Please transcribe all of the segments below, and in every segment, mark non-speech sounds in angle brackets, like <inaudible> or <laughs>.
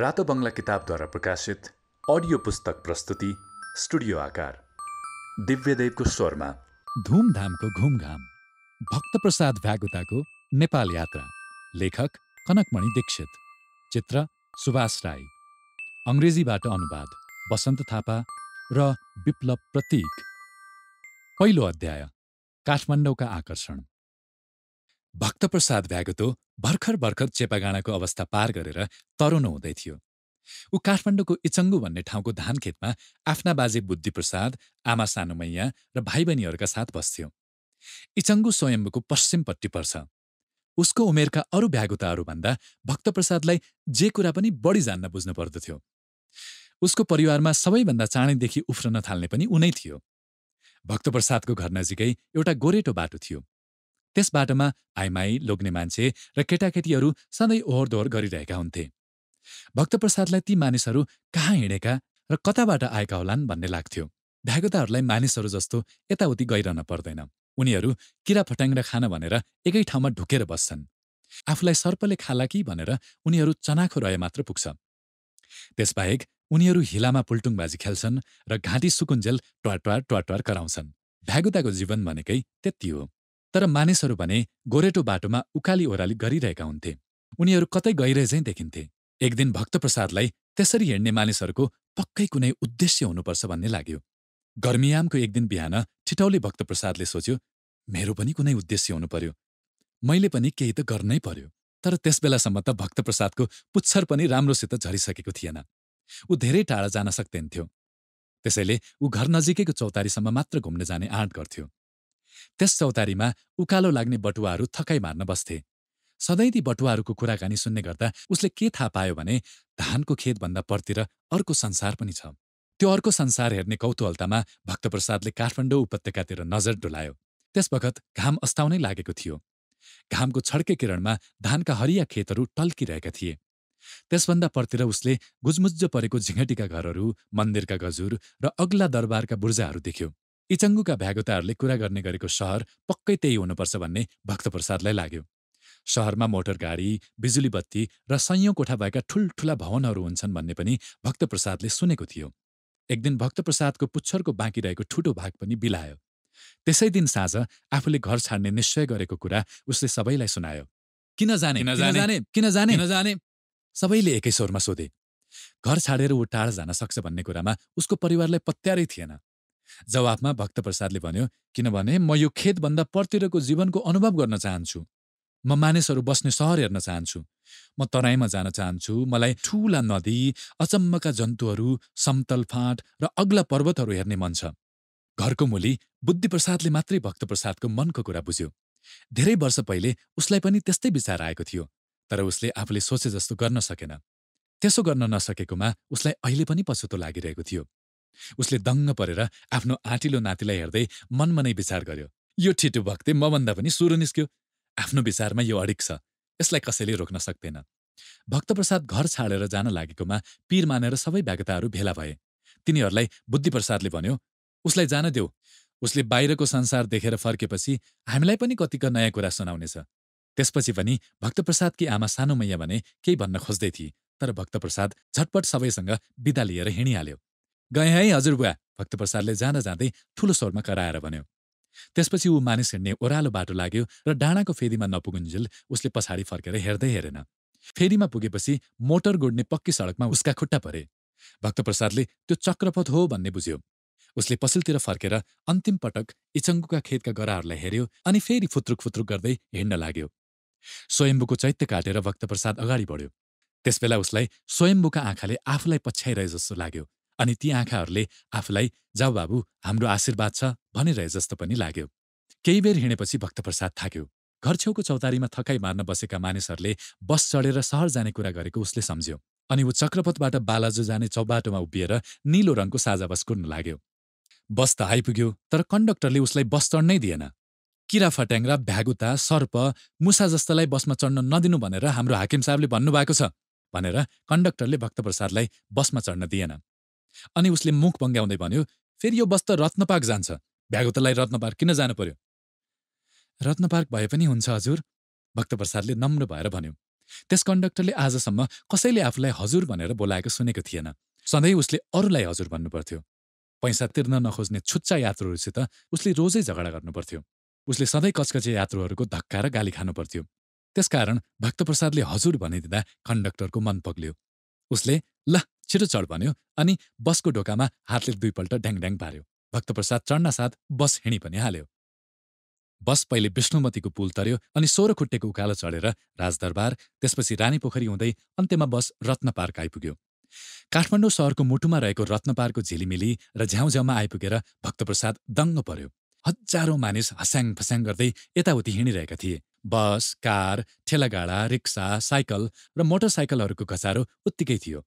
रातो बङ्गला किताबद्वारा प्रकाशित अडियो पुस्तक प्रस्तुति स्टुडियो आकार दिव्यदेवको स्वरमा धुमधामको घुमघाम भक्तप्रसाद भ्यागुताको नेपाल यात्रा लेखक कनकमणि दीक्षित चित्र सुभाष राई अङ्ग्रेजीबाट अनुवाद वसन्त थापा र विप्लव प्रतीक पहिलो अध्याय काठमाडौँका आकर्षण भक्तप्रसाद भ्यागतो भर्खर भर्खर चेपागाँडाको अवस्था पार गरेर तरुण हुँदै थियो ऊ काठमाडौँको इचङ्गु भन्ने ठाउँको धान खेतमा आफ्ना बाजे बुद्धिप्रसाद आमा सानुमैया र भाइ बहिनीहरूका साथ बस्थ्यो इचङ्गु स्वयम्बुको पश्चिमपट्टि पर्छ उसको उमेरका अरू भ्यागुताहरूभन्दा भक्तप्रसादलाई जे कुरा पनि बढी जान्न बुझ्नु पर्दथ्यो उसको परिवारमा सबैभन्दा चाँडैदेखि उफ्रन थाल्ने पनि उनै थियो भक्तप्रसादको घर नजिकै एउटा गोरेटो बाटो थियो त्यस बाटोमा आइमाई लोग्ने मान्छे र केटाकेटीहरू सधैँ ओहोर दोहोर गरिरहेका हुन्थे भक्तप्रसादलाई ती मानिसहरू कहाँ हिँडेका र कताबाट आएका होलान् भन्ने लाग्थ्यो भ्यागुताहरूलाई मानिसहरू जस्तो यताउति गइरहन पर्दैन उनीहरू किरा फट्याङ्ग्रा खान भनेर एकै ठाउँमा ढुकेर बस्छन् आफूलाई सर्पले खाला कि भनेर उनीहरू चनाखो रहे मात्र पुग्छ त्यसबाहेक उनीहरू हिलामा पुल्टुङबाजी खेल्छन् र घाँटी सुकुन्जेल ट्वाट्वार ट्वाट्वार कराउँछन् भ्यागुताको जीवन भनेकै त्यति हो तर मानिसहरू भने गोरेटो बाटोमा उकाली ओह्राली गरिरहेका हुन्थे उनीहरू कतै गइरहेझैँ देखिन्थे एक दिन भक्तप्रसादलाई त्यसरी हिँड्ने मानिसहरूको पक्कै कुनै उद्देश्य हुनुपर्छ भन्ने लाग्यो गर्मियामको एक दिन बिहान छिटौली भक्तप्रसादले सोच्यो मेरो पनि कुनै उद्देश्य हुनु पर्यो मैले पनि केही त गर्नै पर्यो तर त्यसबेलासम्म त भक्तप्रसादको पुच्छर पनि राम्रोसित झरिसकेको थिएन ऊ धेरै टाढा जान सक्दैनथ्यो त्यसैले ऊ घर नजिकैको चौतारीसम्म मात्र घुम्न जाने आँट गर्थ्यो त्यस चौतारीमा उकालो लाग्ने बटुवाहरू थकाइ मार्न बस्थे सधैँ ती बटुवाहरूको कुराकानी सुन्ने गर्दा उसले के थाहा पायो भने धानको खेतभन्दा परतिर अर्को संसार पनि छ त्यो अर्को संसार हेर्ने कौतूहलतामा भक्तप्रसादले काठमाडौँ उपत्यकातिर नजर डुलायो त्यसवखत घाम अस्ताउनै लागेको थियो घामको छड्के किरणमा धानका हरिया खेतहरू टल्किरहेका थिए त्यसभन्दा परतिर उसले गुजमुज्ज परेको झिङ्गटीका घरहरू मन्दिरका गजुर र अग्ला दरबारका बुर्जाहरू देख्यो इचङ्गुका भ्यागुताहरूले कुरा गर्ने गरेको सहर पक्कै त्यही हुनुपर्छ भन्ने भक्तप्रसादलाई लाग्यो सहरमा मोटर गाडी बिजुली बत्ती र सयौँ कोठा भएका ठुल्ठुला भवनहरू हुन्छन् भन्ने पनि भक्तप्रसादले सुनेको थियो एक दिन भक्तप्रसादको पुच्छरको बाँकी रहेको ठुटो भाग पनि बिलायो त्यसै दिन साँझ आफूले घर छाड्ने निश्चय गरेको कुरा उसले सबैलाई सुनायो किन जाने किन किन जाने किन सबैले एकै स्वरमा सोधे घर छाडेर ऊ टाढा जान सक्छ भन्ने कुरामा उसको परिवारलाई पत्यारै थिएन जवाफमा भक्तप्रसादले भन्यो किनभने म यो खेतभन्दा परतिरको जीवनको अनुभव गर्न चाहन्छु म मानिसहरू बस्ने सहर हेर्न चाहन्छु म तराईमा जान चाहन्छु मलाई ठूला नदी अचम्मका जन्तुहरू समतल फाँट र अग्ला पर्वतहरू हेर्ने मन छ घरको मुली बुद्धिप्रसादले मात्रै भक्तप्रसादको मनको कुरा बुझ्यो धेरै वर्ष पहिले उसलाई पनि त्यस्तै विचार आएको थियो तर उसले आफूले सोचे जस्तो गर्न सकेन त्यसो गर्न नसकेकोमा उसलाई अहिले पनि पछुतो लागिरहेको थियो उसले दङ्ग परेर आफ्नो आँटिलो नातिलाई हेर्दै मनमनै विचार गर्यो यो ठिटु भक्ते मभन्दा पनि सुरु निस्क्यो आफ्नो विचारमा यो अडिक छ यसलाई कसैले रोक्न सक्दैन भक्तप्रसाद घर छाडेर जान लागेकोमा पीर मानेर सबै व्यागताहरू भेला भए तिनीहरूलाई बुद्धिप्रसादले भन्यो उसलाई जान देऊ उसले बाहिरको संसार देखेर फर्केपछि हामीलाई पनि कतिको नयाँ कुरा सुनाउनेछ त्यसपछि पनि भक्तप्रसादकी आमा सानो मैया भने केही भन्न खोज्दै थिए तर भक्तप्रसाद झटपट सबैसँग बिदा लिएर हिँडिहाल्यो गएँ है हजुर बुवा प्रसादले जाँदा जाँदै ठुलो स्वरमा कराएर भन्यो त्यसपछि ऊ मानिस हिँड्ने ओह्रालो बाटो लाग्यो र डाँडाको फेदीमा नपुगुन्जेल उसले पछाडि फर्केर हेर्दै हेरेन फेदीमा पुगेपछि मोटर गोड्ने पक्की सडकमा उसका खुट्टा परे भक्तप्रसादले त्यो चक्रपथ हो भन्ने बुझ्यो उसले पसिलतिर फर्केर अन्तिम पटक इचङ्गुका खेतका गराहरूलाई हेऱ्यो अनि फेरि फुत्रुक फुत्रुक गर्दै हिँड्न लाग्यो स्वयम्बुको चैत्य काटेर भक्तप्रसाद अगाडि बढ्यो त्यसबेला उसलाई स्वयम्बुका आँखाले आफूलाई पछ्याइरहे जस्तो लाग्यो अनि ती आँखाहरूले आफूलाई जाऊ बाबु हाम्रो आशीर्वाद छ भनिरहे जस्तो पनि लाग्यो केही बेर हिँडेपछि भक्तप्रसाद थाक्यो घर छेउको चौतारीमा थकाइ मार्न बसेका मानिसहरूले बस चढेर सहर जाने कुरा गरेको उसले सम्झ्यो अनि ऊ चक्रपथबाट बालाजु जाने चौबाटोमा उभिएर निलो रङको साझा बस कुर्न लाग्यो बस त आइपुग्यो तर कन्डक्टरले उसलाई बस चढ्नै दिएन किरा फट्याङ्रा भ्यागुता सर्प मुसा जस्तालाई बसमा चढ्न नदिनु भनेर हाम्रो हाकिम साहबले भन्नुभएको छ भनेर कन्डक्टरले भक्तप्रसादलाई बसमा चढ्न दिएन अनि उसले मुख बङ्ग्याउँदै भन्यो फेरि यो बस्त त रत्नपार्क जान्छ रत्न रत्नपार्क किन जानु पर्यो रत्नपार्क भए पनि हुन्छ हजुर भक्तप्रसादले नम्र भएर भन्यो त्यस कन्डक्टरले आजसम्म कसैले आफूलाई हजुर भनेर बोलाएको सुनेको थिएन सधैँ उसले अरूलाई हजुर भन्नु पर्थ्यो पैसा तिर्न नखोज्ने छुच्चा यात्रुहरूसित उसले रोजै झगडा गर्नुपर्थ्यो उसले सधैँ कचकचे यात्रुहरूको धक्का र गाली खानु पर्थ्यो त्यसकारण भक्तप्रसादले हजुर भनिदिँदा कन्डक्टरको मन पग्लियो उसले ल छिटो चढ भन्यो अनि बसको ढोकामा हातले दुईपल्ट ड्याङड्याङ पार्यो भक्तप्रसाद साथ बस हिँडी पनि हाल्यो बस पहिले विष्णुमतीको पुल तर्यो अनि सोह्र खुट्टेको उकालो चढेर राजदरबार त्यसपछि रानी पोखरी हुँदै अन्त्यमा बस रत्न पार्क आइपुग्यो काठमाडौँ सहरको मुटुमा रहेको रत्न पार्कको झिलिमिली र झ्याउझ्याउमा आइपुगेर भक्तप्रसाद दङ्ग पर्यो हजारौँ मानिस हस्याङ फस्याङ गर्दै यताउति हिँडिरहेका थिए बस कार ठेलागाडा रिक्सा साइकल र मोटरसाइकलहरूको घचारो उत्तिकै थियो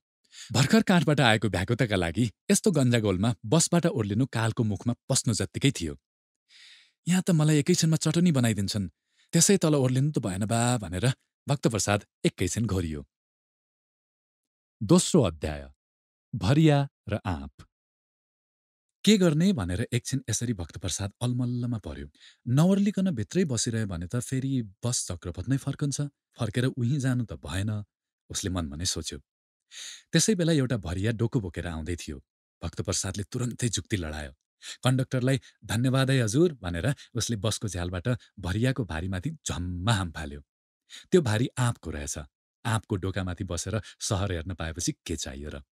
भर्खर काठबाट आएको भ्याकुताका लागि यस्तो गन्जागोलमा बसबाट ओर्लिनु कालको मुखमा पस्नु जत्तिकै थियो यहाँ त मलाई एकैछिनमा चटनी बनाइदिन्छन् त्यसै तल ओर्लिनु त भएन बा भनेर भक्तप्रसाद एकैछिन घोरियो दोस्रो अध्याय भरिया र आँप के गर्ने भनेर एकछिन यसरी भक्तप्रसाद अलमल्लमा पर्यो नवर्लिकन भित्रै बसिरह्यो भने त फेरि बस चक्रपथ नै फर्कन्छ फर्केर उहीँ जानु त भएन उसले मनमा नै सोच्यो त्यसै बेला एउटा भरिया डोको बोकेर आउँदै थियो भक्तप्रसादले तुरन्तै जुक्ति लडायो कन्डक्टरलाई धन्यवाद है हजुर भनेर उसले बसको झ्यालबाट भरियाको भारीमाथि झम्मा हाम फाल्यो त्यो भारी आँपको रहेछ आँपको डोकामाथि बसेर सहर हेर्न पाएपछि के चाहियो र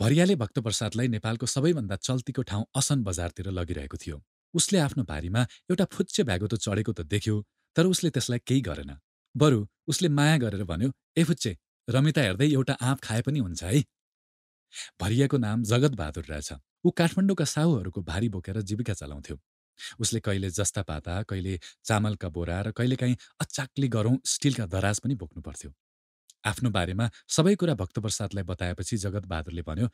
भरियाले भक्तप्रसादलाई नेपालको सबैभन्दा चल्तीको ठाउँ असन बजारतिर लगिरहेको थियो उसले आफ्नो भारीमा एउटा फुच्चे भ्यागो त चढेको त देख्यो तर उसले त्यसलाई केही गरेन बरु उसले माया गरेर भन्यो ए फुच्चे रमिता हेर्दै एउटा आँप खाए पनि हुन्छ है भरियाको नाम जगत बहादुर रहेछ ऊ काठमाडौँका साहुहरूको भारी बोकेर जीविका चलाउँथ्यो उसले कहिले जस्ता पाता कहिले चामलका बोरा र कहिलेकाहीँ अचाक्ली गरौँ स्टिलका दराज पनि बोक्नु पर्थ्यो आफ्नो बारेमा सबै कुरा भक्तप्रसादलाई बताएपछि जगत बहादुरले भन्यो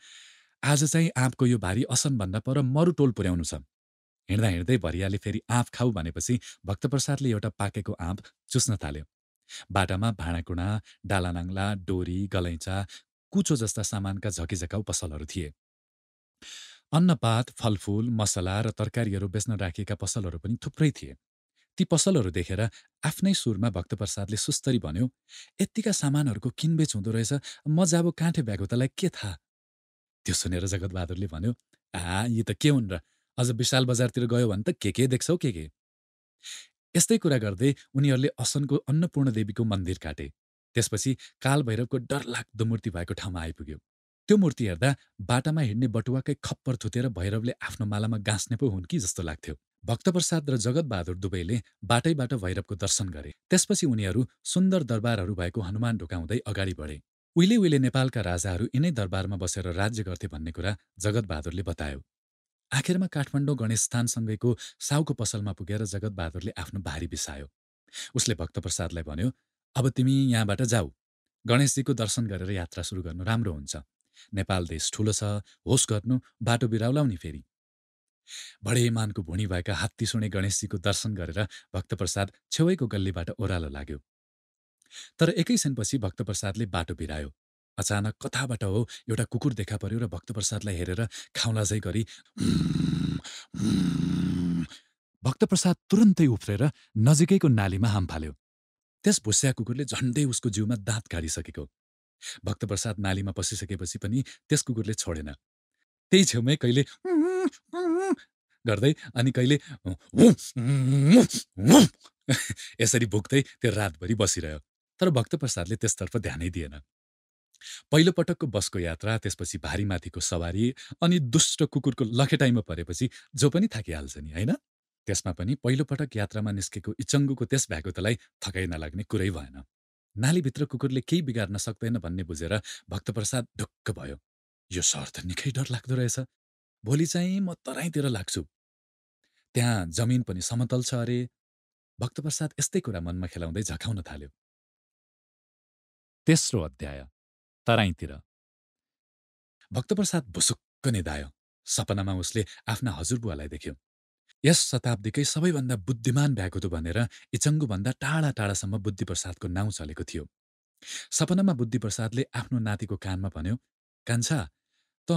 आज चाहिँ आँपको यो भारी असनभन्दा पर मरुटोल पुर्याउनु छ हिँड्दा हिँड्दै भरियाले फेरि आँप खाऊ भनेपछि भक्तप्रसादले एउटा पाकेको आँप चुस्न थाल्यो बाटामा भाँडाकुँडा डालानाङ्ला डोरी गलैँचा कुचो जस्ता सामानका झकिझकाउ पसलहरू थिए अन्नपात फलफुल मसला र तरकारीहरू बेच्न राखिएका पसलहरू पनि थुप्रै थिए ती पसलहरू देखेर आफ्नै सुरमा भक्तप्रसादले सुस्तरी भन्यो यत्तिका सामानहरूको किनबेच हुँदो रहेछ म जाबो काँठे भ्याएको तलाई के थाहा त्यो सुनेर जगतबहादुरले भन्यो आ यी त के हुन् र अझ विशाल बजारतिर गयो भने त के के देख्छौ के के यस्तै कुरा गर्दै उनीहरूले असनको अन्नपूर्ण देवीको मन्दिर काटे त्यसपछि कालभैरवको डरलाग्दो मूर्ति भएको ठाउँमा आइपुग्यो त्यो मूर्ति हेर्दा बाटामा हिँड्ने बटुवाकै खप्पर थुतेर भैरवले आफ्नो मालामा गाँस्ने पो हुन् कि जस्तो लाग्थ्यो भक्तप्रसाद र जगतबहादुर दुवैले बाटैबाट भैरवको दर्शन गरे त्यसपछि उनीहरू सुन्दर दरबारहरू भएको हनुमान ढुकाउँदै अगाडि बढे उहिले उहिले नेपालका राजाहरू यिनै दरबारमा बसेर राज्य गर्थे भन्ने कुरा जगतबहादुरले बतायो आखिरमा काठमाडौँ गणेशस्थानसँगैको साउको पसलमा पुगेर जगतबहादुरले आफ्नो भारी बिसायो उसले भक्तप्रसादलाई भन्यो अब तिमी यहाँबाट जाऊ गणेशजीको दर्शन गरेर यात्रा सुरु गर्नु राम्रो हुन्छ नेपाल देश ठुलो छ होस गर्नु बाटो बिराउलाउने फेरि भडेमानको भुँडी भएका हात्ती सुने गणेशजीको दर्शन गरेर भक्तप्रसाद छेवैको गल्लीबाट ओह्रालो लाग्यो तर एकैछिनपछि भक्तप्रसादले बाटो बिरायो अचानक कथाबाट हो एउटा कुकुर देखा पर्यो र भक्तप्रसादलाई हेरेर खाउला चाहिँ गरी भक्तप्रसाद तुरन्तै उफ्रेर नजिकैको नालीमा हाम फाल्यो त्यस भुस्या कुकुरले झन्डै उसको जिउमा दाँत काटिसकेको भक्तप्रसाद नालीमा पसिसकेपछि पनि त्यस कुकुरले छोडेन त्यही छेउमै कहिले गर्दै अनि कहिले यसरी भुक्दै त्यो रातभरि बसिरह्यो तर भक्तप्रसादले त्यसतर्फ ध्यानै दिएन पहिलोपटकको बसको यात्रा त्यसपछि भारीमाथिको सवारी अनि दुष्ट कुकुरको लखेटाइमा परेपछि जो पनि थाकिहाल्छ नि होइन त्यसमा पनि पहिलोपटक यात्रामा निस्केको इचङ्गुको त्यस भ्यागुतलाई थकाइ नलाग्ने कुरै भएन नालीभित्र कुकुरले केही बिगार्न सक्दैन भन्ने बुझेर भक्तप्रसाद ढुक्क भयो यो सहर त निकै लाग्दो रहेछ भोलि चाहिँ म तराईतिर लाग्छु त्यहाँ जमिन पनि समतल छ अरे भक्तप्रसाद यस्तै कुरा मनमा खेलाउँदै झकाउन थाल्यो तेस्रो अध्याय तराईतिर भक्तप्रसाद भुसुक्क निधायो सपनामा उसले आफ्ना हजुरबुवालाई देख्यो यस शताब्दीकै सबैभन्दा बुद्धिमान भ्यागुतो भनेर इचङ्गुभन्दा टाढा टाढासम्म बुद्धिप्रसादको नाउँ चलेको थियो सपनामा बुद्धिप्रसादले आफ्नो नातिको कानमा भन्यो कान्छा त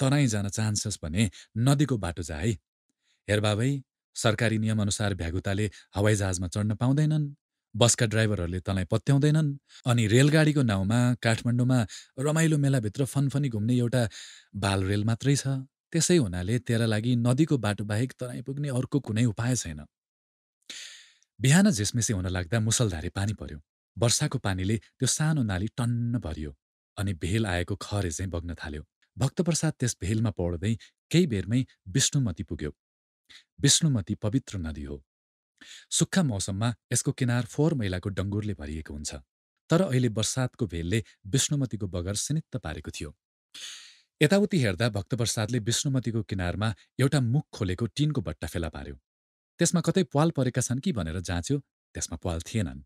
तराई जान चाहन्छस् भने नदीको बाटो जा है हेर बाबै सरकारी नियमअनुसार भ्यागुताले हवाईजहाजमा चढ्न पाउँदैनन् बसका ड्राइभरहरूले तँलाई पत्याउँदैनन् अनि रेलगाडीको नाउँमा काठमाडौँमा रमाइलो मेलाभित्र फनफनी घुम्ने एउटा बाल रेल मात्रै छ त्यसै हुनाले तेरा लागि नदीको बाटो बाहेक तराई पुग्ने अर्को कुनै उपाय छैन बिहान झिसमिसी हुन लाग्दा मुसलधारे पानी पर्यो वर्षाको पानीले त्यो सानो नाली टन्न भरियो अनि भेल आएको खरे चाहिँ बग्न थाल्यो भक्तप्रसाद त्यस भेलमा पौड्दै केही बेरमै विष्णुमती पुग्यो विष्णुमती पवित्र नदी हो सुक्खा मौसममा यसको किनार फोहोर मैलाको डङ्गुरले भरिएको हुन्छ तर अहिले बर्सातको भेलले विष्णुमतीको बगर सिनित्त पारेको थियो यताउति हेर्दा भक्तप्रसादले विष्णुमतीको किनारमा एउटा मुख खोलेको टिनको बट्टा फेला पार्यो त्यसमा कतै प्वाल परेका छन् कि भनेर जाँच्यो त्यसमा प्वाल थिएनन्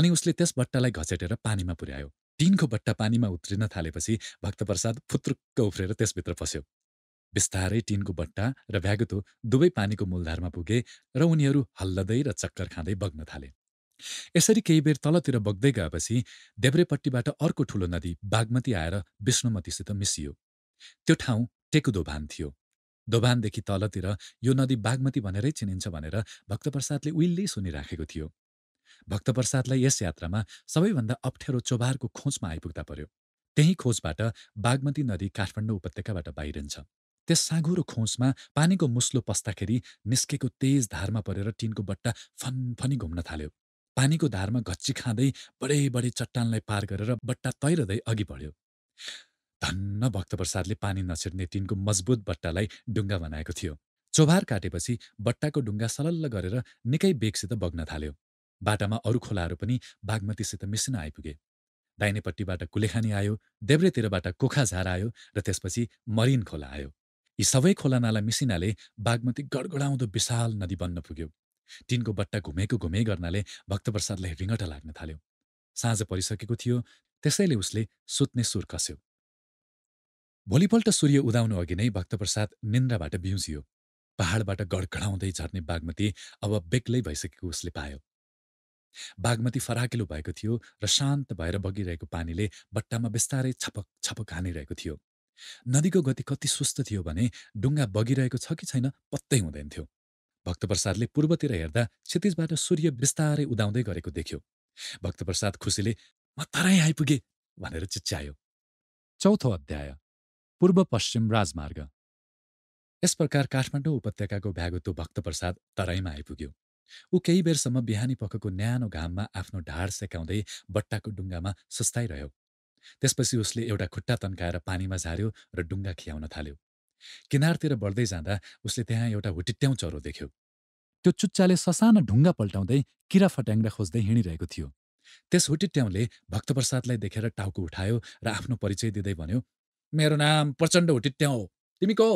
अनि उसले त्यस बट्टालाई घचेटेर पानीमा पुर्यायो टिनको बट्टा पानीमा उत्रिन थालेपछि भक्तप्रसाद फुत्रुक्क उफ्रेर त्यसभित्र पस्यो बिस्तारै टिनको बट्टा र भ्यागुतो दुवै पानीको मूलधारमा पुगे र उनीहरू हल्लदै र चक्कर खाँदै बग्न थाले यसरी केही बेर तलतिर बग्दै गएपछि देब्रेपट्टिबाट अर्को ठूलो नदी बागमती आएर विष्णुमतीसित मिसियो त्यो ठाउँ टेकुदोभान थियो दोभानदेखि तलतिर यो नदी बागमती भनेरै चिनिन्छ भनेर भक्तप्रसादले उहिले सुनिराखेको थियो भक्तप्रसादलाई यस यात्रामा सबैभन्दा अप्ठ्यारो चोबारको खोजमा आइपुग्दा पर्यो त्यही खोजबाट बागमती नदी काठमाडौँ उपत्यकाबाट बाहिरिन्छ त्यस साँघुरो खोसमा पानीको मुस्लो पस्दाखेरि निस्केको तेज धारमा परेर टिनको बट्टा फनफनी घुम्न थाल्यो पानीको धारमा घच्ची खाँदै बडे बडे चट्टानलाई पार गरेर बट्टा तैरदै अघि बढ्यो धन्न भक्तप्रसादले पानी नछिर्ने टिनको मजबुत बट्टालाई डुङ्गा बनाएको थियो चोभार काटेपछि बट्टाको डुङ्गा सलल्ल गरेर निकै बेगसित बग्न थाल्यो बाटामा अरू खोलाहरू पनि बागमतीसित मिसिन आइपुगे दाहिनेपट्टिबाट कुलेखानी आयो देब्रेतिरबाट कोखाझार आयो र त्यसपछि मरिन खोला आयो यी सबै खोलानाला मिसिनाले बागमती गडगडाउँदो विशाल नदी बन्न पुग्यो तिनको बट्टा घुमेको घुमे गर्नाले भक्तप्रसादलाई रिङटा लाग्न थाल्यो साँझ परिसकेको थियो त्यसैले उसले सुत्ने सुर कस्यो भोलिपल्ट सूर्य उदाउनु अघि नै भक्तप्रसाद निन्द्राबाट बिउजियो पहाडबाट गडगडाउँदै झर्ने बागमती अब बेग्लै भइसकेको उसले पायो बागमती फराकिलो भएको थियो र शान्त भएर बगिरहेको पानीले बट्टामा बिस्तारै छपक छपक हानिरहेको थियो नदीको गति कति सुस्त थियो भने डुङ्गा बगिरहेको छ कि छैन पत्तै हुँदैन थियो भक्तप्रसादले पूर्वतिर हेर्दा क्षतिजबाट सूर्य बिस्तारै उदाउँदै गरेको देख्यो भक्तप्रसाद खुसीले म तराई आइपुगे भनेर चिच्यायो चौथो अध्याय पूर्व पश्चिम राजमार्ग यस प्रकार काठमाडौँ उपत्यकाको भ्यागुतो भक्तप्रसाद तराईमा आइपुग्यो ऊ केही बेरसम्म बिहानी पखको न्यानो घाममा आफ्नो ढाड सेकाउँदै बट्टाको डुङ्गामा सुस्ताइरह्यो त्यसपछि उसले एउटा खुट्टा तन्काएर पानीमा झार्यो र डुङ्गा खियाउन थाल्यो किनारतिर बढ्दै जाँदा उसले त्यहाँ एउटा हुटिट्याउँ चरो देख्यो त्यो चुच्चाले ससाना ढुङ्गा पल्टाउँदै किरा फट्याङ्ग्रा खोज्दै हिँडिरहेको थियो त्यस हुटिट्याउँले भक्तप्रसादलाई देखेर टाउको उठायो र आफ्नो परिचय दिँदै भन्यो मेरो नाम प्रचण्ड हुटिट्याउँ हो तिमी को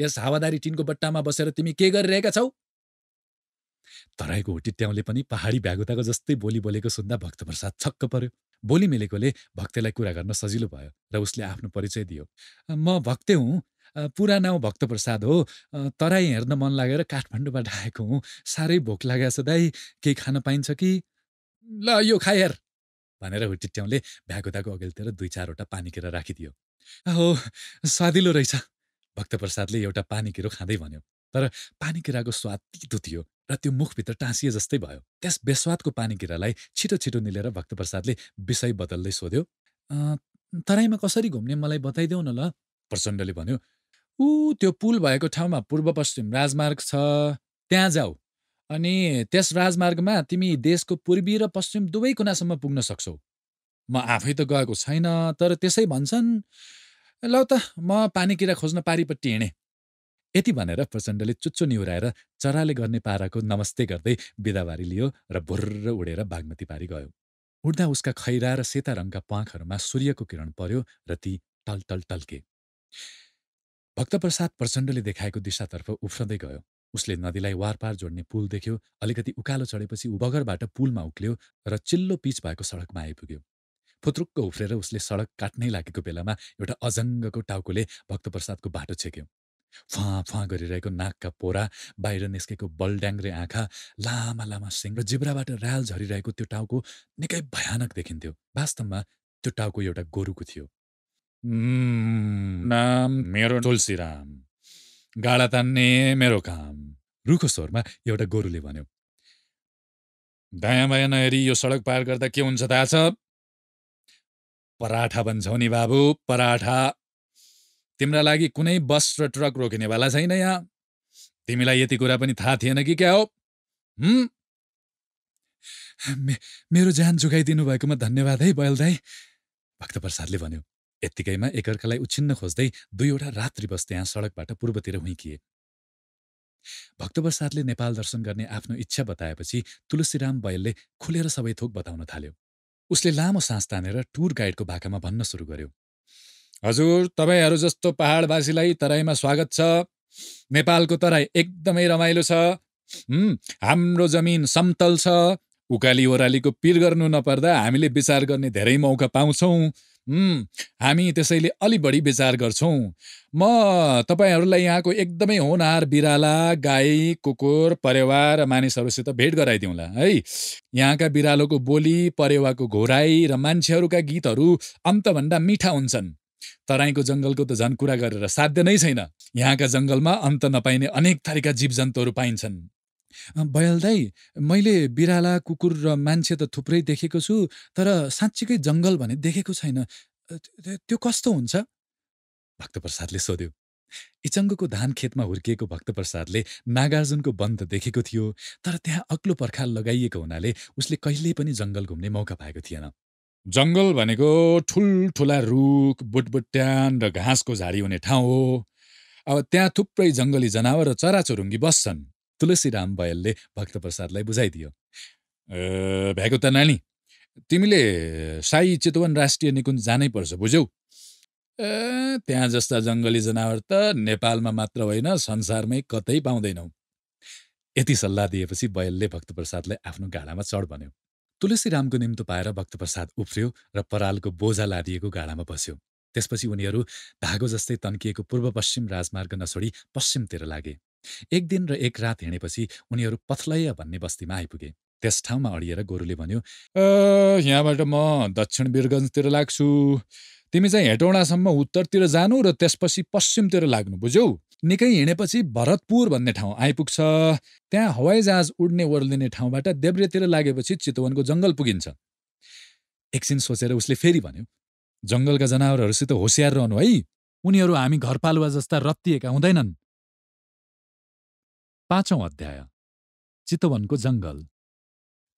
यस हावादारी टिनको बट्टामा बसेर तिमी के गरिरहेका छौ तराईको हुटिट्याउँले पनि पहाडी भ्यागुताको जस्तै बोली बोलेको सुन्दा भक्तप्रसाद छक्क पर्यो बोली मिलेकोले भक्तेलाई कुरा गर्न सजिलो भयो र उसले आफ्नो परिचय दियो म भक्ते हुँ पुरा नाउँ भक्तप्रसाद हो तराई हेर्न मन लागेर काठमाडौँबाट आएको हुँ साह्रै भोक लागेको छ दाई केही खान पाइन्छ कि ल यो खाएर भनेर हुटिट्याउँले भ्यागुताको अघिल्तिर दुई चारवटा पानी किरा राखिदियो हो स्वादिलो रहेछ भक्तप्रसादले एउटा पानी किरो खाँदै भन्यो तर पानी किराको स्वाद तितो थियो र त्यो मुखभित्र टाँसिए जस्तै भयो त्यस बेस्वादको पानी किरालाई छिटो छिटो निलेर भक्तप्रसादले विषय बदल्दै सोध्यो तराईमा कसरी घुम्ने मलाई बताइदेऊ न ल प्रचण्डले भन्यो ऊ त्यो पुल भएको ठाउँमा पूर्व पश्चिम राजमार्ग छ त्यहाँ जाऊ अनि त्यस राजमार्गमा तिमी देशको पूर्वी र पश्चिम दुवै कुनासम्म पुग्न सक्छौ म आफै त गएको छैन तर त्यसै भन्छन् ल त म पानीकिरा खोज्न पारिपट्टि हिँडेँ यति भनेर प्रचण्डले चुच्चो निहुराएर चराले गर्ने पाराको नमस्ते गर्दै बिदाबारी लियो र भुर्र उडेर बागमती पारी गयो उड्दा उसका खैरा र सेता रङका प्वाखहरूमा सूर्यको किरण पर्यो र ती टल टल्के भक्तप्रसाद प्रचण्डले देखाएको दिशातर्फ उफ्रदै गयो उसले नदीलाई वारपार जोड्ने पुल देख्यो अलिकति उकालो चढेपछि बगरबाट पुलमा उक्ल्यो र चिल्लो पिच भएको सडकमा आइपुग्यो फुत्रुक्क उफ्रेर उसले सडक काट्नै लागेको बेलामा एउटा अजङ्गको टाउकोले भक्तप्रसादको बाटो छेक्यो फाँ फाँ गरिरहेको नाकका पोरा बाहिर निस्केको बलड्याङ्रे आँखा लामा लामा सिङ र जिब्राबाट राल झरिरहेको त्यो टाउको निकै भयानक देखिन्थ्यो वास्तवमा त्यो टाउको एउटा गोरुको थियो नाम मेरो तुलसीराम गाडा तान्ने मेरो काम रुखो स्वरमा एउटा गोरुले भन्यो दायाँ बायाँ नहेरी यो सडक पार गर्दा के हुन्छ थाहा छ पराठा भन्छौ नि बाबु पराठा तिम्रा लागि कुनै बस र ट्रक रोकिनेवाला छैन यहाँ तिमीलाई यति कुरा पनि थाहा थिएन कि क्या हो मे, मेरो ज्यान जोगाइदिनु भएकोमा धन्यवाद है बयल दाई भक्तप्रसादले भन्यो यत्तिकैमा एकअर्कालाई उछिन्न खोज्दै दुईवटा रात्रि बस त्यहाँ सडकबाट पूर्वतिर हुइकिए भक्तप्रसादले नेपाल दर्शन गर्ने आफ्नो इच्छा बताएपछि तुलसीराम बयलले खुलेर सबै थोक बताउन थाल्यो उसले लामो सास तानेर टुर गाइडको भाकामा भन्न सुरु गर्यो हजुर तपाईँहरू जस्तो पहाडवासीलाई तराईमा स्वागत छ नेपालको तराई एकदमै रमाइलो छ हाम्रो जमिन समतल छ उकाली ओह्रालीको पिर गर्नु नपर्दा हामीले विचार गर्ने धेरै मौका पाउँछौँ हामी त्यसैले अलि बढी विचार गर्छौँ म तपाईँहरूलाई यहाँको एकदमै होनहार बिराला गाई कुकुर परेवा र मानिसहरूसित भेट गराइदिउँला है यहाँका बिरालोको बोली परेवाको घोराई र मान्छेहरूका गीतहरू अन्तभन्दा मिठा हुन्छन् तराईको जङ्गलको त झन् कुरा गरेर साध्य नै छैन यहाँका जङ्गलमा अन्त नपाइने अनेक थरीका जीवजन्तुहरू पाइन्छन् बयल दाई मैले बिराला कुकुर र मान्छे त थुप्रै देखेको छु तर साँच्चीकै जङ्गल भने देखेको छैन त्यो कस्तो हुन्छ भक्तप्रसादले सोध्यो इचङ्गको धान खेतमा हुर्किएको भक्तप्रसादले नागार्जुनको बन्द देखेको थियो तर त्यहाँ अग्लो पर्खाल लगाइएको हुनाले उसले कहिल्यै पनि जङ्गल घुम्ने मौका पाएको थिएन जङ्गल भनेको ठुल्ठुला रुख बुटबुट्यान र घाँसको झाडी हुने ठाउँ हो अब त्यहाँ थुप्रै जङ्गली जनावर र चराचुरुङ्गी बस्छन् तुलसीराम बयलले भक्तप्रसादलाई बुझाइदियो भ्याएको त नानी तिमीले साई चितवन राष्ट्रिय निकुञ्ज जानैपर्छ बुझ्यौ ए त्यहाँ जस्ता जङ्गली जनावर त नेपालमा मात्र होइन संसारमै कतै पाउँदैनौ यति सल्लाह दिएपछि बयलले भक्तप्रसादलाई आफ्नो गाडामा चढ भन्यो तुलसीरामको निम्तो पाएर भक्तप्रसाद उफ्रियो र परालको बोझा लादिएको गाडामा बस्यो त्यसपछि उनीहरू धागो जस्तै तन्किएको पूर्व पश्चिम राजमार्ग नछोडी पश्चिमतिर लागे एक दिन र एक रात हिँडेपछि उनीहरू पथलैया भन्ने बस्तीमा आइपुगे त्यस ठाउँमा अडिएर गोरुले भन्यो यहाँबाट म दक्षिण बिरगन्जतिर लाग्छु तिमी चाहिँ हेटौँडासम्म उत्तरतिर जानु र त्यसपछि पश्चिमतिर लाग्नु बुझ्यौ निकै हिँडेपछि भरतपुर भन्ने ठाउँ आइपुग्छ त्यहाँ हवाईजहाज उड्ने ओर्लिने ठाउँबाट देब्रेतिर लागेपछि चितवनको जङ्गल पुगिन्छ एकछिन सोचेर उसले फेरि भन्यो जङ्गलका जनावरहरूसित होसियार रहनु है उनीहरू हामी घरपालुवा जस्ता रत्तिएका हुँदैनन् पाँचौँ अध्याय चितवनको जङ्गल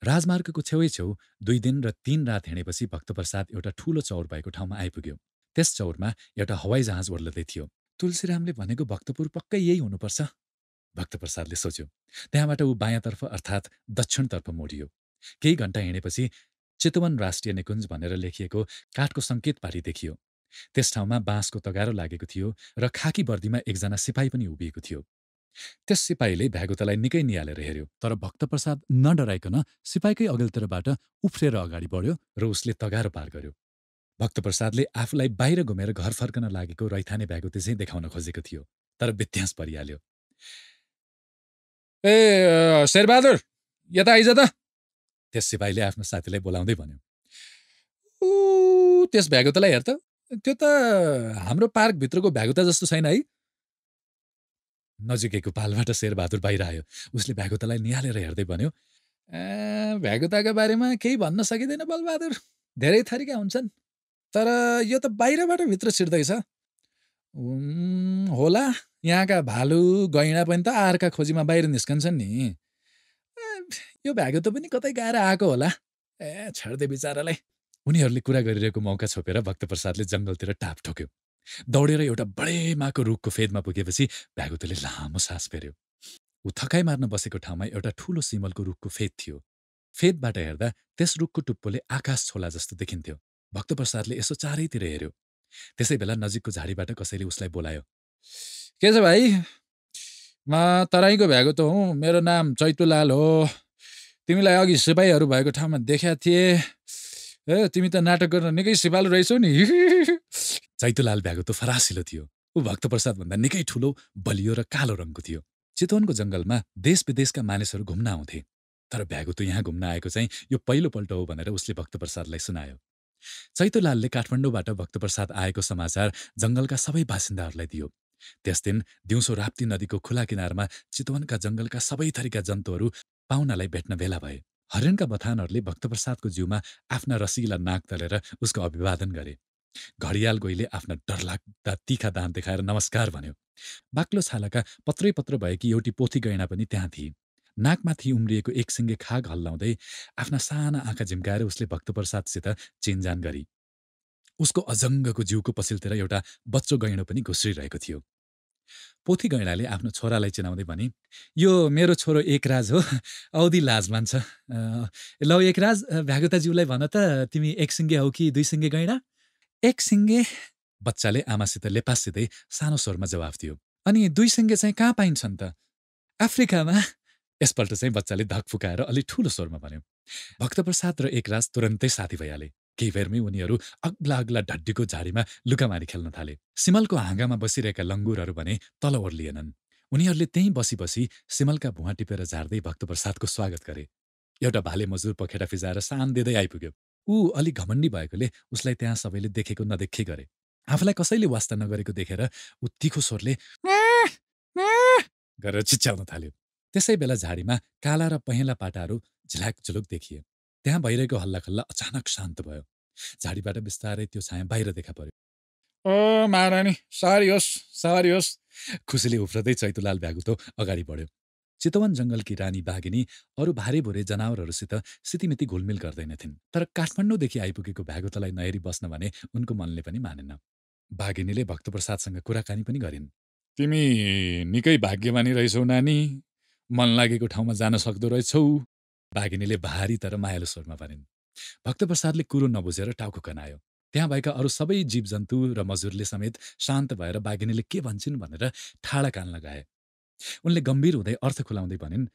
राजमार्गको छेउछेउ दुई दिन र तीन रात हिँडेपछि भक्तप्रसाद एउटा ठूलो चौर भएको ठाउँमा आइपुग्यो त्यस चौरमा एउटा हवाईजहाज ओर्लदै थियो तुलसीरामले भनेको भक्तपुर पक्कै यही हुनुपर्छ भक्तप्रसादले सोच्यो त्यहाँबाट ऊ बायाँतर्फ अर्थात् दक्षिणतर्फ मोडियो केही घण्टा हिँडेपछि चितवन राष्ट्रिय निकुञ्ज भनेर लेखिएको काठको सङ्केत पारी देखियो त्यस ठाउँमा बाँसको तगारो लागेको थियो र खाकी बर्दीमा एकजना सिपाही पनि उभिएको थियो त्यस सिपाहीले भ्यागुतालाई निकै निहालेर हेऱ्यो तर भक्तप्रसाद नडराइकन सिपाहीकै अघिल्तिरबाट उफ्रेर अगाडि बढ्यो र उसले तगारो पार गर्यो भक्तप्रसादले आफूलाई बाहिर घुमेर घर फर्कन लागेको रैथाने भएको त्यसै देखाउन खोजेको थियो तर व्यत्यास परिहाल्यो ए शेरबहादुर यता आइज त त्यस सिपाहीले आफ्नो साथीलाई बोलाउँदै भन्यो ऊ त्यस भ्यागुतालाई हेर त त्यो त हाम्रो पार्कभित्रको भ्यागुता जस्तो छैन है नजिकैको पालबाट शेरबहादुर बाहिर आयो उसले भ्यागुतालाई निहालेर हेर्दै भन्यो ए भ्यागुताको बारेमा केही भन्न सकिँदैन बलबहादुर धेरै थरीका हुन्छन् तर यो त बाहिरबाट भित्र छिर्दैछ होला यहाँका भालु गैँडा पनि त आर्का खोजीमा बाहिर निस्कन्छन् नि यो भाग्यो त पनि कतै गएर आएको होला ए छाड्दै बिचारालाई उनीहरूले कुरा गरिरहेको मौका छोपेर भक्तप्रसादले जङ्गलतिर टाप ठोक्यो दौडेर एउटा बडेमाको रुखको फेदमा पुगेपछि भ्यागुतोले लामो सास फेर्यो ऊ थकाइ मार्न बसेको ठाउँमा एउटा ठुलो सिमलको रुखको फेद थियो फेदबाट हेर्दा त्यस रुखको टुप्पोले आकाश छोला जस्तो देखिन्थ्यो भक्त प्रसादले यसो चारैतिर हेऱ्यो त्यसै बेला नजिकको झाडीबाट कसैले उसलाई बोलायो के छ भाइ म तराईको भ्याएको त हुँ मेरो नाम चैतुलाल हो तिमीलाई अघि सिपाहीहरू भएको ठाउँमा देखा थिए ए तिमी त नाटक गर्न निकै सिपालु रहेछौ नि <laughs> चैतुलाल भ्यागो त फरासिलो थियो ऊ भक्त प्रसादभन्दा निकै ठुलो बलियो र कालो रङको थियो चितवनको जङ्गलमा देश विदेशका मानिसहरू घुम्न आउँथे तर त यहाँ घुम्न आएको चाहिँ यो पहिलोपल्ट हो भनेर उसले भक्त प्रसादलाई सुनायो चैतुलालले काठमाडौँबाट भक्तप्रसाद आएको समाचार जङ्गलका सबै बासिन्दाहरूलाई दियो त्यस दिन दिउँसो राप्ती नदीको खुला किनारमा चितवनका जङ्गलका सबै थरीका जन्तुहरू पाहुनालाई भेट्न भेला भए हरिणका बथानहरूले भक्तप्रसादको जिउमा आफ्ना रसिला नाक तलेर उसको अभिवादन गरे घडियाल गोईले आफ्ना डरलाग्दा तिखा दान देखाएर नमस्कार भन्यो बाक्लो छालाका पत्रै पत्र भएकी एउटी पोथी गैँडा पनि त्यहाँ थिए नाकमाथि उम्रिएको एकसिङ्गे खाग हल्लाउँदै आफ्ना साना आँखा झिम्काएर उसले भक्तप्रसादसित चिनजान गरी उसको अजङ्गको जिउको पछिल्तिर एउटा बच्चो गैँडो पनि घुस्रिरहेको थियो पोथी गैँडाले आफ्नो छोरालाई चिनाउँदै भने यो मेरो छोरो एकराज हो औधी लाज छ लौ एकराज भ्यागुताज्यूलाई भन त तिमी एकसिङ्गे हौ कि दुई सिङ्गे गैँडा एकसिङ्गे बच्चाले आमासित लेपासितै सानो स्वरमा जवाफ दियो अनि दुई सिङ्गे चाहिँ कहाँ पाइन्छन् त अफ्रिकामा यसपल्ट चाहिँ बच्चाले धक फुकाएर अलि ठुलो स्वरमा भन्यो भक्तप्रसाद र एकराज तुरन्तै साथी भइहाले केही बेरमै उनीहरू अग्ला अग्ला ढड्डीको झाडीमा लुकामारी खेल्न थाले सिमलको हाँगामा बसिरहेका लङ्गुरहरू भने तल ओर्लिएनन् उनीहरूले त्यहीँ बसी बसी सिमलका भुवा टिपेर झार्दै भक्तप्रसादको स्वागत गरे एउटा भाले मजुर पखेटा फिजाएर सान दिँदै आइपुग्यो ऊ अलिक घमण्डी भएकोले उसलाई त्यहाँ सबैले देखेको नदेखे गरे आफूलाई कसैले वास्ता नगरेको देखेर ऊ तिखो स्वरले गरेर चिच्याउन थाल्यो त्यसै बेला झाडीमा काला र पहेँला पाटाहरू झुलुक देखिए त्यहाँ भइरहेको हल्लाखल्ला अचानक शान्त भयो झाडीबाट बिस्तारै त्यो छाया बाहिर देखा पर्यो ओ महारानी सारी होस् सारी होस् खुसीले उफ्रदै चैतुलाल भ्यागुतो अगाडि बढ्यो चितवन जङ्गलकी रानी बाघिनी अरू भारी भुरे जनावरहरूसित सितिमिति घुलमिल गर्दैनथिन् तर काठमाडौँदेखि आइपुगेको भ्यागुतलाई नहेरी बस्न भने उनको मनले पनि मानेन बाघिनीले भक्तप्रसादसँग कुराकानी पनि गरिन् तिमी निकै भाग्यमानी रहेछौ नानी मन लागेको ठाउँमा जान सक्दो रहेछौ बाघिनीले भारी तर मायालु स्वरमा भनिन् भक्तप्रसादले कुरो नबुझेर टाउको कनायो त्यहाँ भएका अरू सबै जीव जन्तु र मजुरले समेत शान्त भएर बाघिनीले के भन्छन् भनेर ठाडा कान लगाए उनले गम्भीर हुँदै अर्थ खुलाउँदै भनिन्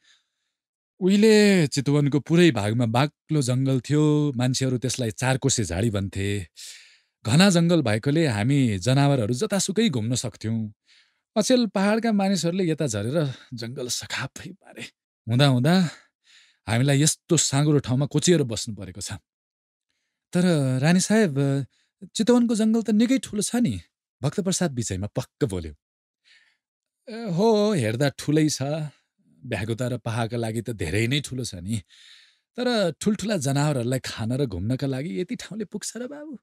उहिले चितवनको पुरै भागमा बाक्लो जङ्गल थियो मान्छेहरू त्यसलाई चारकोसे झाडी भन्थे घना जङ्गल भएकोले हामी जनावरहरू जतासुकै घुम्न सक्थ्यौँ अचेल पहाडका मानिसहरूले यता झरेर जङ्गल सखापै पारे हुँदा हुँदा हामीलाई यस्तो साँगुरो ठाउँमा कोचिएर बस्नु परेको छ तर रानी साहेब चितवनको जङ्गल त निकै ठुलो छ नि भक्तप्रसाद विषयमा पक्क बोल्यो हो हेर्दा ठुलै छ भ्यागुता र पहाडका लागि त धेरै नै ठुलो छ नि तर ठुल्ठुला जनावरहरूलाई खान र घुम्नका लागि यति ठाउँले पुग्छ र बाबु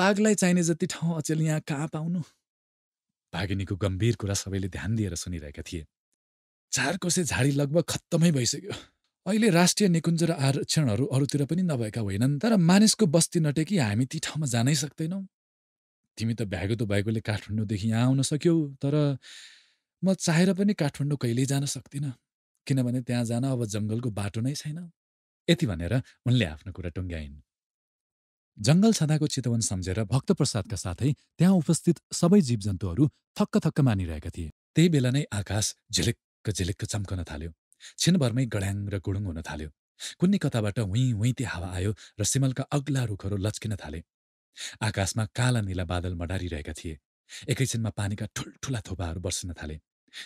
बाघलाई चाहिने जति ठाउँ अचेल यहाँ कहाँ पाउनु भागिनीको गम्भीर कुरा सबैले ध्यान दिएर सुनिरहेका थिए चार कोसे झाडी लगभग खत्तमै भइसक्यो अहिले राष्ट्रिय निकुञ्ज र आरक्षणहरू अरूतिर पनि नभएका होइनन् तर मानिसको बस्ती नटेकी हामी ती ठाउँमा जानै सक्दैनौँ तिमी त भ्यागुतो भएकोले काठमाडौँदेखि यहाँ आउन सक्यौ तर म चाहेर पनि काठमाडौँ कहिल्यै जान सक्दिनँ किनभने त्यहाँ जान अब जङ्गलको बाटो नै छैन यति भनेर उनले आफ्नो कुरा टुङ्ग्याइन् जङ्गल छँदाको चितवन सम्झेर भक्त प्रसादका साथै त्यहाँ उपस्थित सबै जीव जन्तुहरू थक्क थक्क मानिरहेका थिए त्यही बेला नै आकाश झिलिक्क झिलिक्क चम्कन थाल्यो छिनभरमै गड्याङ र गुडुङ हुन थाल्यो कुन्नी कताबाट हुँ हुँती हावा आयो र सिमलका अग्ला रुखहरू लच्किन थाले आकाशमा काला निला बादल मडारिरहेका थिए एकैछिनमा पानीका ठुल्ठुला थोपाहरू बर्सिन थाले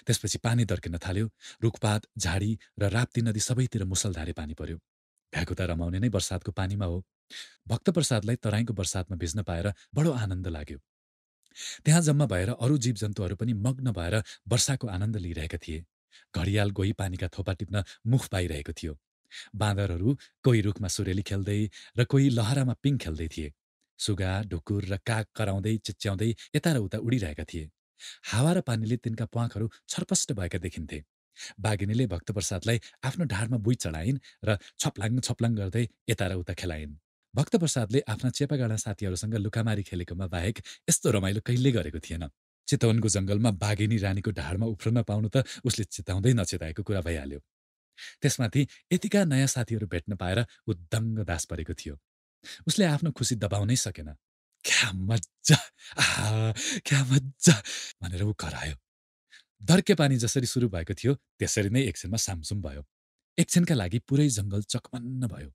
त्यसपछि पानी दर्किन थाल्यो रुखपात झाडी र राप्ती नदी सबैतिर मुसलधारे पानी पर्यो भ्याकुता रमाउने नै बर्सातको पानीमा हो भक्तप्रसादलाई तराईको बर्सातमा भिज्न पाएर बडो आनन्द लाग्यो त्यहाँ जम्मा भएर अरू जीवजन्तुहरू पनि मग्न भएर वर्षाको आनन्द लिइरहेका थिए घडियाल गोही पानीका थोपा टिप्न मुख पाइरहेको थियो बाँदरहरू कोही रुखमा सुरेली खेल्दै र कोही लहरामा पिङ खेल्दै थिए सुगा ढुकुर र काग कराउँदै चिच्याउँदै यता र उता उडिरहेका थिए हावा र पानीले तिनका प्वाखहरू छरपष्ट भएका देखिन्थे बाघिनीले भक्तप्रसादलाई आफ्नो ढाडमा बुई चढाइन् र छप्लाङ छप्लाङ गर्दै यता र उता खेलाइन् प्रसादले आफ्ना चेपागाडा साथीहरूसँग लुकामारी खेलेकोमा बाहेक यस्तो रमाइलो कहिल्यै गरेको थिएन चितवनको जङ्गलमा बाघिनी रानीको ढाडमा उफ्रन पाउनु त उसले चिताउँदै नचिताएको कुरा भइहाल्यो त्यसमाथि यतिका नयाँ साथीहरू भेट्न पाएर ऊ दङ्ग दास परेको थियो उसले आफ्नो खुसी दबाउनै सकेन क्या मजा आहा क्या मजा भनेर ऊ करायो धर्के पानी जसरी सुरु भएको थियो त्यसरी नै एकछिनमा सामसुम भयो एकछिनका लागि पुरै जङ्गल चकमन्न भयो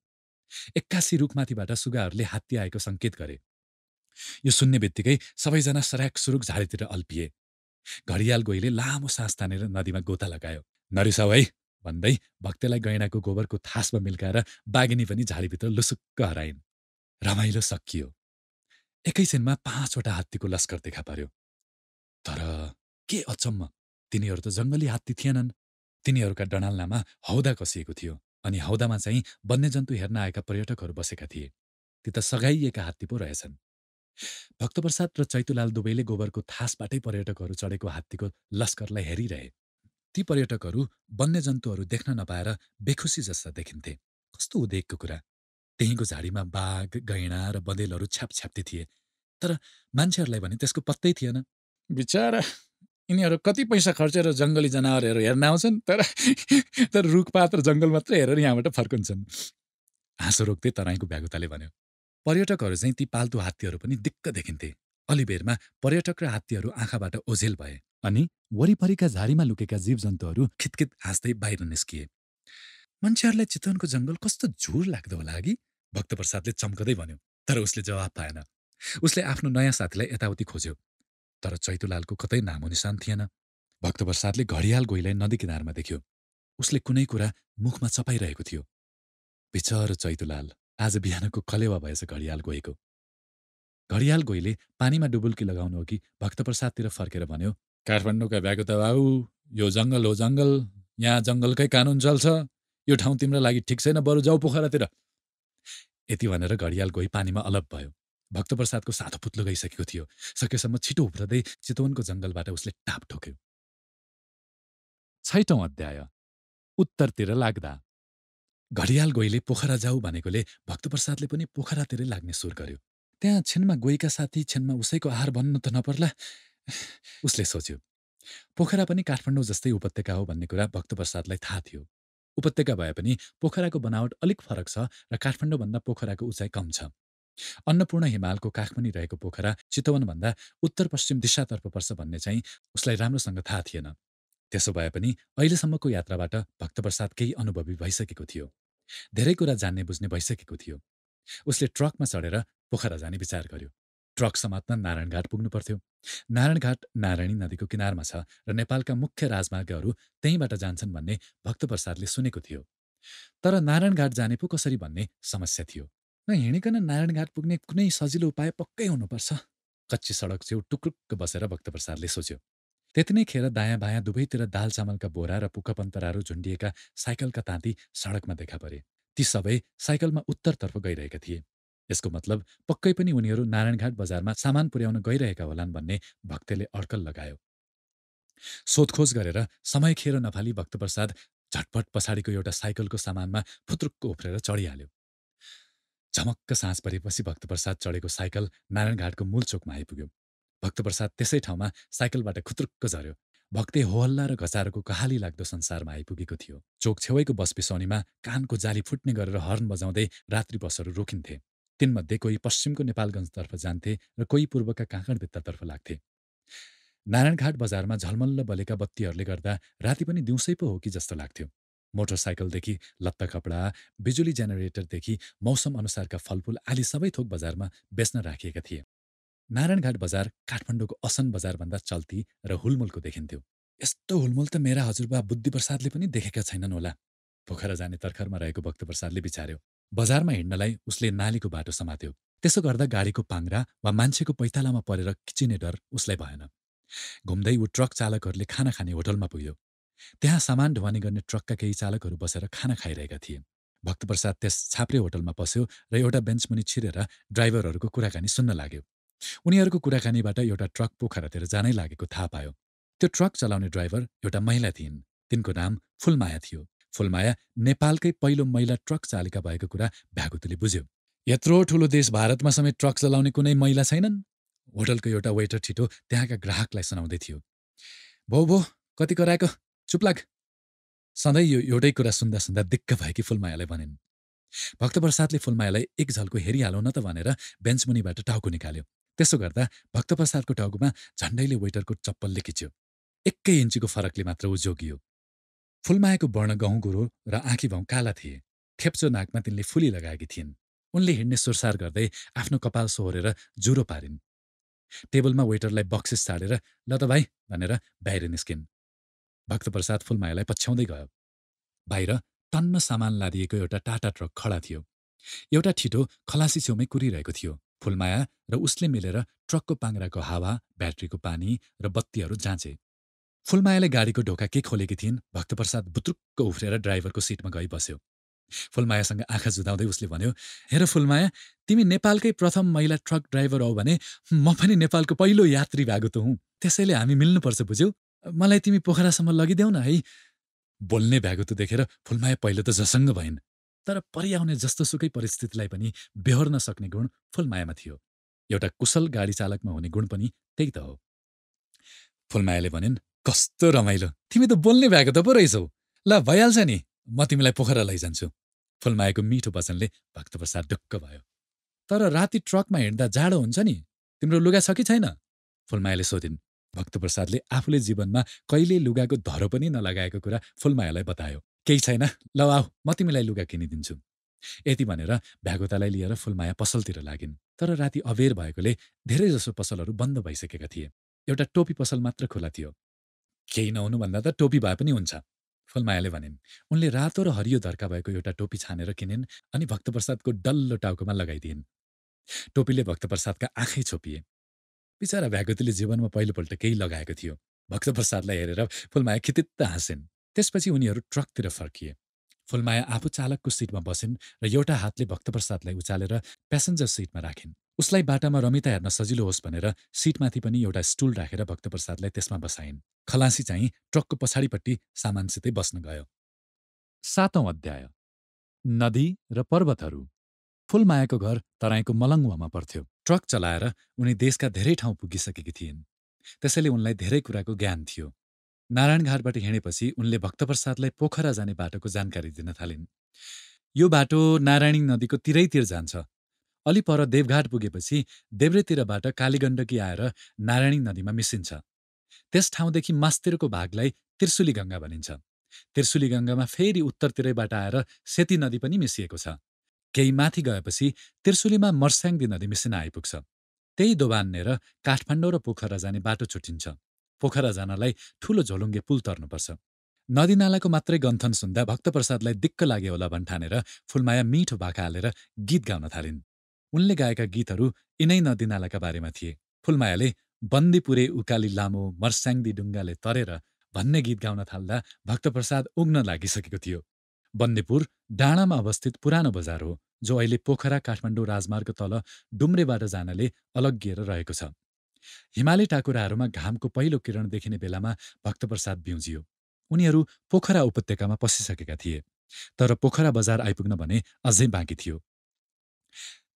एक्कासी रुखमाथिबाट सुगाहरूले हात्ती आएको सङ्केत गरे यो सुन्ने बित्तिकै सबैजना सराक सुरुक झाडीतिर अल्पिए घडियाल गोईले लामो सास तानेर नदीमा गोता लगायो नरिसाउ है भन्दै भक्तेलाई गैँडाको गोबरको थासमा मिल्काएर बागिनी पनि झाडीभित्र लुसुक्क हराइन् रमाइलो सकियो एकैछिनमा पाँचवटा हात्तीको लस्कर देखा पर्यो तर के अचम्म तिनीहरू त जङ्गली हात्ती थिएनन् तिनीहरूका डणाल्नामा हौदा कसिएको थियो अनि हौदामा चाहिँ वन्यजन्तु हेर्न आएका पर्यटकहरू बसेका थिए ती त सघाइएका हात्ती पो रहेछन् भक्तप्रसाद र चैतुलाल दुवैले गोबरको थासबाटै पर्यटकहरू चढेको हात्तीको लस्करलाई हेरिरहे ती पर्यटकहरू वन्यजन्तुहरू देख्न नपाएर बेखुसी जस्ता देखिन्थे कस्तो उदेकको कुरा त्यहीँको झाडीमा बाघ गैँडा र बँदेलहरू छ्यापछ्याप्ती थिए तर मान्छेहरूलाई भने त्यसको पत्तै थिएन बिचरा यिनीहरू कति पैसा खर्चेर जङ्गली जनावरहरू हेर्न आउँछन् तर <laughs> तर रुखपात र जङ्गल मात्रै हेरेर यहाँबाट फर्कन्छन् हाँसो रोक्दै तराईको भ्यागुताले भन्यो पर्यटकहरू चाहिँ ती पाल्तु हात्तीहरू पनि दिक्क देखिन्थे अलिबेरमा पर्यटक र हात्तीहरू आँखाबाट ओझेल भए अनि वरिपरिका झारीमा लुकेका जीवजन्तुहरू खितखित हाँस्दै बाहिर निस्किए मान्छेहरूलाई चितवनको जङ्गल कस्तो झुर लाग्दो होला कि भक्तप्रसादले चम्कदै भन्यो तर उसले जवाब पाएन उसले आफ्नो नयाँ साथीलाई यताउति खोज्यो तर चैतुलालको कतै नामो निशान थिएन भक्तप्रसादले घडियाल गोईलाई नदी किनारमा देख्यो उसले कुनै कुरा मुखमा चपाइरहेको थियो बिचर चैतुलाल आज बिहानको कलेवा भएछ घडियाल गोएको घडियाल गोईले पानीमा डुबुल्की लगाउनु अघि भक्तप्रसादतिर फर्केर भन्यो काठमाडौँका ब्याको त भाउ यो जङ्गल हो जङ्गल यहाँ जङ्गलकै कानुन चल्छ यो ठाउँ तिम्रो लागि ठिक छैन बरु जाउ पोखरातिर यति भनेर घडियाल गोही पानीमा अलप भयो भक्तप्रसादको साथो पुत्लो गइसकेको थियो सकेसम्म छिटो उफ्रदै चितवनको जङ्गलबाट उसले टाप ठोक्यो छैटौँ अध्याय उत्तरतिर लाग्दा घडियाल गोईले पोखरा जाऊ भनेकोले भक्तप्रसादले पनि पोखरातिरै लाग्ने सुर गर्यो त्यहाँ छेनमा गोईका साथी छेनमा उसैको आहार भन्नु त नपर्ला उसले सोच्यो पोखरा पनि काठमाडौँ जस्तै उपत्यका हो भन्ने कुरा भक्तप्रसादलाई थाहा थियो उपत्यका भए पनि पोखराको बनावट अलिक फरक छ र काठमाडौँभन्दा पोखराको उचाइ कम छ अन्नपूर्ण हिमालको काखमुनि रहेको पोखरा चितवनभन्दा उत्तर पश्चिम दिशातर्फ पर्छ भन्ने चाहिँ उसलाई राम्रोसँग थाहा थिएन त्यसो भए पनि अहिलेसम्मको यात्राबाट भक्तप्रसाद केही अनुभवी भइसकेको थियो धेरै कुरा जान्ने बुझ्ने भइसकेको थियो उसले ट्रकमा चढेर पोखरा जाने विचार गर्यो ट्रक समात्न नारायणघाट पुग्नु पर्थ्यो नारायणघाट नारायणी नदीको किनारमा छ र नेपालका मुख्य राजमार्गहरू त्यहीँबाट जान्छन् भन्ने भक्तप्रसादले सुनेको थियो तर नारायणघाट जाने पो कसरी भन्ने समस्या थियो न हिँडिकन नारायणघाट पुग्ने कुनै सजिलो उपाय पक्कै हुनुपर्छ कच्ची सडक छेउ टुक्रुक्क बसेर भक्तप्रसादले सोच्यो त्यति नै खेर दायाँ बायाँ दुवैतिर दाल चामलका बोरा र पुखपन्तराहरू झुन्डिएका साइकलका ताँती सडकमा देखा परे ती सबै साइकलमा उत्तरतर्फ गइरहेका थिए यसको मतलब पक्कै पनि उनीहरू नारायणघाट बजारमा सामान पुर्याउन गइरहेका होलान् भन्ने भक्तले अड्कल लगायो सोधखोज गरेर समय खेर नफाली भक्तप्रसाद झटपट पछाडिको एउटा साइकलको सामानमा फुत्रुक्क उफ्रेर चढिहाल्यो झमक्क साँझ परेपछि भक्तप्रसाद चढेको साइकल नारायणघाटको मूल चोकमा आइपुग्यो भक्तप्रसाद त्यसै ठाउँमा साइकलबाट खुत्रुक्क झऱ्यो भक्ते होहल्ला र घचारोको कहाली लाग्दो संसारमा आइपुगेको थियो चोक छेउको बस पिसौनीमा कानको जाली फुट्ने गरेर हर्न बजाउँदै रात्रि बसहरू रोकिन्थे तिनमध्ये कोही पश्चिमको नेपालगञ्जतर्फ जान्थे र कोही पूर्वका काँकड भित्तातर्फ लाग्थे नारायणघाट बजारमा झलमल्ल बलेका बत्तीहरूले गर्दा राति पनि दिउँसै पो हो कि जस्तो लाग्थ्यो मोटरसाइकलदेखि लत्ता कपडा बिजुली जेनेरेटरदेखि मौसम अनुसारका फलफुल आदि सबै थोक बजारमा बेच्न राखिएका थिए नारायणघाट बजार काठमाडौँको असन बजारभन्दा चल्ती र हुलमुलको देखिन्थ्यो यस्तो हुलमुल त मेरा हजुरबा बुद्धिप्रसादले पनि देखेका छैनन् होला पोखरा जाने तर्खरमा रहेको भक्तप्रसादले विचार्यो बजारमा हिँड्नलाई उसले नालीको बाटो समात्यो त्यसो गर्दा गाडीको पाङ्रा वा मान्छेको पैतालामा परेर किचिने डर उसलाई भएन घुम्दै ऊ ट्रक चालकहरूले खाना खाने होटलमा पुग्यो त्यहाँ सामान ढुवानी गर्ने ट्रकका केही चालकहरू बसेर खाना खाइरहेका थिए भक्तप्रसाद त्यस छाप्रे होटलमा पस्यो र एउटा बेन्च मुनि छिरेर ड्राइभरहरूको कुराकानी सुन्न लाग्यो उनीहरूको कुराकानीबाट एउटा ट्रक पोखरातिर जानै लागेको थाहा पायो त्यो ट्रक चलाउने ड्राइभर एउटा महिला थिइन् तिनको नाम फुलमाया थियो फुलमाया नेपालकै पहिलो महिला ट्रक चालिका भएको कुरा भ्यागुतुले बुझ्यो यत्रो ठुलो देश भारतमा समेत ट्रक चलाउने कुनै महिला छैनन् होटलको एउटा वेटर छिटो त्यहाँका ग्राहकलाई सुनाउँदै थियो भो भो कति कराएको लाग सधैँ यो एउटै कुरा सुन्दा सुन्दा दिक्क भएकी फुलमायालाई भनिन् भक्तप्रसादले फुलमायालाई एक झल्को हेरिहालौँ न त भनेर बेन्चमुनिबाट टाउको निकाल्यो त्यसो गर्दा भक्तप्रसादको टाउकोमा झन्डैले वेटरको चप्पलले खिच्यो एकै इन्चीको फरकले मात्र ऊ जोगियो फुलमायाको वर्ण गहुँ गुरो र आँखी भाउ काला थिए थेप्चो नाकमा तिनले फुली लगाएकी थिइन् उनले हिँड्ने सुरसार गर्दै आफ्नो कपाल सोहोरेर जुरो पारिन् टेबलमा वेटरलाई बक्सिस चाडेर ल त भाइ भनेर बाहिर निस्किन् भक्तप्रसाद फुलमायालाई पछ्याउँदै गयो बाहिर टन्न सामान लादिएको एउटा टाटा ट्रक खडा थियो एउटा ठिटो खलासी छेउमै कुरिरहेको थियो फुलमाया र उसले मिलेर ट्रकको पाङ्राको हावा ब्याट्रीको पानी र बत्तीहरू जाँचे फुलमायाले गाडीको ढोका के खोलेकी थिइन् भक्तप्रसाद बुत्रुक्क उफ्रेर ड्राइभरको सिटमा गई बस्यो फुलमायासँग आँखा जुदाउँदै उसले भन्यो हेर फुलमाया तिमी नेपालकै प्रथम महिला ट्रक ड्राइभर हौ भने म पनि नेपालको पहिलो यात्री भएको त हुँ त्यसैले हामी मिल्नुपर्छ बुझ्यौ मलाई तिमी पोखरासम्म लगिदेऊ न है बोल्ने भ्याएको त देखेर फुलमाया पहिले त जसङ्ग भइन् तर परिआउने जस्तो जस्तोसुकै परिस्थितिलाई पनि बेहोर्न सक्ने गुण फुलमायामा थियो एउटा कुशल गाडी चालकमा हुने गुण पनि त्यही त हो फुलमायाले भनिन् कस्तो रमाइलो तिमी त बोल्ने भ्याएको त पो रहेछौ ल भइहाल्छ नि म तिमीलाई पोखरा लैजान्छु फुलमायाको मिठो वचनले भक्तप्रसाद ढुक्क भयो तर राति ट्रकमा हिँड्दा जाडो हुन्छ नि तिम्रो लुगा छ कि छैन फुलमायाले सोधिन् भक्तप्रसादले आफूले जीवनमा कहिले लुगाको धरो पनि नलगाएको कुरा फुलमायालाई बतायो केही छैन ल आऊ म तिमीलाई लुगा किनिदिन्छु यति भनेर भ्यागुतालाई लिएर फुलमाया पसलतिर लागिन् तर राति अबेर भएकोले धेरैजसो पसलहरू बन्द भइसकेका थिए एउटा टोपी पसल मात्र खुला थियो केही नहुनुभन्दा त टोपी भए पनि हुन्छ फुलमायाले भनिन् उनले रातो र हरियो धर्का भएको एउटा टोपी छानेर किनिन् अनि भक्तप्रसादको डल्लो टाउकोमा लगाइदिइन् टोपीले भक्तप्रसादका आँखै छोपिए बिचरा भ्यागुतीले जीवनमा पहिलोपल्ट केही लगाएको थियो भक्तप्रसादलाई हेरेर फुलमाया खितित्त हाँसिन् त्यसपछि उनीहरू ट्रकतिर फर्किए फुलमाया आफू चालकको सिटमा बसिन् र एउटा हातले भक्तप्रसादलाई उचालेर प्यासेन्जर सिटमा राखिन् उसलाई बाटामा रमिता हेर्न सजिलो होस् भनेर सिटमाथि पनि एउटा स्टुल राखेर भक्तप्रसादलाई त्यसमा बसाइन् खलासी चाहिँ ट्रकको पछाडिपट्टि सामानसितै बस्न गयो सातौँ अध्याय नदी र पर्वतहरू फुलमायाको घर तराईको मलङ्गुवामा पर्थ्यो ट्रक चलाएर उनी देशका धेरै ठाउँ पुगिसकेकी थिइन् त्यसैले उनलाई धेरै कुराको ज्ञान थियो नारायणघाटबाट हिँडेपछि उनले भक्तप्रसादलाई पोखरा जाने बाटोको जानकारी दिन थालिन् यो बाटो नारायणी नदीको तिरैतिर जान्छ अलि पर देवघाट पुगेपछि देब्रेतिरबाट कालीगण्डकी आएर नारायणी नदीमा मिसिन्छ त्यस ठाउँदेखि मास्तिरको भागलाई त्रिशुली गङ्गा भनिन्छ त्रिशुली गङ्गामा फेरि उत्तरतिरैबाट आएर सेती नदी पनि मिसिएको छ केही माथि गएपछि त्रिसुलीमा मर्स्याङदी नदी मिसिन आइपुग्छ त्यही दोबान्नेर काठमाडौँ र पोखरा जाने बाटो छुटिन्छ पोखरा जानलाई ठुलो झोलुङ्गे पुल तर्नुपर्छ नदीनालाको मात्रै गन्थन सुन्दा भक्तप्रसादलाई दिक्क लाग्यो होला भन्ठानेर फुलमाया मिठो भाका हालेर गीत गाउन थालिन् उनले गाएका गीतहरू यिनै नदीनालाका बारेमा थिए फुलमायाले बन्दीपुरे उकाली लामो मर्स्याङ्दी डुङ्गाले तरेर भन्ने गीत गाउन थाल्दा भक्तप्रसाद उग्न लागिसकेको थियो बन्दीपुर डाँडामा अवस्थित पुरानो बजार हो जो अहिले पोखरा काठमाडौँ राजमार्ग तल डुम्रेबाट जानले अलग्गिएर रहेको छ हिमाली टाकुराहरूमा घामको पहिलो किरण देखिने बेलामा भक्तप्रसाद बिउजियो उनीहरू पोखरा उपत्यकामा पसिसकेका थिए तर पोखरा बजार आइपुग्न भने अझै बाँकी थियो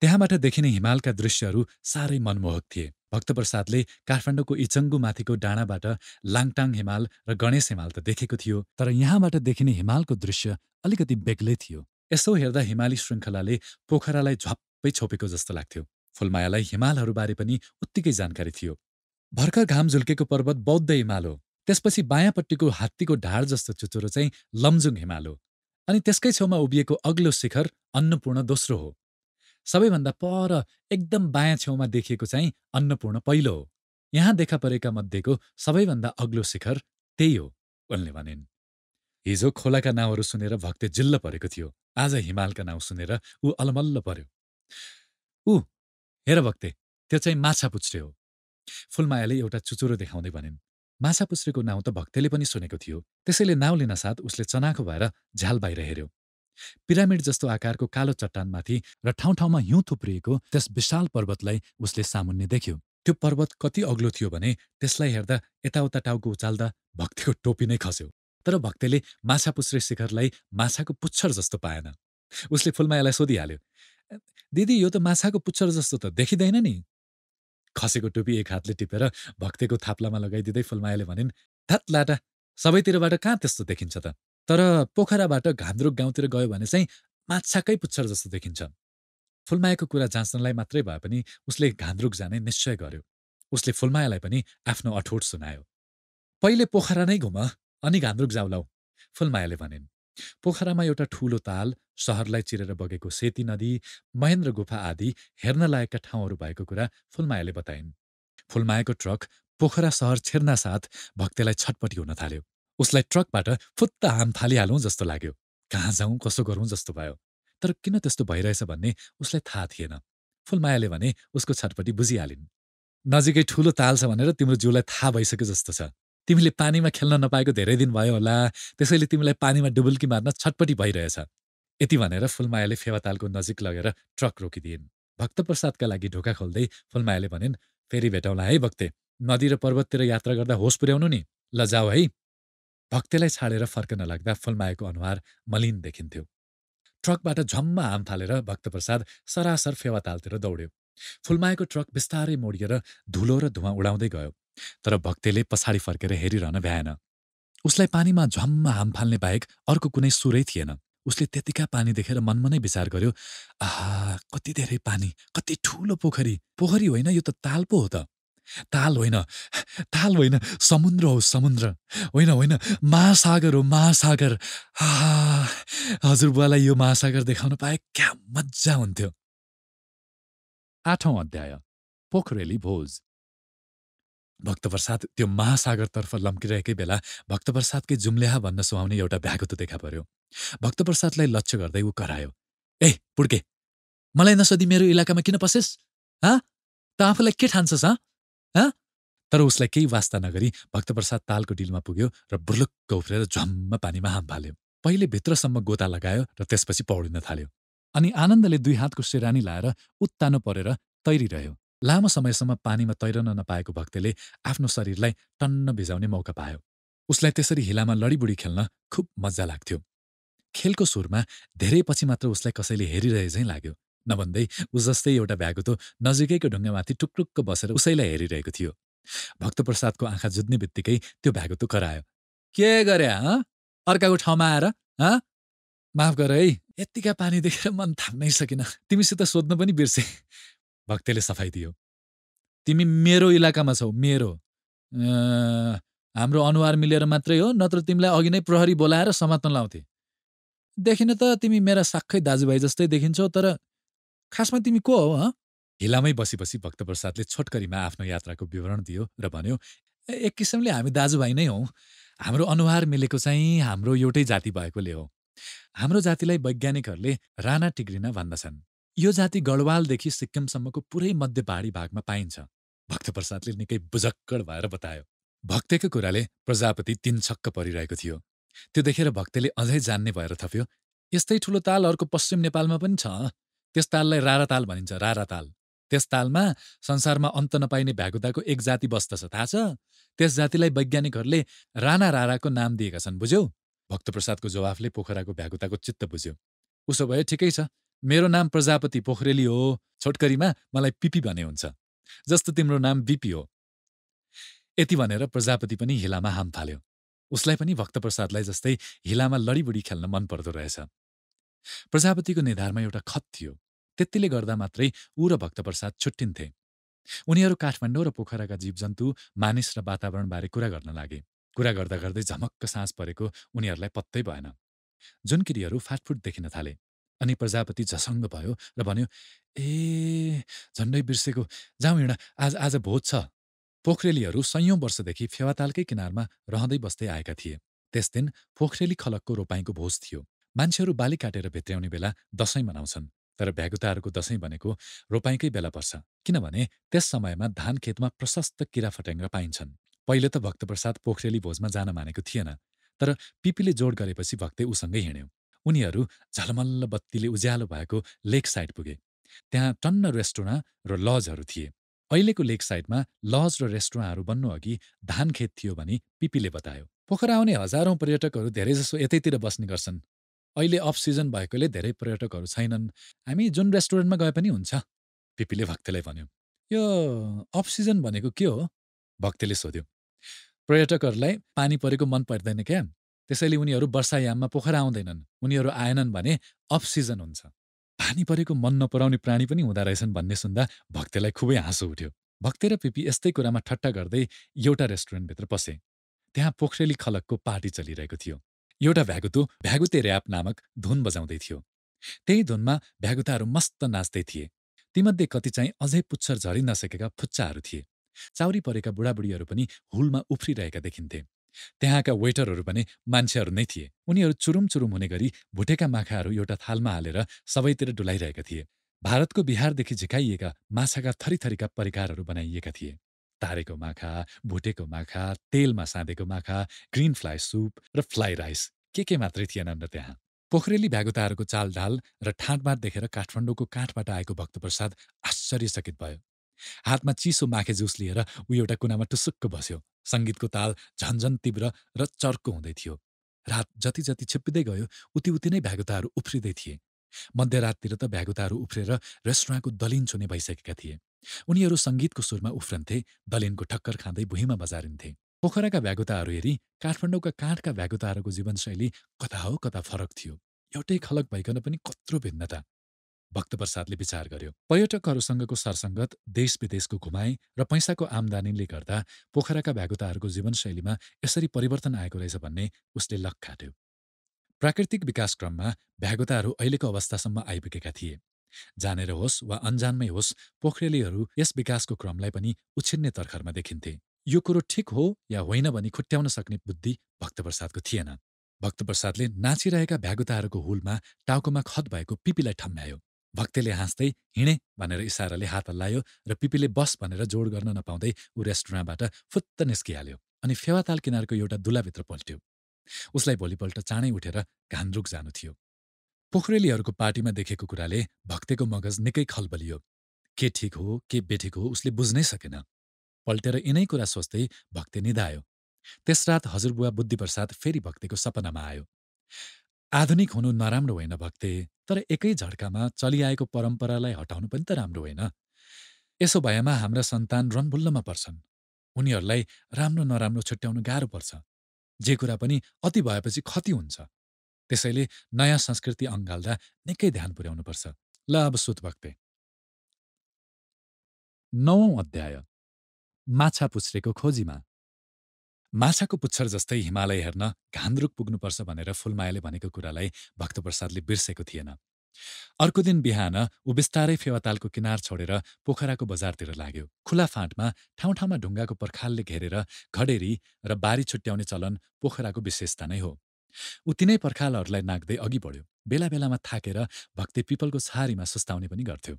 त्यहाँबाट देखिने हिमालका दृश्यहरू साह्रै मनमोहक थिए भक्तप्रसादले काठमाडौँको इचङ्गुमाथिको डाँडाबाट लाङटाङ हिमाल र गणेश हिमाल त देखेको थियो तर यहाँबाट देखिने हिमालको दृश्य अलिकति बेग्लै थियो यसो हेर्दा हिमाली श्रृङ्खलाले पोखरालाई झप्पै छोपेको जस्तो लाग्थ्यो फुलमायालाई हिमालहरूबारे पनि उत्तिकै जानकारी थियो भर्खर घाम झुल्केको पर्वत बौद्ध हिमाल हो त्यसपछि बायाँपट्टिको हात्तीको ढाड जस्तो चुचुरो चाहिँ लम्जुङ हिमाल हो अनि त्यसकै छेउमा उभिएको अग्लो शिखर अन्नपूर्ण दोस्रो हो सबैभन्दा पर एकदम बायाँ छेउमा देखिएको चाहिँ अन्नपूर्ण पहिलो हो यहाँ देखा परेका मध्येको सबैभन्दा अग्लो शिखर त्यही हो उनले भनिन् हिजो खोलाका नाउँहरू सुनेर भक्ते जिल्ल परेको थियो आज हिमालका नाउँ सुनेर ऊ अलमल्ल पर्यो ऊ हेर भक्ते त्यो चाहिँ माछा पुच्छ्रे हो फुलमायाले एउटा चुचुरो देखाउँदै भनिन् माछा पुच्छ्रेको नाउँ त भक्तेले पनि सुनेको थियो त्यसैले नाउँ लिन साथ उसले चनाखो भएर झ्याल बाहिर हेऱ्यो पिरामिड जस्तो आकारको कालो चट्टानमाथि र ठाउँ ठाउँमा हिउँ थुप्रिएको त्यस विशाल पर्वतलाई उसले सामुन्ने देख्यो त्यो पर्वत कति अग्लो थियो भने त्यसलाई हेर्दा यताउता टाउको उचाल्दा भक्तिको टोपी नै खस्यो तर भक्तले माछा पुछ्रे शिखरलाई माछाको पुच्छर जस्तो पाएन उसले फुलमायालाई सोधिहाल्यो दिदी यो त माछाको पुच्छर जस्तो त देखिँदैन नि खसेको टोपी एक हातले टिपेर भक्तेको थाप्लामा लगाइदिँदै फुलमायाले भनिन् थात सबैतिरबाट कहाँ त्यस्तो देखिन्छ त तर पोखराबाट घान्द्रुक गाउँतिर गयो भने चाहिँ माछाकै पुच्छर जस्तो देखिन्छ फुलमायाको कुरा जाँच्नलाई मात्रै भए पनि उसले घान्द्रुक जाने निश्चय गर्यो उसले फुलमायालाई पनि आफ्नो अठोट सुनायो पहिले पोखरा नै घुम अनि घान्द्रुक जाउलाउ फुलमायाले भनिन् पोखरामा एउटा ठूलो ताल सहरलाई चिरेर बगेको सेती नदी महेन्द्र गुफा आदि हेर्न लायकका ठाउँहरू भएको कुरा फुलमायाले बताइन् फुलमायाको ट्रक पोखरा सहर छिर्नासाथ भक्तेलाई छटपटी हुन थाल्यो उसलाई ट्रकबाट फुत्त हाम थालिहालौँ जस्तो लाग्यो कहाँ जाउँ कसो गरौँ जस्तो भयो तर किन त्यस्तो भइरहेछ भन्ने उसलाई थाहा थिएन फुलमायाले भने उसको छटपट्टि बुझिहालिन् नजिकै ठुलो ताल छ भनेर तिम्रो जिउलाई थाहा भइसक्यो जस्तो छ तिमीले पानीमा खेल्न नपाएको धेरै दिन भयो होला त्यसैले तिमीलाई पानीमा डुबुल्की मार्न छटपट्टि भइरहेछ यति भनेर फुलमायाले फेवातालको नजिक लगेर ट्रक रोकिदिइन् भक्तप्रसादका लागि ढोका खोल्दै फुलमायाले भनिन् फेरि भेटौँला है भक्ते नदी र पर्वततिर यात्रा गर्दा होस पुर्याउनु नि ल जाऊ है भक्तेलाई छाडेर फर्कन लाग्दा फुलमाएको अनुहार मलिन देखिन्थ्यो ट्रकबाट झम्म आम फालेर भक्तप्रसाद सरासर फेवातालतिर दौड्यो फुलमाएको ट्रक बिस्तारै मोडिएर धुलो र धुवा उडाउँदै गयो तर भक्तेले पछाडि फर्केर हेरिरहन भ्याएन उसलाई पानीमा झम्म हाम फाल्ने बाहेक अर्को कुनै सुरै थिएन उसले त्यतिका पानी देखेर मनमा नै विचार गर्यो आहा कति धेरै पानी कति ठूलो पोखरी पोखरी होइन यो त ताल पो हो त ताल होइन ताल होइन समुद्र हो समुद्र होइन होइन महासागर हो महासागर हजुरबुवालाई यो महासागर देखाउन पाए क्या मजा हुन्थ्यो आठौँ अध्याय पोखरेली भोज भक्तप्रसाद त्यो महासागरतर्फ लम्किरहेकै बेला भक्तप्रसादकै जुम्ल्याहा भन्न सुहाउने एउटा त देखा पर्यो भक्तप्रसादलाई लक्ष्य गर्दै ऊ करायो ए पुड्के मलाई नसोधी मेरो इलाकामा किन पसेस् हाँ त आफूलाई के ठान्छस् हाँ हँ तर उसलाई केही वास्ता नगरी भक्तप्रसाद तालको डिलमा पुग्यो र बुर्लुक्क उफ्रेर झम्म पानीमा हाम फाल्यो पहिले भित्रसम्म गोता लगायो र त्यसपछि पौडिन थाल्यो अनि आनन्दले दुई हातको सेरानी लाएर उत्तानो परेर तैरिरह्यो लामो समयसम्म पानीमा तैरन नपाएको भक्तले आफ्नो शरीरलाई टन्न भिजाउने मौका पायो उसलाई त्यसरी हिलामा लडीबुडी खेल्न खुब मजा लाग्थ्यो खेलको सुरमा धेरै पछि मात्र उसलाई कसैले हेरिरहेझैँ लाग्यो नभन्दै ऊ जस्तै एउटा भ्यागुतो नजिकैको ढुङ्गामाथि टुक्रुक्क बसेर उसैलाई हेरिरहेको थियो भक्तप्रसादको आँखा जुत्ने बित्तिकै त्यो भ्यागुतो करायो के गरे हँ अर्काको ठाउँमा आएर हँ माफ गर है यत्तिका पानी देखेर मन थाम्नै सकिन तिमीसित सोध्नु पनि बिर्से भक्तले सफाइ दियो तिमी मेरो इलाकामा छौ मेरो हाम्रो अनुहार मिलेर मात्रै हो नत्र तिमीलाई अघि नै प्रहरी बोलाएर समात्न लाउँथे देखिन त तिमी मेरा साक्खै दाजुभाइ जस्तै देखिन्छौ तर खासमा तिमी को हो हँ हिलामै बसी भक्तप्रसादले छोटकरीमा आफ्नो यात्राको विवरण दियो र भन्यो एक किसिमले हामी दाजुभाइ नै हौ हाम्रो अनुहार मिलेको चाहिँ हाम्रो एउटै जाति भएकोले हो हाम्रो जातिलाई वैज्ञानिकहरूले राणा टिग्रिना भन्दछन् यो जाति गढवालदेखि सिक्किमसम्मको पुरै मध्य पहाडी भागमा पाइन्छ भक्तप्रसादले निकै बुझक्कड भएर बतायो भक्तको कुराले प्रजापति तिन छक्क परिरहेको थियो त्यो देखेर भक्तले अझै जान्ने भएर थप्यो यस्तै ठुलो ताल अर्को पश्चिम नेपालमा पनि छ त्यस ताललाई राराताल भनिन्छ राराताल त्यस तालमा संसारमा अन्त नपाइने भ्यागुताको एक जाति बस्दछ थाहा छ त्यस जातिलाई वैज्ञानिकहरूले राणा राराको नाम दिएका छन् बुझ्यौ भक्तप्रसादको जवाफले पोखराको भ्यागुताको चित्त बुझ्यो उसो भए ठिकै छ मेरो नाम प्रजापति पोखरेली हो छोटकरीमा मलाई पिपी भने हुन्छ जस्तो तिम्रो नाम बिपी हो यति भनेर प्रजापति पनि हिलामा हाम थाल्यो उसलाई पनि भक्तप्रसादलाई जस्तै हिलामा लडीबुडी खेल्न मन पर्दो रहेछ प्रजापतिको निधारमा एउटा खत थियो त्यतिले गर्दा मात्रै ऊ र भक्तप्रसाद छुट्टिन्थे उनीहरू काठमाडौँ र पोखराका जीवजन्तु मानिस र वातावरणबारे कुरा गर्न लागे कुरा गर्दा गर्दै झमक्क सास परेको उनीहरूलाई पत्तै भएन जुनकिरीहरू फाटफुट देखिन थाले अनि प्रजापति झसङ्ग भयो र भन्यो ए झन्डै बिर्सेको जाउँ हिँड आज आज भोज छ पोखरेलीहरू सयौँ वर्षदेखि फेवातालकै किनारमा रहँदै बस्दै आएका थिए त्यस दिन पोखरेली खलकको रोपाइँको भोज थियो मान्छेहरू बाली काटेर भेट्याउने बेला दसैँ मनाउँछन् तर भ्यागुताहरूको दसैँ भनेको रोपाइँकै बेला पर्छ किनभने त्यस समयमा धान खेतमा प्रशस्त किराफट्याङ्ग्रा पाइन्छन् पहिले त भक्तप्रसाद पोखरेली भोजमा जान मानेको थिएन तर पिपीले जोड गरेपछि भक्तै उसँगै हिँड्यो उनीहरू झलमल्ल बत्तीले उज्यालो भएको लेक साइड पुगे त्यहाँ टन्न रेस्टुराँ र लजहरू थिए अहिलेको लेक साइडमा लज र रेस्टुराँहरू बन्नु अघि धान खेत थियो भनी पिपीले बतायो पोखरा आउने हजारौं पर्यटकहरू धेरैजसो यतैतिर बस्ने गर्छन् अहिले अफ सिजन भएकोले धेरै पर्यटकहरू छैनन् हामी जुन रेस्टुरेन्टमा गए पनि हुन्छ पिपीले भक्तलाई भन्यो यो अफ सिजन भनेको के हो भक्तले सोध्यो पर्यटकहरूलाई पानी परेको मन पर्दैन क्या त्यसैले उनीहरू वर्षायाममा पोखरा आउँदैनन् उनीहरू आएनन् भने अफ सिजन हुन्छ पानी परेको मन नपराउने प्राणी पनि हुँदो रहेछन् भन्ने सुन्दा भक्तलाई खुबै हाँसो उठ्यो भक्ते र पिपी यस्तै कुरामा ठट्टा गर्दै एउटा रेस्टुरेन्टभित्र पसे त्यहाँ पोखरेली खलकको पार्टी चलिरहेको थियो एउटा भ्यागुतो भ्यागुते ऱ्याप नामक धुन बजाउँदै थियो त्यही धुनमा भ्यागुताहरू मस्त नाच्दै थिए तीमध्ये कति चाहिँ अझै पुच्छर झरि नसकेका फुच्चाहरू थिए चाउरी परेका बुढाबुढीहरू पनि हुलमा उफ्रिरहेका देखिन्थे त्यहाँका वेटरहरू पनि मान्छेहरू नै थिए उनीहरू चुरुम चुरुम हुने गरी भुटेका माखाहरू एउटा थालमा हालेर सबैतिर डुलाइरहेका थिए भारतको बिहारदेखि झिकाइएका माछाका थरीथरीका परिकारहरू बनाइएका थिए तारेको माखा भुटेको माखा तेलमा साँधेको माखा ग्रिन फ्लाइ सुप र फ्लाइ राइस के के मात्रै थिएनन् र त्यहाँ पोखरेली भ्यागुताहरूको चालढाल र ठाँटमाट देखेर काठमाडौँको काठबाट आएको भक्तप्रसाद आश्चर्यचकित भयो हातमा चिसो माखे जुस लिएर ऊ एउटा कुनामा टुसुक्क बस्यो सङ्गीतको ताल झन्झन तीव्र र चर्को हुँदै थियो रात जति जति छिप्पिँदै गयो उति उति नै भ्यागुताहरू उफ्रिँदै थिए मध्यराततिर त भ्यागुताहरू उफ्रेर रेस्टुराँको दलिन छुने भइसकेका थिए उनीहरू सङ्गीतको सुरमा उफ्रन्थे दलिनको ठक्कर खाँदै भुइँमा बजारिन्थे पोखराका भ्यागुताहरू हेरी काठमाडौँका काठका भ्यागुताहरूको जीवनशैली कता हो कता फरक थियो एउटै खलक भइकन पनि कत्रो भिन्नता भक्तप्रसादले विचार गर्यो पर्यटकहरूसँगको सरसङ्गत देश विदेशको घुमाई र पैसाको आमदानीले गर्दा पोखराका भ्यागुताहरूको जीवनशैलीमा यसरी परिवर्तन आएको रहेछ भन्ने उसले लक काट्यो प्राकृतिक विकासक्रममा भ्यागुताहरू अहिलेको अवस्थासम्म आइपुगेका थिए जानेर होस् वा अन्जानमै होस् पोखरेलीहरू यस विकासको क्रमलाई पनि उछिन्ने तर्खरमा देखिन्थे यो कुरो ठिक हो या होइन भनी खुट्याउन सक्ने बुद्धि भक्तप्रसादको थिएन भक्तप्रसादले नाचिरहेका भ्यागुताहरूको हुलमा टाउकोमा खत भएको पिपीलाई ठम्म्यायो भक्तेले हाँस्दै हिँडे भनेर इसाराले हात हल्लायो र पिपीले बस भनेर जोड गर्न नपाउँदै ऊ रेस्टुराँबाट फुत्त निस्किहाल्यो अनि फेवाताल किनारको एउटा दुलाभित्र पल्ट्यो उसलाई भोलिपल्ट चाँडै उठेर घान्द्रुक जानु थियो पोखरेलीहरूको पार्टीमा देखेको कुराले भक्तेको मगज निकै खलबलियो के ठिक हो के बेठिक हो उसले बुझ्नै सकेन पल्टेर यिनै कुरा सोच्दै भक्ते निधायो रात हजुरबुवा बुद्धिप्रसाद फेरि भक्तेको सपनामा आयो आधुनिक हुनु नराम्रो होइन भक्ते तर एकै झड्कामा चलिआएको परम्परालाई हटाउनु पनि त राम्रो होइन यसो भएमा हाम्रा सन्तान रनबुल्लमा पर्छन् उनीहरूलाई राम्रो नराम्रो छुट्याउनु गाह्रो पर्छ जे कुरा पनि अति भएपछि खति हुन्छ त्यसैले नयाँ संस्कृति अँगाल्दा निकै ध्यान पुर्याउनुपर्छ ल अब सुत सुतभक्ते नौ अध्याय माछा पुछ्रेको खोजीमा माछाको पुच्छर जस्तै हिमालय हेर्न घान्द्रुक पुग्नुपर्छ भनेर फुलमायाले भनेको कुरालाई भक्तप्रसादले बिर्सेको थिएन अर्को दिन बिहान ऊ बिस्तारै फेवातालको किनार छोडेर पोखराको बजारतिर लाग्यो खुला फाँटमा ठाउँ ठाउँमा ढुङ्गाको पर्खालले घेरेर घडेरी र बारी छुट्याउने चलन पोखराको विशेषता नै हो ऊ तिनै पर्खालहरूलाई नाग्दै अघि बढ्यो बेला बेलामा थाकेर भक्ति पिपलको छारीमा सुस्ताउने पनि गर्थ्यो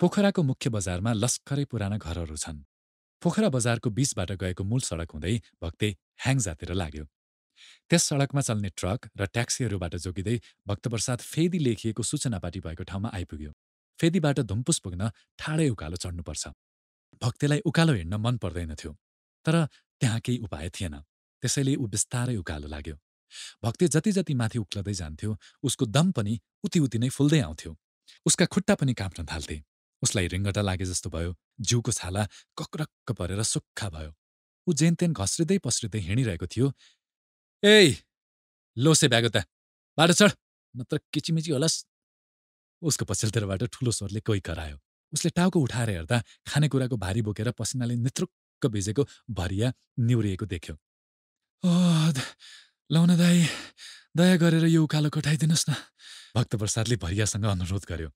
पोखराको मुख्य बजारमा लस्करै पुराना घरहरू छन् पोखरा बजारको बीचबाट गएको मूल सडक हुँदै भक्ते जातेर लाग्यो त्यस सडकमा चल्ने ट्रक र ट्याक्सीहरूबाट जोगिँदै भक्तप्रसाद फेदी लेखिएको सूचनापाटी भएको ठाउँमा आइपुग्यो फेदीबाट धुम्पुस पुग्न ठाडै उकालो चढ्नुपर्छ भक्तेलाई उकालो हिँड्न मन पर्दैनथ्यो तर त्यहाँ केही उपाय थिएन त्यसैले ऊ बिस्तारै उकालो लाग्यो भक्ते जति जति माथि उक्लदै जान्थ्यो उसको दम पनि उति उति नै फुल्दै आउँथ्यो उसका खुट्टा पनि काँप्न थाल्थे उसलाई रिङ्गटा लागे जस्तो भयो जिउको छाला कक्रक्क परेर सुक्खा भयो ऊ जेनतेन घस्रिँदै पस्रिँदै हिँडिरहेको थियो ए लोसे ब्यागो त बाटो चढ नत्र किचिमिची होलास् उसको पछिल्तिरबाट ठुलो स्वरले कोही करायो उसले टाउको उठाएर हेर्दा खानेकुराको भारी बोकेर पसिनाले नित्रुक्क भिजेको भरिया निउरिएको देख्यो लौन दाई दया गरेर यो उकालो कठाइदिनुहोस् न भक्तप्रसादले भरियासँग अनुरोध गर्यो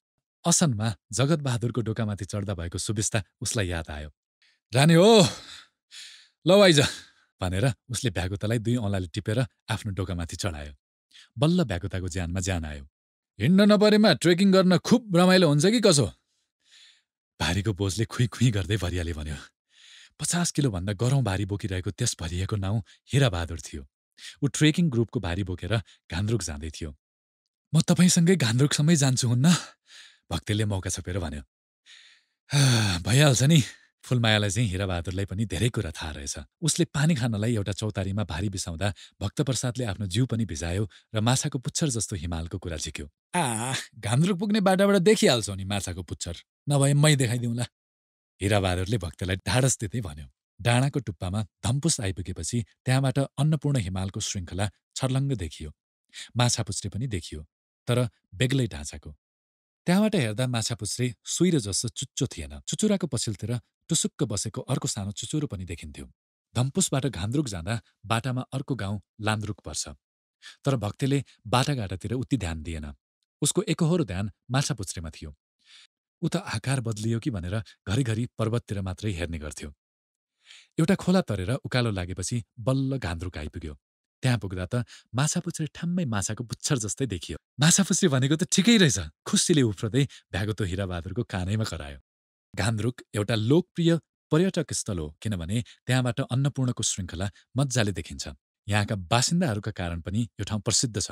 असनमा जगतबहादुरको डोकामाथि चढ्दा भएको सुविस्ता उसलाई याद आयो रानी हो लौ आइज भनेर उसले भ्यागुतालाई दुई औँलाले टिपेर आफ्नो डोकामाथि चढायो बल्ल भ्यागुताको ज्यानमा ज्यान आयो हिँड्न नपरेमा ट्रेकिङ गर्न खुब रमाइलो हुन्छ कि कसो भारीको बोझले खुइ खुइ गर्दै भरियाले भन्यो पचास किलोभन्दा गरौँ भारी बोकिरहेको त्यस भरिएको नाउँ हिराबहादुर थियो ऊ ट्रेकिङ ग्रुपको भारी बोकेर घान्द्रुक जाँदै थियो म तपाईँसँगै घान्द्रुकसम्मै जान्छु हुन्न भक्तेले मौका छोपेर भन्यो भइहाल्छ नि फुलमायालाई चाहिँ हिराबहादुरलाई पनि धेरै कुरा थाहा रहेछ उसले पानी खानलाई एउटा चौतारीमा भारी बिसाउँदा भक्तप्रसादले आफ्नो जिउ पनि भिजायो र माछाको पुच्छर जस्तो हिमालको कुरा झिक्यो आ घान्द्रुक पुग्ने बाटाबाट देखिहाल्छौ नि माछाको पुच्छर नभए मै देखाइदिउँला हिराबहादुरले भक्तलाई ढाडस दिँदै भन्यो डाँडाको टुप्पामा धम्पुस आइपुगेपछि त्यहाँबाट अन्नपूर्ण हिमालको श्रृङ्खला छर्लङ्ग देखियो माछापुच्छ्रे पनि देखियो तर बेग्लै ढाँचाको त्यहाँबाट हेर्दा माछापुच्छ्रे सुइर जस्तो चुच्चो थिएन चुचुराको पछिल्तिर टुसुक्क बसेको अर्को सानो चुचुरो पनि देखिन्थ्यो धम्पुसबाट घान्द्रुक जाँदा बाटामा अर्को गाउँ लान्द्रुक पर्छ तर भक्तेले बाटाघाटातिर उति ध्यान दिएन उसको एकहोरो ध्यान माछापुच्छ्रेमा थियो उता आकार बदलियो कि भनेर घरिघरि पर्वततिर मात्रै हेर्ने गर्थ्यो एउटा खोला तरेर उकालो लागेपछि बल्ल घान्द्रुक आइपुग्यो त्यहाँ पुग्दा त माछापुच्छ्रे ठ्याम्मै माछाको पुच्छर जस्तै देखियो माछापुच्छ्रे भनेको त ठिकै रहेछ खुसीले उफ्रदै भ्यागोतो हिराबहादुरको कानैमा करायो घान्द्रुक एउटा लोकप्रिय पर्यटक स्थल हो किनभने त्यहाँबाट अन्नपूर्णको श्रृङ्खला मजाले देखिन्छ यहाँका बासिन्दाहरूका कारण पनि यो ठाउँ प्रसिद्ध छ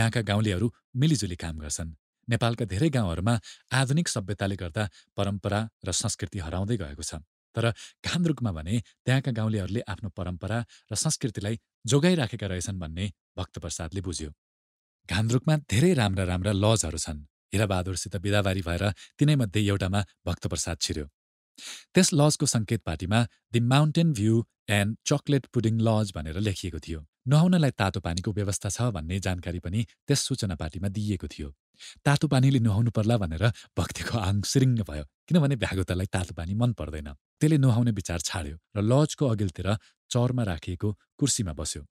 यहाँका गाउँलेहरू मिलिजुली काम गर्छन् नेपालका धेरै गाउँहरूमा आधुनिक सभ्यताले गर्दा परम्परा र संस्कृति हराउँदै गएको छ तर घान्द्रुकमा भने त्यहाँका गाउँलेहरूले आफ्नो परम्परा र संस्कृतिलाई जोगाइराखेका रहेछन् भन्ने भक्तप्रसादले बुझ्यो घान्द्रुकमा धेरै राम्रा राम्रा लजहरू छन् हिराबहादुरसित बिदाबारी भएर तिनैमध्ये एउटामा भक्तप्रसाद छिर्यो त्यस लजको सङ्केत पार्टीमा the mountain view and chocolate pudding lodge भनेर लेखिएको थियो नुहाउनलाई तातो पानीको व्यवस्था छ भन्ने जानकारी पनि त्यस सूचना पार्टीमा दिइएको थियो तातो पानीले नुहाउनु पर्ला भनेर भक्तिको आङ सिरिङ्ग भयो किनभने भ्यागुतालाई तातो पानी मन पर्दैन त्यसले नुहाउने विचार छाड्यो र लजको अघिल्तिर चरमा राखिएको कुर्सीमा बस्यो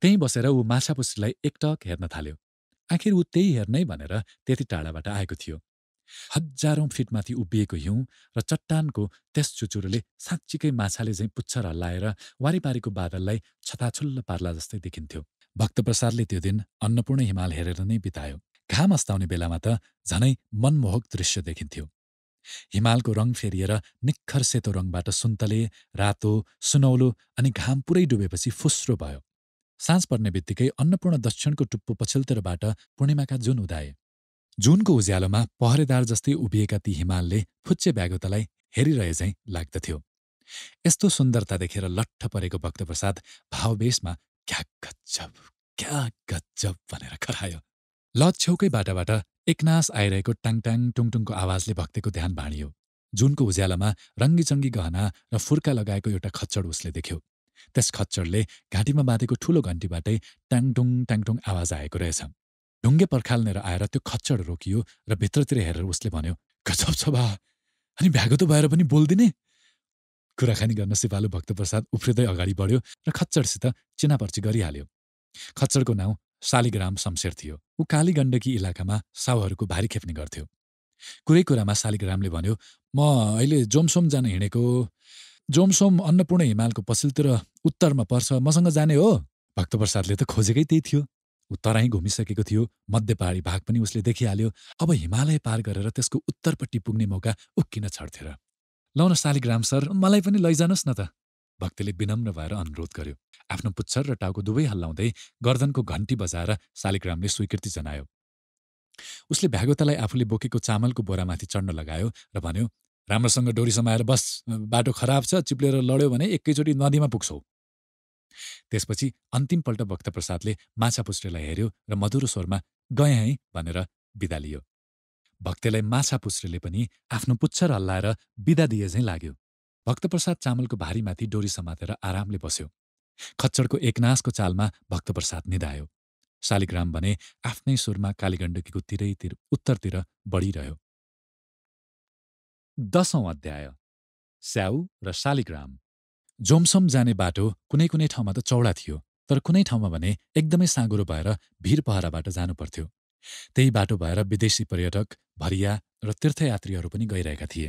त्यहीँ बसेर ऊ माछापुसीलाई एकटक हेर्न थाल्यो आखिर ऊ त्यही हेर्नै भनेर त्यति टाढाबाट आएको थियो हजारौँ फिटमाथि उभिएको हिउँ र चट्टानको त्यस चुचुरोले साँच्चीकै माछाले झैँ पुच्छर हल्लाएर वारिपारीको बादललाई छताछुल्ल पार्ला जस्तै देखिन्थ्यो भक्तप्रसादले त्यो दिन अन्नपूर्ण हिमाल हेरेर नै बितायो घाम अस्ताउने बेलामा त झनै मनमोहक दृश्य देखिन्थ्यो हिमालको रङ फेरिएर निखर सेतो रङबाट सुन्तले रातो सुनौलो अनि घाम पुरै डुबेपछि फुस्रो भयो साँझ पर्ने बित्तिकै अन्नपूर्ण दक्षिणको टुप्पो पछिल्तिरबाट पूर्णिमाका जुन उदाए जुनको उज्यालोमा पहरेदार जस्तै उभिएका ती हिमालले फुच्चे ब्यागोतालाई हेरिरहेझैँ लाग्दथ्यो यस्तो सुन्दरता देखेर लट्ठ परेको भक्तप्रसाद भाववेशमा क्या गजब क्या गजब भनेर करायो ल छेउकै बाटाबाट एकनास आइरहेको टाङटाङ टुङटुङको आवाजले भक्तको ध्यान भाँडियो जुनको उज्यालोमा रङ्गीचङ्गी गहना र फुर्का लगाएको एउटा खच्चड उसले देख्यो त्यस खच्चडले घाँटीमा बाँधेको ठूलो घन्टीबाटै ट्याङटुङ ट्याङटुङ आवाज आएको रहेछ ढुङ्गे पर्खाल्नेर आएर त्यो खच्चड रोकियो र भित्रतिर हेरेर उसले भन्यो गजब छ बा अनि भ्यागो त भएर पनि बोलिदिने कुराकानी गर्न सिपालु भक्तप्रसाद उफ्रिँदै अगाडि बढ्यो र खच्चडसित चिनापर्ची गरिहाल्यो खच्चडको नाउँ शालिग्राम शमशेर थियो ऊ कालीगण्डकी इलाकामा साहुहरूको भारी खेप्ने गर्थ्यो कुरै कुरामा शालिग्रामले भन्यो म अहिले जोमसोम जान हिँडेको जोमसोम अन्नपूर्ण हिमालको पछिल्लोतिर उत्तरमा पर्छ मसँग जाने हो भक्तप्रसादले त खोजेकै त्यही थियो ऊ तराई घुमिसकेको थियो मध्य पहाडी भाग पनि उसले देखिहाल्यो अब हिमालय पार गरेर त्यसको उत्तरपट्टि पुग्ने मौका उक्किन छड्थेर लौ न शालिग्राम सर मलाई पनि लैजानुहोस् न त भक्तले विनम्र भएर अनुरोध गर्यो आफ्नो पुच्छर र टाउको दुवै हल्लाउँदै गर्दनको घन्टी बजाएर शालिग्रामले स्वीकृति जनायो उसले भ्यागोतालाई आफूले बोकेको चामलको बोरामाथि चढ्न लगायो र भन्यो राम्रोसँग डोरी समाएर बस बाटो खराब छ चिप्लेर लड्यो भने एकैचोटि नदीमा पुग्छौ त्यसपछि अन्तिमपल्ट भक्तप्रसादले माछापुस्रेलाई हेऱ्यो र मधुरो स्वरमा गएँ है भनेर बिदा लियो भक्तेलाई माछापुस्रेले पनि आफ्नो पुच्छर हल्लाएर बिदा दिए झैँ लाग्यो भक्तप्रसाद चामलको भारीमाथि डोरी समातेर आरामले बस्यो खच्चडको एकनासको चालमा भक्तप्रसाद निधायो शालिग्राम भने आफ्नै सुरमा कालीगण्डकीको तिरैतिर उत्तरतिर बढिरह्यो दशौं अध्याय स्याउ र शालिग्राम जोमसम जाने बाटो कुनै कुनै ठाउँमा त चौडा थियो तर कुनै ठाउँमा भने एकदमै साँगुरो भएर भिर पहराबाट जानुपर्थ्यो त्यही बाटो भएर विदेशी पर्यटक भरिया र तीर्थयात्रीहरू पनि गइरहेका थिए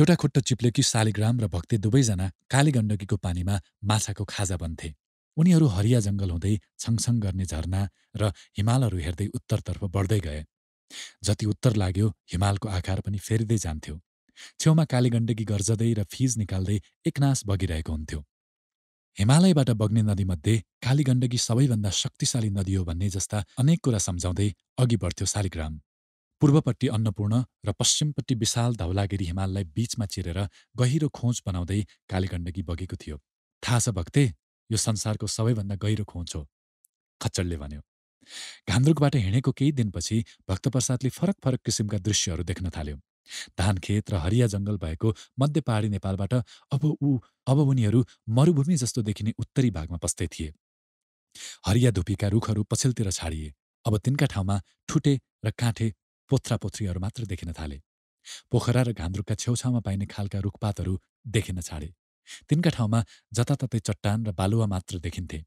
एउटा खुट्टा चिप्लेकी शालिग्राम र भक्ति दुवैजना काली गण्डकीको पानीमा माछाको खाजा बन्थे उनीहरू हरिया जङ्गल हुँदै छङछङ गर्ने झरना र हिमालहरू हेर्दै उत्तरतर्फ बढ्दै गए जति उत्तर लाग्यो हिमालको आकार पनि फेरिँदै जान्थ्यो छेउमा कालीगण्डकी गर्जदै र फिज निकाल्दै एकनाश बगिरहेको हुन्थ्यो हिमालयबाट बग्ने नदीमध्ये कालीगण्डकी सबैभन्दा शक्तिशाली नदी हो भन्ने जस्ता अनेक कुरा सम्झाउँदै अघि बढ्थ्यो शालिग्राम पूर्वपट्टि अन्नपूर्ण र पश्चिमपट्टि विशाल धौलागिरी हिमाललाई बीचमा चिरेर गहिरो खोज बनाउँदै कालीगण्डकी बगेको थियो थाहा छ भक्ते यो संसारको सबैभन्दा गहिरो खोज हो खच्चडले भन्यो घान्द्रुकबाट हिँडेको केही दिनपछि भक्तप्रसादले फरक फरक किसिमका दृश्यहरू देख्न थाल्यो धानखेत र हरिया जङ्गल भएको मध्य पहाडी नेपालबाट अब ऊ अब उनीहरू मरूभूमि जस्तो देखिने उत्तरी भागमा पस्दै थिए हरिया धुपीका रुखहरू पछिल्तिर छाडिए अब तिनका ठाउँमा ठुटे र काँठे पोथ्रा पोथ्रीहरू मात्र देखिन थाले पोखरा र घान्द्रुकका छेउछाउमा पाइने खालका रुखपातहरू देखिन छाडे तिनका ठाउँमा जताततै चट्टान र बालुवा मात्र देखिन्थे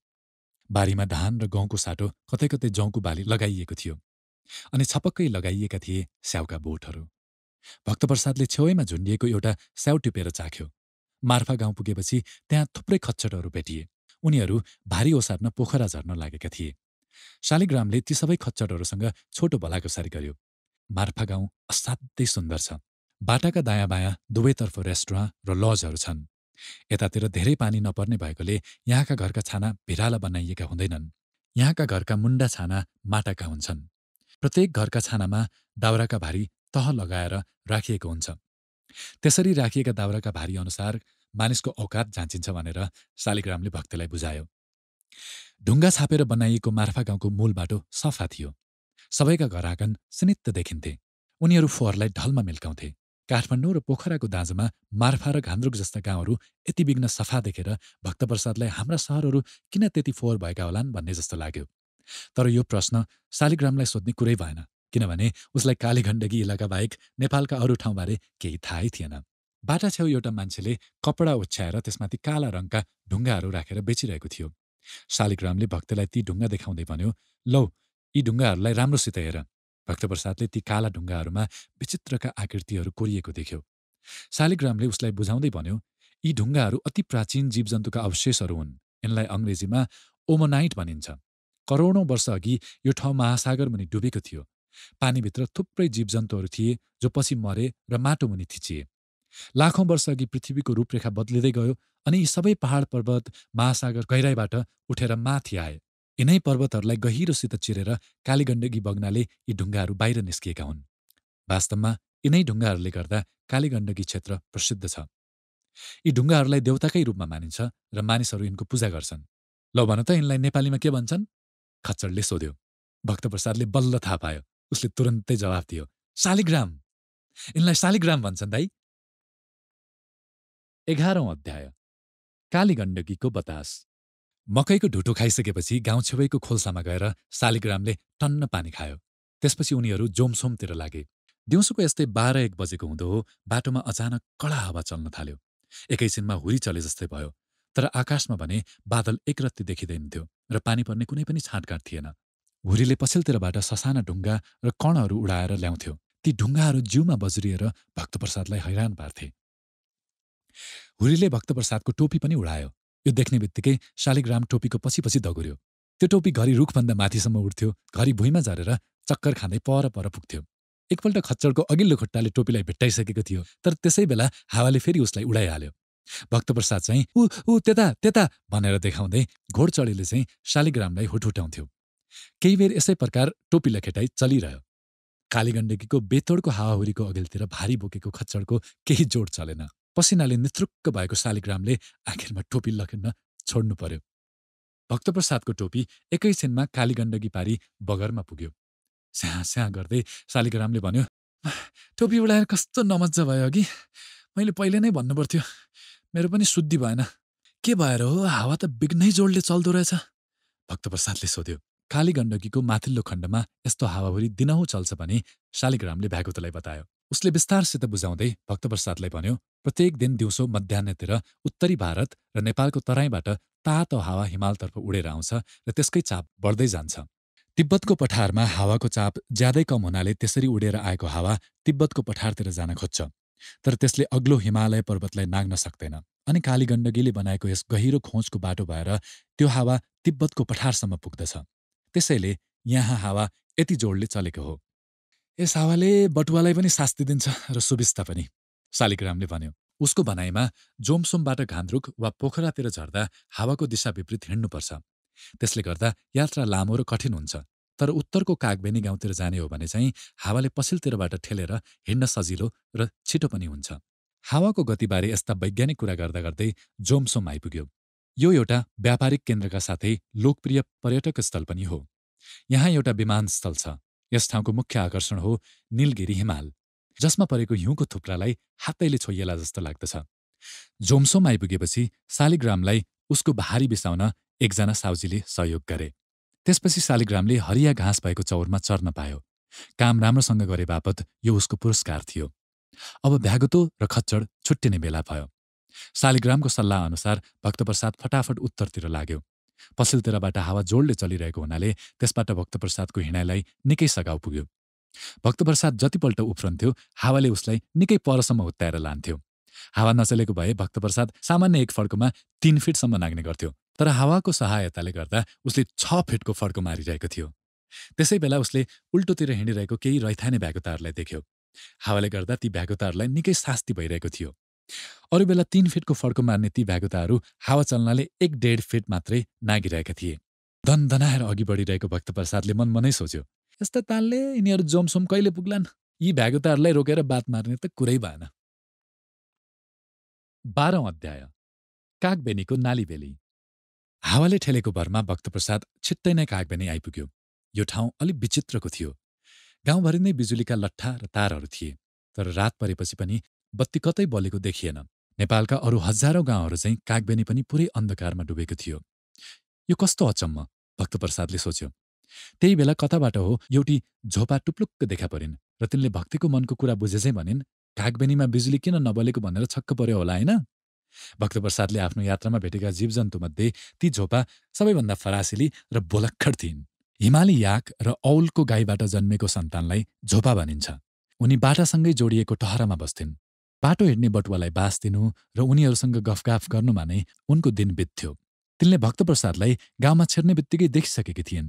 बारीमा धान र गहुँको साटो कतै कतै जौँको बाली लगाइएको थियो अनि छपक्कै लगाइएका थिए स्याउका बोटहरू भक्तप्रसादले छेउमा झुन्डिएको एउटा स्याउ टिपेर चाख्यो मार्फा गाउँ पुगेपछि त्यहाँ थुप्रै खच्चडहरू भेटिए उनीहरू भारी ओसार्न पोखरा झर्न लागेका थिए शालिग्रामले ती सबै खच्चडहरूसँग छोटो भलाकोसारी गर्यो मार्फा गाउँ असाध्यै सुन्दर छ बाटाका दायाँ बायाँ दुवैतर्फ रेस्टुराँ र लजहरू छन् यतातिर धेरै पानी नपर्ने भएकोले यहाँका घरका छाना भिराला बनाइएका हुँदैनन् यहाँका घरका मुन्डा छाना माटाका हुन्छन् प्रत्येक घरका छानामा दाउराका भारी तह लगाएर राखिएको हुन्छ त्यसरी राखिएका दाउराका भारी अनुसार मानिसको औकात जाँचिन्छ भनेर शालिग्रामले भक्तलाई बुझायो ढुङ्गा छापेर बनाइएको मार्फा गाउँको मूल बाटो सफा थियो सबैका घर आँगन स्नित्त देखिन्थे उनीहरू फोहोरलाई ढलमा मिल्काउँथे काठमाडौँ र पोखराको दाँजोमा मार्फा र घान्द्रुक जस्ता गाउँहरू यति विघ्न सफा देखेर भक्तप्रसादलाई हाम्रा सहरहरू किन त्यति फोहोर भएका होलान् भन्ने जस्तो लाग्यो तर यो प्रश्न शालिग्रामलाई सोध्ने कुरै भएन किनभने उसलाई कालीगण्डकी इलाका बाहेक नेपालका अरू ठाउँबारे केही थाहै थिएन बाटा छेउ एउटा मान्छेले कपडा ओछ्याएर त्यसमाथि काला रङका ढुङ्गाहरू राखेर बेचिरहेको थियो शालिग्रामले भक्तलाई ती ढुङ्गा देखाउँदै भन्यो लौ यी ढुङ्गाहरूलाई राम्रोसित हेर भक्तप्रसादले ती काला ढुङ्गाहरूमा विचित्रका आकृतिहरू कोरिएको देख्यो शालिग्रामले उसलाई बुझाउँदै भन्यो यी ढुङ्गाहरू अति प्राचीन जीवजन्तुका अवशेषहरू हुन् यिनलाई अङ्ग्रेजीमा ओमोनाइट भनिन्छ करोडौँ अघि यो ठाउँ महासागर मुनि डुबेको थियो पानीभित्र थुप्रै जीवजन्तुहरू थिए जो पछि मरे र माटो मुनि थिचिए लाखौँ अघि पृथ्वीको रूपरेखा बद्लिँदै गयो अनि यी सबै पहाड पर्वत महासागर गहिराईबाट उठेर माथि आए यिनै पर्वतहरूलाई गहिरोसित चिरेर कालीगण्डकी बग्नाले यी ढुङ्गाहरू बाहिर निस्किएका हुन् वास्तवमा यिनै ढुङ्गाहरूले गर्दा कालीगण्डकी क्षेत्र प्रसिद्ध छ यी ढुङ्गाहरूलाई देउताकै रूपमा मानिन्छ र मानिसहरू यिनको पूजा गर्छन् ल भन त यिनलाई नेपालीमा के भन्छन् खच्चडले सोध्यो भक्तप्रसादले बल्ल थाहा पायो उसले तुरन्तै जवाफ दियो शालिग्राम यिनलाई शालिग्राम भन्छन् दाई एघारौँ अध्याय कालीगण्डकीको बतास मकैको ढुटो खाइसकेपछि गाउँ छेउको खोल्सामा गएर शालिग्रामले टन्न पानी खायो त्यसपछि उनीहरू जोमसोमतिर लागे दिउँसोको यस्तै बाह्र एक बजेको हुँदो हो बाटोमा अचानक कडा हावा चल्न थाल्यो एकैछिनमा हुरी चले जस्तै भयो तर आकाशमा भने बादल एकरत्ती देखिँदैनथ्यो र पानी पर्ने कुनै पनि छाँटकाँट थिएन हुरीले पछिल्तिरबाट ससाना ढुङ्गा र कणहरू उडाएर ल्याउँथ्यो ती ढुङ्गाहरू जिउमा बज्रिएर भक्तप्रसादलाई हैरान पार्थे हुरीले भक्तप्रसादको टोपी पनि उडायो यो देख्ने बित्तिकै शालिग्राम टोपीको पछि पछि दगुर्यो त्यो टोपी घरि रुखभन्दा माथिसम्म उठ्थ्यो घरि भुइँमा झरेर चक्कर खाँदै पर पर पुग्थ्यो एकपल्ट खच्चडको अघिल्लो खुट्टाले टोपीलाई भेट्टाइसकेको थियो तर त्यसै बेला हावाले फेरि उसलाई उडाइहाल्यो भक्तप्रसाद चाहिँ ऊ ऊ त्यता त्यता भनेर देखाउँदै घोडचडीले चाहिँ शालिग्रामलाई हुटहुटाउँथ्यो केही बेर यसै प्रकार टोपी लखेटाइ चलिरह्यो कालीगण्डकीको बेतोडको हावाहुरीको अघिल्तिर भारी बोकेको खच्चडको केही जोड चलेन पसिनाले निथुक्क भएको शालिग्रामले आखिरमा टोपी लखिन्न छोड्नु पर्यो भक्तप्रसादको टोपी एकैछिनमा काली गण्डकी पारी बगरमा पुग्यो स्याहाँ स्याहाँ गर्दै शालिग्रामले भन्यो टोपी उडाएर कस्तो नमजा भयो अघि मैले पहिले नै भन्नु पर्थ्यो मेरो पनि शुद्धि भएन के भएर हो हावा त बिग्नै जोडले चल्दो रहेछ भक्तप्रसादले सोध्यो कालीगण्डकीको माथिल्लो खण्डमा यस्तो हावाभरि दिनहुँ चल्छ भने शालिग्रामले भ्यागुतलाई बतायो उसले विस्तारसित बुझाउँदै भक्तप्रसादलाई भन्यो प्रत्येक दिन दिउँसो मध्याहतिर उत्तरी भारत र नेपालको तराईबाट तातो हावा हिमालतर्फ उडेर आउँछ र त्यसकै चाप बढ्दै जान्छ तिब्बतको पठारमा हावाको चाप ज्यादै कम हुनाले त्यसरी उडेर आएको हावा तिब्बतको पठारतिर जान खोज्छ तर त्यसले अग्लो हिमालय पर्वतलाई नाग्न सक्दैन अनि कालीगण्डकीले बनाएको यस गहिरो खोजको बाटो भएर त्यो हावा तिब्बतको पठारसम्म पुग्दछ त्यसैले यहाँ हावा यति जोडले चलेको हो यस हावाले बटुवालाई पनि शास्ति दिन्छ र सुविस्ता पनि शालिग्रामले भन्यो उसको भनाइमा जोमसोमबाट घान्द्रुक वा पोखरातिर झर्दा हावाको दिशा विपरीत हिँड्नुपर्छ त्यसले गर्दा यात्रा लामो र कठिन हुन्छ तर उत्तरको कागबेनी गाउँतिर जाने हो भने चाहिँ हावाले पछिल्तिरबाट ठेलेर हिँड्न सजिलो र छिटो पनि हुन्छ हावाको गतिबारे यस्ता वैज्ञानिक कुरा गर्दा गर्दै जोमसोम आइपुग्यो यो एउटा व्यापारिक केन्द्रका साथै लोकप्रिय पर्यटक स्थल पनि हो यहाँ एउटा विमानस्थल छ यस ठाउँको मुख्य आकर्षण हो निलगिरी हिमाल जसमा परेको हिउँको थुप्रालाई हातैले छोइएला जस्तो लाग्दछ जोमसोम आइपुगेपछि शालिग्रामलाई उसको भारी बिसाउन एकजना साउजीले सहयोग गरे त्यसपछि शालिग्रामले हरिया घाँस भएको चौरमा चर्न पायो काम राम्रोसँग गरे बापत यो उसको पुरस्कार थियो अब भ्यागुतो र खच्चड छुट्टिने बेला भयो शालिग्रामको सल्लाह अनुसार भक्तप्रसाद फटाफट उत्तरतिर लाग्यो पसिलतिरबाट हावा जोडले चलिरहेको हुनाले त्यसबाट भक्तप्रसादको हिँडाइलाई निकै सघाउ पुग्यो भक्तप्रसाद जतिपल्ट उफ्रन्थ्यो हावाले उसलाई निकै परसम्म हुत्याएर लान्थ्यो हावा नचलेको भए भक्तप्रसाद सामान्य एक फड्कोमा तीन फिटसम्म नाग्ने गर्थ्यो तर हावाको सहायताले गर्दा उसले छ फिटको फड्को मारिरहेको थियो त्यसै बेला उसले उल्टोतिर हिँडिरहेको केही रैथाने भ्यागुताहरूलाई देख्यो हावाले गर्दा ती भ्यागुताहरूलाई निकै शास्ति भइरहेको थियो अरू बेला तीन फिटको फड्को मार्ने ती भ्यागुताहरू हावा चल्नाले एक डेढ फिट मात्रै नागिरहेका थिए धनधनाएर अघि बढिरहेको भक्तप्रसादले मनमनै सोच्यो यस्ता तालले यिनीहरू जोमसोम कहिले पुग्लान् यी भ्यागुताहरूलाई रोकेर बात मार्ने त कुरै भएन बाह्रौँ अध्याय कागबेनीको नालीबेली हावाले ठेलेको भरमा भक्तप्रसाद छिट्टै नै कागबेनी आइपुग्यो यो ठाउँ अलिक विचित्रको थियो गाउँभरि नै बिजुलीका लट्ठा र तारहरू थिए तर रात परेपछि पनि बत्ती कतै बलेको देखिएन नेपालका अरू हजारौँ गाउँहरू चाहिँ कागबेनी पनि पुरै अन्धकारमा डुबेको थियो यो कस्तो अचम्म भक्तप्रसादले सोच्यो त्यही बेला कताबाट हो एउटी झोपा टुप्लुक्क देखा परिन् र तिनले भक्तिको मनको कुरा बुझे भनिन् कागबेनीमा बिजुली किन नबलेको भनेर छक्क पर्यो होला होइन भक्तप्रसादले आफ्नो यात्रामा भेटेका जीवजन्तुमध्ये ती झोपा सबैभन्दा फरासिली र बोलक्खड थिइन् हिमाली याक र औलको गाईबाट जन्मेको सन्तानलाई झोपा भनिन्छ उनी बाटासँगै जोडिएको टहरामा बस्थिन् बाटो हिँड्ने बटुवालाई बास दिनु र उनीहरूसँग गफगाफ गर्नुमा नै उनको दिन बित्थ्यो तिनले भक्तप्रसादलाई गाउँमा छिर्ने बित्तिकै देखिसकेकी थिइन्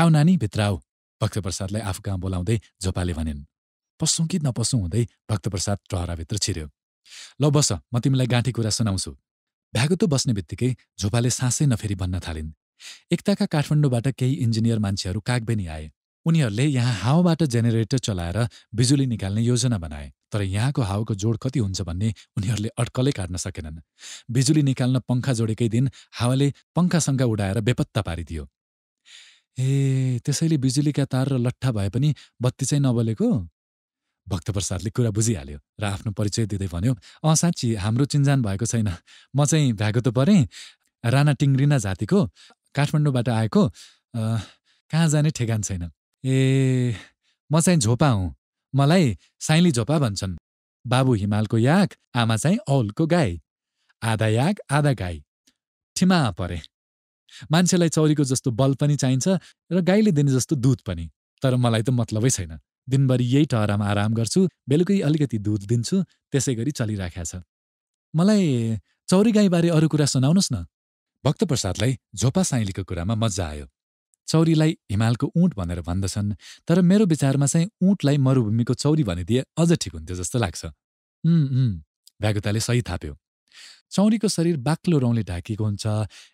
आऊ नानी भित्र आऊ भक्तप्रसादलाई आफू गाउँ बोलाउँदै झोपाले भनिन् पसौँ कि नपसौँ हुँदै भक्तप्रसाद टहराभित्र छिर्यो ल बस म तिमीलाई गाँठी कुरा सुनाउँछु भ्यागुतो बस्ने बित्तिकै झोपाले सासै नफेरि भन्न थालिन् एकताका काठमाडौँबाट केही इन्जिनियर मान्छेहरू कागबेनी आए उनीहरूले यहाँ हावाबाट जेनेरेटर चलाएर बिजुली निकाल्ने योजना बनाए तर यहाँको हावाको जोड कति हुन्छ भन्ने उनीहरूले अड्कलै काट्न सकेनन् बिजुली निकाल्न पङ्खा जोडेकै दिन हावाले पङ्खासङ्खा उडाएर बेपत्ता पारिदियो ए त्यसैले बिजुलीका तार र लट्ठा भए पनि बत्ती चाहिँ नबलेको भक्तप्रसादले कुरा बुझिहाल्यो र आफ्नो परिचय दिँदै भन्यो अँ साँच्ची हाम्रो चिन्जान भएको छैन म चाहिँ भ्यागो त परेँ राणा टिङ्ग्रिना जातिको काठमाडौँबाट आएको कहाँ जाने ठेगान छैन ए म चाहिँ झोपा हुँ मलाई साइली झोपा भन्छन् बाबु हिमालको याक आमा चाहिँ औलको गाई आधा याक आधा गाई ठिमा परे मान्छेलाई चौरीको जस्तो बल पनि चाहिन्छ र गाईले दिने जस्तो दुध पनि तर मलाई त मतलबै छैन दिनभरि यही टहरामा आराम गर्छु बेलुकै अलिकति दुध दिन्छु त्यसै गरी चलिराखेको छ मलाई चौरी गाईबारे अरू कुरा सुनाउनुहोस् न भक्तप्रसादलाई झोपा साइलीको कुरामा मजा आयो चौरीलाई हिमालको उँट भनेर भन्दछन् तर मेरो विचारमा चाहिँ उँटलाई मरुभूमिको चौरी भनिदिए अझ ठिक हुन्थ्यो जस्तो लाग्छ भ्यागुताले सही थाप्यो चौरीको शरीर बाक्लो रौँले ढाकिएको हुन्छ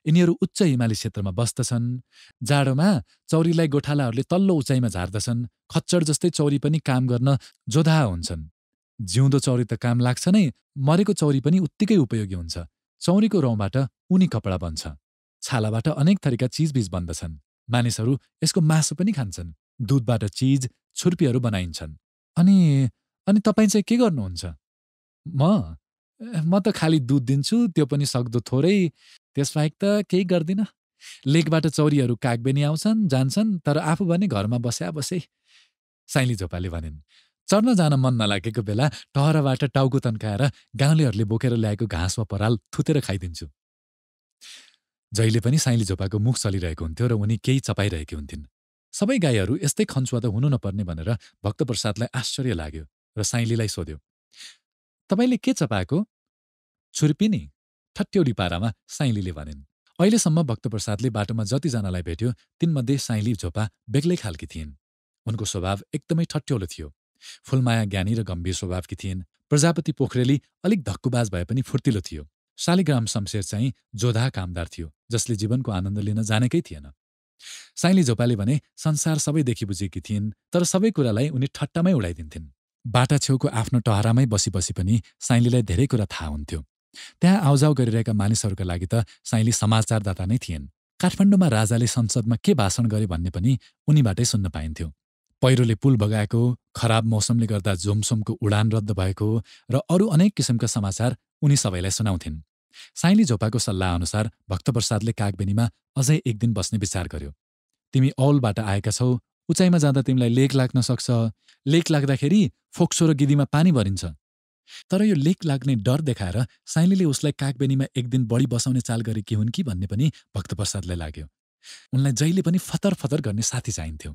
यिनीहरू उच्च हिमाली क्षेत्रमा बस्दछन् जाडोमा चौरीलाई गोठालाहरूले तल्लो उचाइमा झार्दछन् खच्चड जस्तै चौरी पनि काम गर्न जोधा हुन्छन् जिउँदो चौरी त काम लाग्छ नै मरेको चौरी पनि उत्तिकै उपयोगी हुन्छ चौरीको रौँबाट उनी कपडा बन्छ छालाबाट अनेक थरीका चिजबिज बन्दछन् मानिसहरू यसको मासु पनि खान्छन् दुधबाट चिज छुर्पीहरू बनाइन्छन् अनि अनि तपाईँ चाहिँ के गर्नुहुन्छ म म त खालि दुध दिन्छु त्यो पनि सक्दो थोरै त्यसबाहेक त केही गर्दिनँ लेकबाट चौरीहरू कागबेनी आउँछन् जान्छन् तर आफू भने घरमा बस्या बसे साइली झोपाले भनिन् चढ्न जान मन नलागेको बेला टहरबाट टाउको तन्काएर गाउँलेहरूले बोकेर ल्याएको घाँस वा पराल थुतेर खाइदिन्छु जहिले पनि साइली झोपाको मुख चलिरहेको हुन्थ्यो र उनी केही चपाइरहेकी हुन्थिन् सबै गाईहरू यस्तै खन्चुवा त हुनु नपर्ने भनेर भक्तप्रसादलाई आश्चर्य लाग्यो र साइलीलाई सोध्यो तपाईँले के चपाएको छुर्पी नि ठट्यौली पारामा साइलीले भनिन् अहिलेसम्म भक्तप्रसादले बाटोमा जतिजनालाई भेट्यो तिनमध्ये साइली झोपा बेग्लै खालकी थिइन् उनको स्वभाव एकदमै ठट्यौलो थियो फुलमाया ज्ञानी र गम्भीर स्वभावकी थिइन् प्रजापति पोखरेली अलिक धक्कुबाज भए पनि फुर्तिलो थियो शालिग्राम शमशेर चाहिँ जोधा कामदार थियो जसले जीवनको आनन्द लिन जानेकै थिएन साइली झोपाले भने संसार सबैदेखि बुझेकी थिइन् तर सबै कुरालाई उनी ठट्टामै उडाइदिन्थिन् बाटा छेउको आफ्नो टहरामै बसी बसी पनि साइलीलाई धेरै कुरा थाहा हुन्थ्यो त्यहाँ आउजाउ गरिरहेका मानिसहरूका लागि त साइली समाचारदाता नै थिएन काठमाडौँमा राजाले संसदमा के भाषण गरे भन्ने पनि उनीबाटै सुन्न पाइन्थ्यो पहिरोले पुल बगाएको खराब मौसमले गर्दा झोमसोमको उडान रद्द भएको र अरू अनेक किसिमका समाचार उनी सबैलाई सुनाउँथिन् साइली झोपाको सल्लाह अनुसार भक्तप्रसादले कागबेनीमा अझै एक दिन बस्ने विचार गर्यो तिमी औलबाट आएका छौ उचाइमा जाँदा तिमीलाई लेक लाग्न सक्छ लेक लाग्दाखेरि फोक्सो र गिदीमा पानी भरिन्छ तर यो लेक लाग्ने डर देखाएर साइलीले उसलाई कागबेनीमा एक दिन बढी बसाउने चाल गरेकी हुन् कि भन्ने पनि भक्तप्रसादलाई लाग्यो उनलाई जहिले पनि फतर फतर गर्ने साथी चाहिन्थ्यो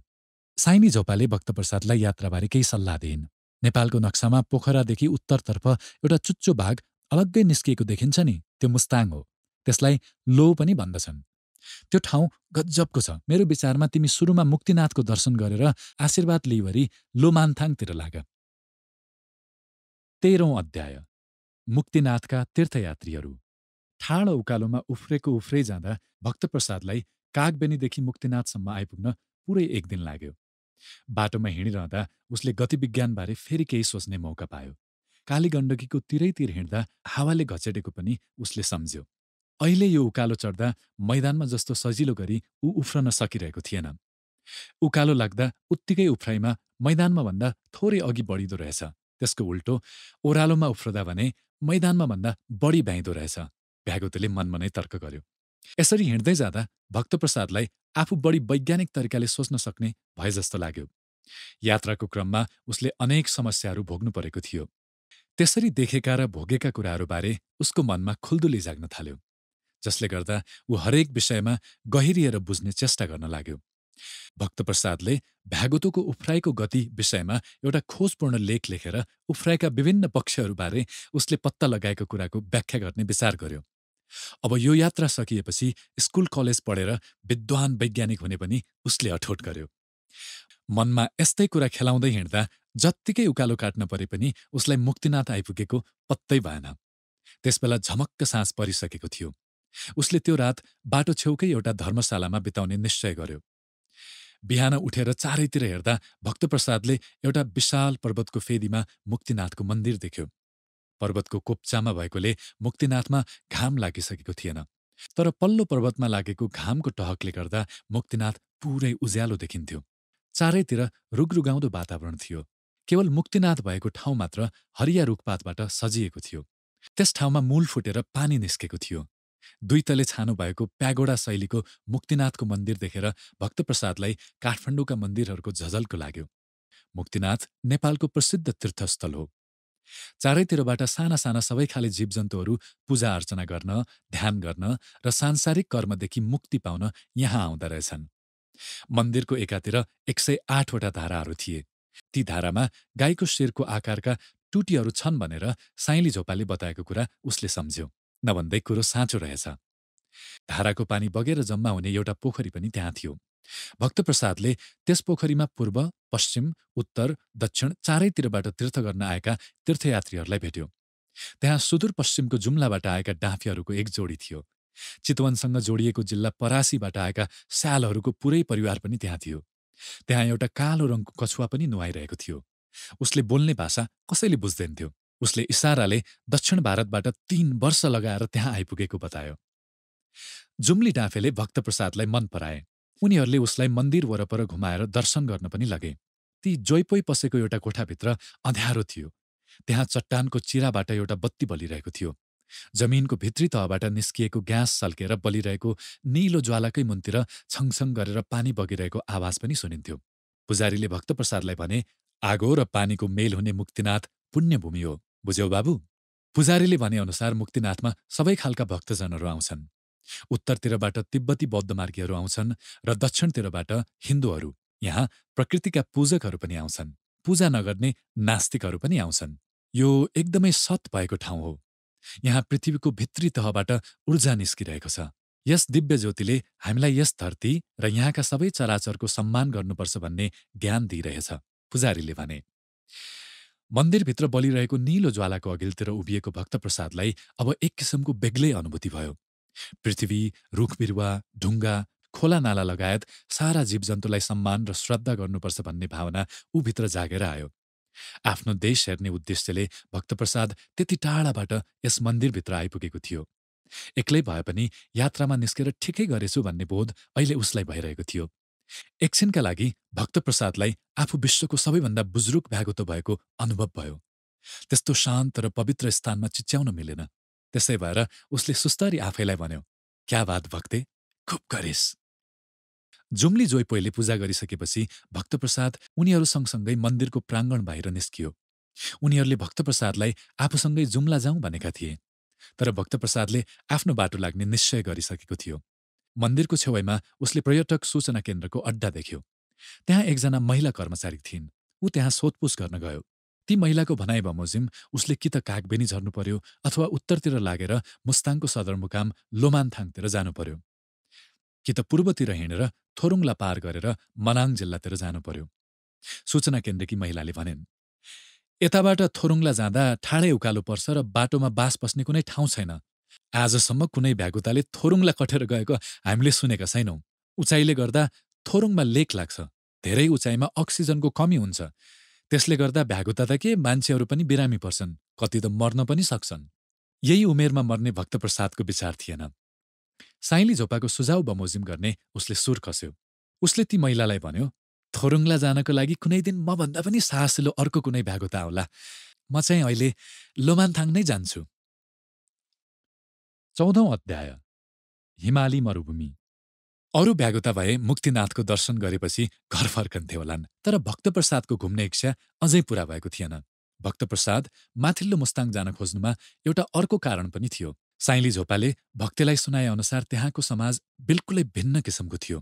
साइनी झोपाले भक्तप्रसादलाई यात्राबारे केही सल्लाह दिइन् नेपालको नक्सामा पोखरादेखि उत्तरतर्फ एउटा चुच्चो भाग अलग्गै निस्किएको देखिन्छ नि त्यो मुस्ताङ हो त्यसलाई लो पनि भन्दछन् त्यो ठाउँ गजबको छ मेरो विचारमा तिमी सुरुमा मुक्तिनाथको दर्शन गरेर आशीर्वाद लिइवरी लोमान्थाङतिर लाग तेह्रौँ अध्याय मुक्तिनाथका तीर्थयात्रीहरू ठाडो उकालोमा उफ्रेको उफ्रै जाँदा भक्तप्रसादलाई कागबेनीदेखि मुक्तिनाथसम्म आइपुग्न पुरै एक दिन लाग्यो बाटोमा हिँडिरहँदा उसले गतिविज्ञानबारे फेरि केही सोच्ने मौका पायो काली गण्डकीको तिरैतिर हिँड्दा हावाले घचेटेको पनि उसले सम्झ्यो अहिले यो उकालो चढ्दा मैदानमा जस्तो सजिलो गरी ऊ उफ्रन सकिरहेको थिएन उकालो लाग्दा उत्तिकै उफ्राइमा मैदानमा भन्दा थोरै अघि बढिँदो रहेछ त्यसको उल्टो ओह्रालोमा उफ्रदा भने मैदानमा भन्दा बढी भ्याइँदो रहेछ भ्यागोतेले मनमा नै तर्क गर्यो यसरी हिँड्दै जाँदा भक्तप्रसादलाई आफू बढी वैज्ञानिक तरिकाले सोच्न सक्ने भए जस्तो लाग्यो यात्राको क्रममा उसले अनेक समस्याहरू भोग्नु परेको थियो त्यसरी देखेका र भोगेका कुराहरूबारे उसको मनमा खुल्दुली जाग्न थाल्यो जसले गर्दा ऊ हरेक विषयमा गहिरिएर बुझ्ने चेष्टा गर्न लाग्यो भक्तप्रसादले भ्यागुतोको उफ्राईको गति विषयमा एउटा खोजपूर्ण लेख लेखेर उफ्राइका विभिन्न पक्षहरूबारे उसले पत्ता लगाएको कुराको व्याख्या गर्ने विचार गर्यो अब यो यात्रा सकिएपछि स्कुल कलेज पढेर विद्वान वैज्ञानिक हुने पनि उसले अठोट गर्यो मनमा यस्तै कुरा खेलाउँदै हिँड्दा जत्तिकै उकालो काट्न परे पनि उसलाई मुक्तिनाथ आइपुगेको पत्तै भएन त्यसबेला झमक्क सास परिसकेको थियो उसले त्यो रात बाटो छेउकै एउटा धर्मशालामा बिताउने निश्चय गर्यो बिहान उठेर चारैतिर हेर्दा भक्तप्रसादले एउटा विशाल पर्वतको फेदीमा मुक्तिनाथको मन्दिर देख्यो पर्वतको कोप्चामा भएकोले मुक्तिनाथमा घाम लागिसकेको थिएन तर पल्लो पर्वतमा लागेको घामको टहकले गर्दा मुक्तिनाथ पुरै उज्यालो देखिन्थ्यो चारैतिर रुगरुगाउँदो वातावरण थियो केवल मुक्तिनाथ भएको ठाउँ मात्र हरिया रुखपातबाट सजिएको थियो त्यस ठाउँमा मूल फुटेर पानी निस्केको थियो दुई तले छानु भएको प्यागोडा शैलीको मुक्तिनाथको मन्दिर देखेर भक्तप्रसादलाई काठमाडौँका मन्दिरहरूको झझल्को लाग्यो मुक्तिनाथ नेपालको प्रसिद्ध तीर्थस्थल हो चारैतिरबाट साना साना सबै खाले जीवजन्तुहरू पूजा अर्चना गर्न ध्यान गर्न र सांसारिक कर्मदेखि मुक्ति पाउन यहाँ आउँदा रहेछन् मन्दिरको एकातिर एक सय आठवटा धाराहरू थिए ती धारामा गाईको शिरको आकारका टुटीहरू छन् भनेर साइली झोपाले बताएको कुरा उसले सम्झ्यो नभन्दै कुरो साँचो रहेछ धाराको पानी बगेर जम्मा हुने एउटा पोखरी पनि त्यहाँ थियो भक्तप्रसादले त्यस पोखरीमा पूर्व पश्चिम उत्तर दक्षिण चारैतिरबाट तीर्थ गर्न आएका तीर्थयात्रीहरूलाई भेट्यो त्यहाँ सुदूरपश्चिमको जुम्लाबाट आएका डाँफेहरूको एक जोडी थियो चितवनसँग जोडिएको जिल्ला परासीबाट आएका स्यालहरूको पुरै परिवार पनि त्यहाँ थियो त्यहाँ एउटा कालो रङको कछुवा पनि नुहाइरहेको थियो उसले बोल्ने भाषा कसैले बुझ्दैनथ्यो उसले इसाराले दक्षिण भारतबाट तीन वर्ष लगाएर त्यहाँ आइपुगेको बतायो जुम्ली डाँफेले भक्तप्रसादलाई मन पराए उनीहरूले उसलाई मन्दिर वरपर घुमाएर दर्शन गर्न पनि लगे ती जोइपोइ पसेको एउटा कोठाभित्र अँध्यारो थियो त्यहाँ चट्टानको चिराबाट एउटा बत्ती बलिरहेको थियो जमिनको भित्री तहबाट निस्किएको ग्यास सल्केर बलिरहेको निलो ज्वालाकै मुनतिर छङछङ गरेर पानी बगिरहेको आवाज पनि सुनिन्थ्यो पुजारीले भक्तप्रसादलाई भने आगो र पानीको मेल हुने मुक्तिनाथ पुण्यभूमि हो बुझ्यौ बाबु पुजारीले भनेअनुसार मुक्तिनाथमा सबै खालका भक्तजनहरू आउँछन् उत्तरतिरबाट तिब्बती बौद्ध मार्गीहरू आउँछन् र दक्षिणतिरबाट हिन्दूहरू यहाँ प्रकृतिका पूजकहरू पनि आउँछन् पूजा नगर्ने नास्तिकहरू पनि आउँछन् यो एकदमै सत भएको ठाउँ हो यहाँ पृथ्वीको भित्री तहबाट ऊर्जा निस्किरहेको छ यस दिव्य ज्योतिले हामीलाई यस धरती र यहाँका सबै चराचरको सम्मान गर्नुपर्छ भन्ने ज्ञान दिइरहेछ पुजारीले भने मन्दिरभित्र बलिरहेको निलो ज्वालाको अघिल्तिर उभिएको भक्तप्रसादलाई अब एक किसिमको बेग्लै अनुभूति भयो पृथ्वी रुख बिरुवा ढुङ्गा खोला नाला लगायत सारा जीवजन्तुलाई सम्मान र श्रद्धा गर्नुपर्छ भन्ने भावना ऊभित्र जागेर आयो आफ्नो देश हेर्ने उद्देश्यले भक्तप्रसाद त्यति टाढाबाट यस मन्दिरभित्र आइपुगेको थियो एक्लै भए पनि यात्रामा निस्केर ठिकै गरेछु भन्ने बोध अहिले उसलाई भइरहेको थियो एकछिनका लागि भक्तप्रसादलाई आफू विश्वको सबैभन्दा बुजुर्ग त भएको अनुभव भयो त्यस्तो शान्त र पवित्र स्थानमा चिच्याउन मिलेन त्यसै भएर उसले सुस्तरी आफैलाई भन्यो क्या बात भक्ते खुब गरिस् जुम्ली जोइपोइले पूजा गरिसकेपछि भक्तप्रसाद उनीहरू सँगसँगै मन्दिरको प्राङ्गण बाहिर निस्कियो उनीहरूले भक्तप्रसादलाई आफूसँगै जुम्ला जाउँ भनेका थिए तर भक्तप्रसादले आफ्नो बाटो लाग्ने निश्चय गरिसकेको थियो मन्दिरको छेउमा उसले पर्यटक सूचना केन्द्रको अड्डा देख्यो त्यहाँ एकजना महिला कर्मचारी थिइन् ऊ त्यहाँ सोधपुछ गर्न गयो ती महिलाको भनाइ बमोजिम उसले कि त कागबेनी झर्नु पर्यो अथवा उत्तरतिर लागेर मुस्ताङको सदरमुकाम लोमानथाङतिर जानु पर्यो कि त पूर्वतिर हिँडेर थोरुङला पार गरेर मनाङ जिल्लातिर जानु पर्यो सूचना केन्द्रकी महिलाले भनिन् यताबाट थोरुङला जाँदा ठाडै उकालो पर्छ र बाटोमा बास पस्ने कुनै ठाउँ छैन आजसम्म कुनै भ्यागुताले थोरुङला कठेर गएको हामीले सुनेका छैनौँ उचाइले गर्दा थोरुङमा लेक लाग्छ धेरै उचाइमा अक्सिजनको कमी हुन्छ त्यसले गर्दा भ्यागुता त के मान्छेहरू पनि बिरामी पर्छन् कति त मर्न पनि सक्छन् यही उमेरमा मर्ने भक्तप्रसादको विचार थिएन साइली झोपाको सुझाव बमोजिम गर्ने उसले सुर खस्यो उसले ती महिलालाई भन्यो थोरुङला जानको लागि कुनै दिन मभन्दा पनि साहसिलो अर्को कुनै भ्यागुता आउला म चाहिँ अहिले लोमानथाङ नै जान्छु चौधौँ अध्याय हिमाली मरुभूमि अरू भ्यागुता भए मुक्तिनाथको दर्शन गरेपछि घर फर्कन्थे होलान् तर भक्तप्रसादको घुम्ने इच्छा अझै पूरा भएको थिएन भक्तप्रसाद माथिल्लो मुस्ताङ जान खोज्नुमा एउटा अर्को कारण पनि थियो साइली झोपाले भक्तिलाई सुनाएअनुसार त्यहाँको समाज बिल्कुलै भिन्न किसिमको थियो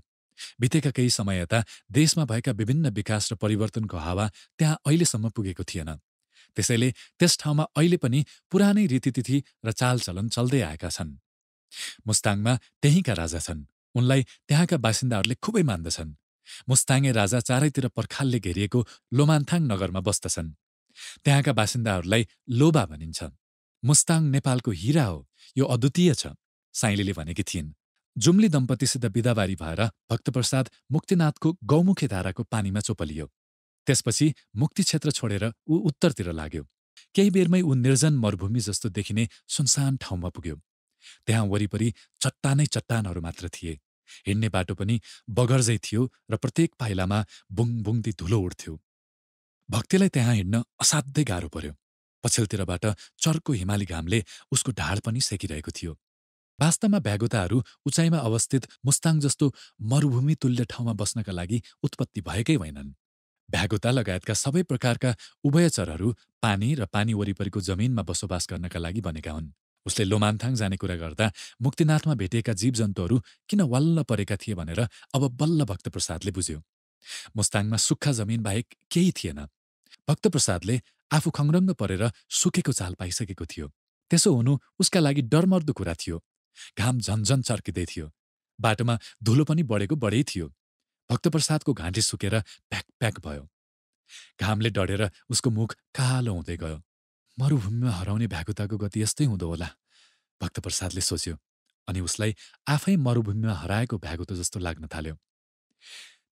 बितेका केही समय यता देशमा भएका विभिन्न विकास र परिवर्तनको हावा त्यहाँ अहिलेसम्म पुगेको थिएन त्यसैले त्यस ठाउँमा अहिले पनि पुरानै रीतितिथि र चालचलन चल्दै आएका छन् मुस्ताङमा त्यहीँका राजा छन् उनलाई त्यहाँका बासिन्दाहरूले खुबै मान्दछन् मुस्ताङे राजा चारैतिर पर्खालले घेरिएको लोमान्थाङ नगरमा बस्दछन् त्यहाँका बासिन्दाहरूलाई लोबा भनिन्छन् मुस्ताङ नेपालको हिरा हो यो अद्वितीय छ साइलेले भनेकी थिइन् जुम्ली दम्पतिसित बिदाबारी भएर भक्तप्रसाद मुक्तिनाथको गौमुखे धाराको पानीमा चोपलियो त्यसपछि मुक्ति क्षेत्र छोडेर ऊ उत्तरतिर लाग्यो केही बेरमै ऊ निर्जन मरुभूमि जस्तो देखिने सुनसान ठाउँमा पुग्यो त्यहाँ वरिपरि चट्टानै चट्टानहरू मात्र थिए हिँड्ने बाटो पनि बगर्जै थियो र प्रत्येक पाइलामा बुङ बुङ्दी धुलो उड्थ्यो भक्तिलाई त्यहाँ हिँड्न असाध्यै गाह्रो पर्यो पछिल्तिरबाट चर्को हिमाली घामले उसको ढाड पनि सेकिरहेको थियो वास्तवमा भ्यागुताहरू उचाइमा अवस्थित मुस्ताङ जस्तो मरूभूमि तुल्य ठाउँमा बस्नका लागि उत्पत्ति भएकै होइनन् भ्यागुता लगायतका सबै प्रकारका उभयचरहरू पानी र पानी वरिपरिको जमिनमा बसोबास गर्नका लागि बनेका हुन् उसले लोमान्थाङ जाने कुरा गर्दा मुक्तिनाथमा भेटिएका जीवजन्तुहरू किन वल्ल परेका थिए भनेर अब बल्ल भक्तप्रसादले बुझ्यो मुस्ताङमा सुक्खा जमिन बाहेक केही थिएन भक्तप्रसादले आफू खङ्ग परेर सुकेको चाल पाइसकेको थियो त्यसो हुनु उसका लागि डरमर्दो कुरा थियो घाम झन्झन चर्किँदै थियो बाटोमा धुलो पनि बढेको बढै थियो भक्तप्रसादको घाँटी सुकेर प्याक प्याक भयो घामले डढेर उसको मुख कालो हुँदै गयो मरुभूमिमा हराउने भ्याकुताको गति यस्तै हुँदो होला भक्तप्रसादले सोच्यो अनि उसलाई आफै मरुभूमिमा हराएको भ्यागुता जस्तो लाग्न थाल्यो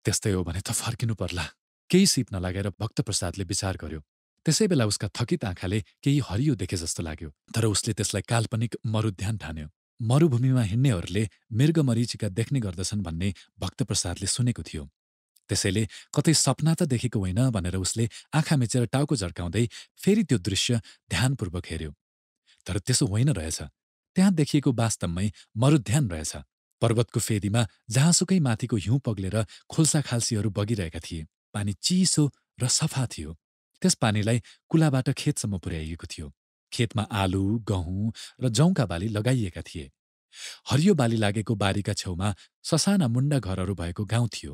त्यस्तै हो भने त फर्किनु पर्ला केही सिप नलागेर भक्तप्रसादले विचार गर्यो त्यसै बेला उसका थकित आँखाले केही हरियो देखे जस्तो लाग्यो तर उसले त्यसलाई काल्पनिक मरुध्यान ठान्यो मरुभूमिमा हिँड्नेहरूले मृगमरिचिका देख्ने गर्दछन् भन्ने भक्तप्रसादले सुनेको थियो त्यसैले कतै सपना त देखेको होइन भनेर उसले आँखा मिचेर टाउको झर्काउँदै फेरि त्यो दृश्य ध्यानपूर्वक हेऱ्यो तर त्यसो होइन रहेछ त्यहाँ देखिएको वास्तवमै मरुध्यान रहेछ पर्वतको फेदीमा जहाँसुकै माथिको हिउँ पग्लेर खोल्सा खाल्सीहरू बगिरहेका थिए पानी चिसो र सफा थियो त्यस पानीलाई कुलाबाट खेतसम्म पुर्याइएको थियो खेतमा आलु गहुँ र जौका बाली लगाइएका थिए हरियो बाली लागेको बारीका छेउमा ससाना मुन्डा घरहरू भएको गाउँ थियो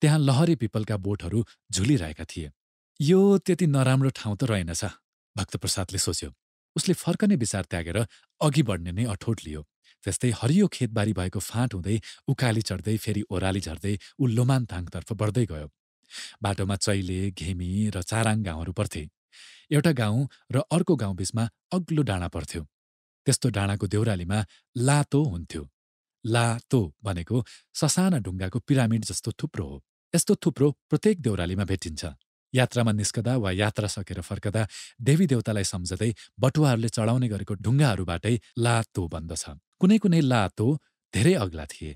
त्यहाँ लहरे पिपलका बोटहरू झुलिरहेका थिए यो त्यति नराम्रो ठाउँ त रहेनछ भक्तप्रसादले सोच्यो उसले फर्कने विचार त्यागेर अघि बढ्ने नै अठोट लियो त्यस्तै हरियो खेतबारी भएको फाँट हुँदै उकाली चढ्दै फेरि ओह्राली झर्दै ऊ लोमानथाङतर्फ बढ्दै गयो बाटोमा चैले घेमी र चाराङ गाउँहरू पर्थे एउटा गाउँ र अर्को गाउँबीचमा अग्लो डाँडा पर्थ्यो त्यस्तो डाँडाको देउरालीमा लातो हुन्थ्यो लातो भनेको ससाना ढुङ्गाको पिरामिड जस्तो थुप्रो हो यस्तो थुप्रो प्रत्येक देउरालीमा भेटिन्छ यात्रामा निस्कदा वा यात्रा सकेर फर्कदा देवी देवतालाई सम्झदै बटुवाहरूले चढाउने गरेको ढुङ्गाहरूबाटै लातो बन्दछ कुनै कुनै लातो धेरै अग्ला थिए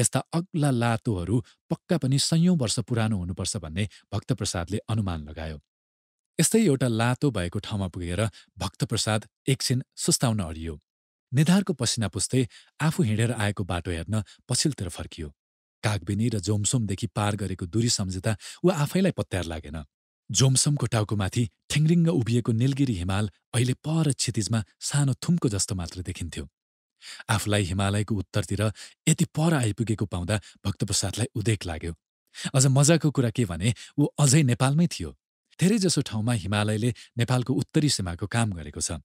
यस्ता अग्ला लातोहरू पक्का पनि सयौँ वर्ष पुरानो हुनुपर्छ भन्ने भक्तप्रसादले अनुमान लगायो यस्तै एउटा लातो भएको ठाउँमा पुगेर भक्तप्रसाद एकछिन सुस्ताउन अडियो निधारको पसिना पुस्दै आफू हिँडेर आएको बाटो हेर्न पछिल्तिर फर्कियो कागबिनी र जोमसोमदेखि पार गरेको दूरी सम्झिँदा ऊ आफैलाई पत्यार लागेन जोमसोमको टाउकोमाथि ठेङ्रिङ्ग उभिएको निलगिरी हिमाल अहिले पर क्षितिजमा सानो थुम्को जस्तो मात्र देखिन्थ्यो आफूलाई हिमालयको उत्तरतिर यति पर आइपुगेको पाउँदा भक्तप्रसादलाई उदेक लाग्यो अझ मजाको कुरा के भने ऊ अझै नेपालमै थियो धेरैजसो ठाउँमा हिमालयले नेपालको उत्तरी सीमाको काम गरेको छ